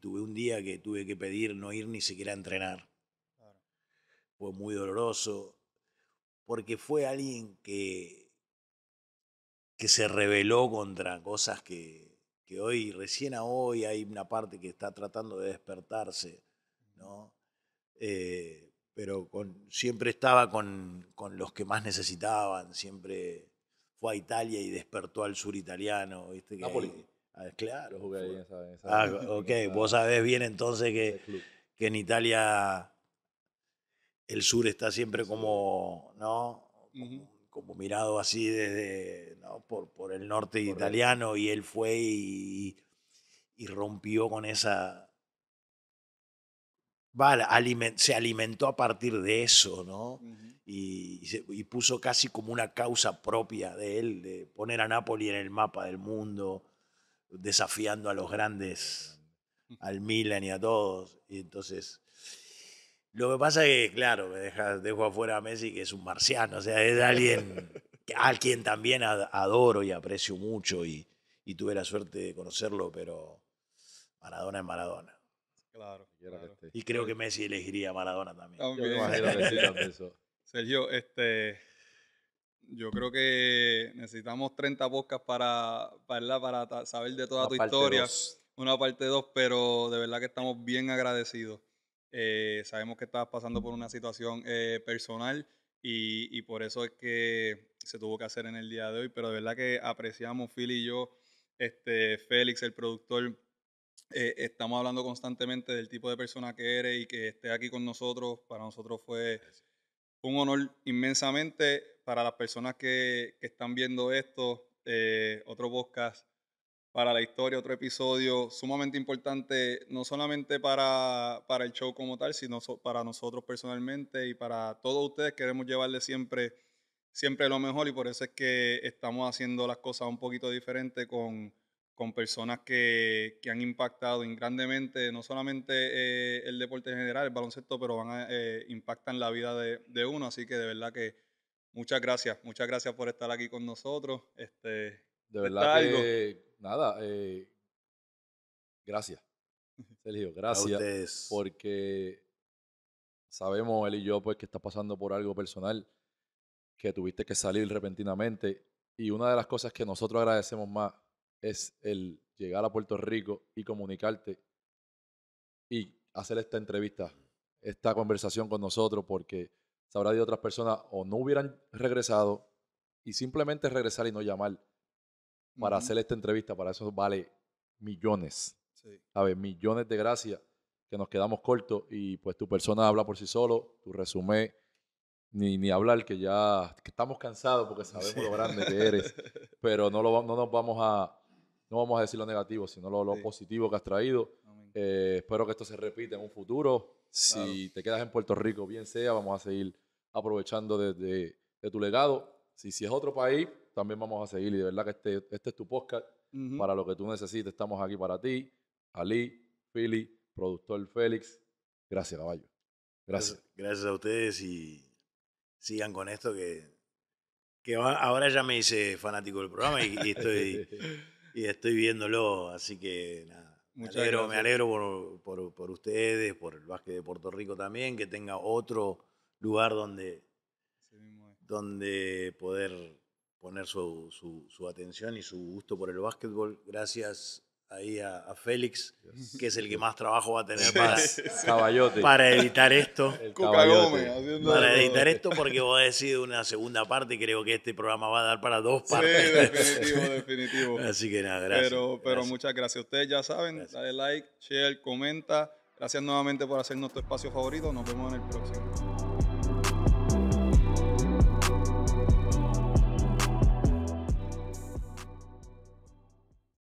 tuve un día que tuve que pedir no ir ni siquiera a entrenar. Fue muy doloroso, porque fue alguien que, que se rebeló contra cosas que, que hoy, recién a hoy, hay una parte que está tratando de despertarse, ¿no? Eh, pero con, siempre estaba con, con, los que más necesitaban, siempre fue a Italia y despertó al sur italiano. Que Napoli. Ah, claro. esa, ah, ok, vos sabés bien entonces que, que en Italia el sur está siempre como, ¿no? Como mirado así desde, ¿no? por, por el norte italiano y él fue y, y rompió con esa, se alimentó a partir de eso, ¿no? y, puso casi como una causa propia de él, de poner a Napoli en el mapa del mundo, desafiando a los grandes, al Milan y a todos. Y entonces, lo que pasa es que, claro, me dejo afuera a Messi, que es un marciano, o sea, es alguien, a quien también adoro y aprecio mucho y tuve la suerte de conocerlo, pero Maradona es Maradona. Claro. y creo que Messi elegiría a Maradona también. Sergio, este, yo creo que necesitamos 30 podcasts para, para, para saber de toda tu historia. Una parte dos, pero de verdad que estamos bien agradecidos. Eh, sabemos que estabas pasando por una situación eh, personal y, y, por eso es que se tuvo que hacer en el día de hoy, pero de verdad que apreciamos, Phil y yo, este, Félix, el productor, eh, estamos hablando constantemente del tipo de persona que eres y que esté aquí con nosotros. Para nosotros fue un honor inmensamente. Para las personas que, que están viendo esto, eh, otro podcast para la historia, otro episodio sumamente importante, no solamente para, para el show como tal, sino para nosotros personalmente y para todos ustedes. Queremos llevarle siempre, siempre lo mejor y por eso es que estamos haciendo las cosas un poquito diferente con con personas que, han impactado grandemente no solamente eh, el deporte en general, el baloncesto, pero van a, eh, impactan la vida de, uno. Así que de verdad que muchas gracias, muchas gracias por estar aquí con nosotros. Este, de verdad que, nada, eh, gracias. Sergio, gracias. Porque sabemos él y yo pues que está pasando por algo personal, que tuviste que salir repentinamente. Y una de las cosas que nosotros agradecemos más es el llegar a Puerto Rico y comunicarte y hacer esta entrevista, esta conversación con nosotros, porque sabrá de otras personas o no hubieran regresado y simplemente regresar y no llamar para hacer esta entrevista, para eso vale millones. A ver, millones de gracias que nos quedamos cortos y pues tu persona habla por sí solo, tu resumen, ni, ni hablar que ya estamos cansados porque sabemos lo grande que eres, pero no, lo, no nos vamos a, no vamos a decir lo negativo, sino lo, positivo que has traído. Eh, espero que esto se repita en un futuro. Si te quedas en Puerto Rico, bien sea, vamos a seguir aprovechando de, tu legado. Si, es otro país, también vamos a seguir. Y de verdad que este, este es tu podcast. Para lo que tú necesites, estamos aquí para ti. Ali, Philly, productor Félix. Gracias, caballo. Gracias. Gracias a ustedes y sigan con esto que, ahora ya me hice fanático del programa y estoy... y estoy viéndolo, así que nada. Me alegro, me alegro, por, por, ustedes, por el básquet de Puerto Rico también, que tenga otro lugar donde, donde poder poner su, su, su atención y su gusto por el básquetbol. Gracias ahí a, Félix, que es el que más trabajo va a tener para, Caballote. para editar esto. para editar esto porque a decir una segunda parte creo que este programa va a dar para dos partes. definitivo, definitivo. Así que nada, gracias. Pero, pero gracias. muchas gracias. Ustedes ya saben, dale like, share, comenta. Gracias nuevamente por hacernos tu espacio favorito. Nos vemos en el próximo.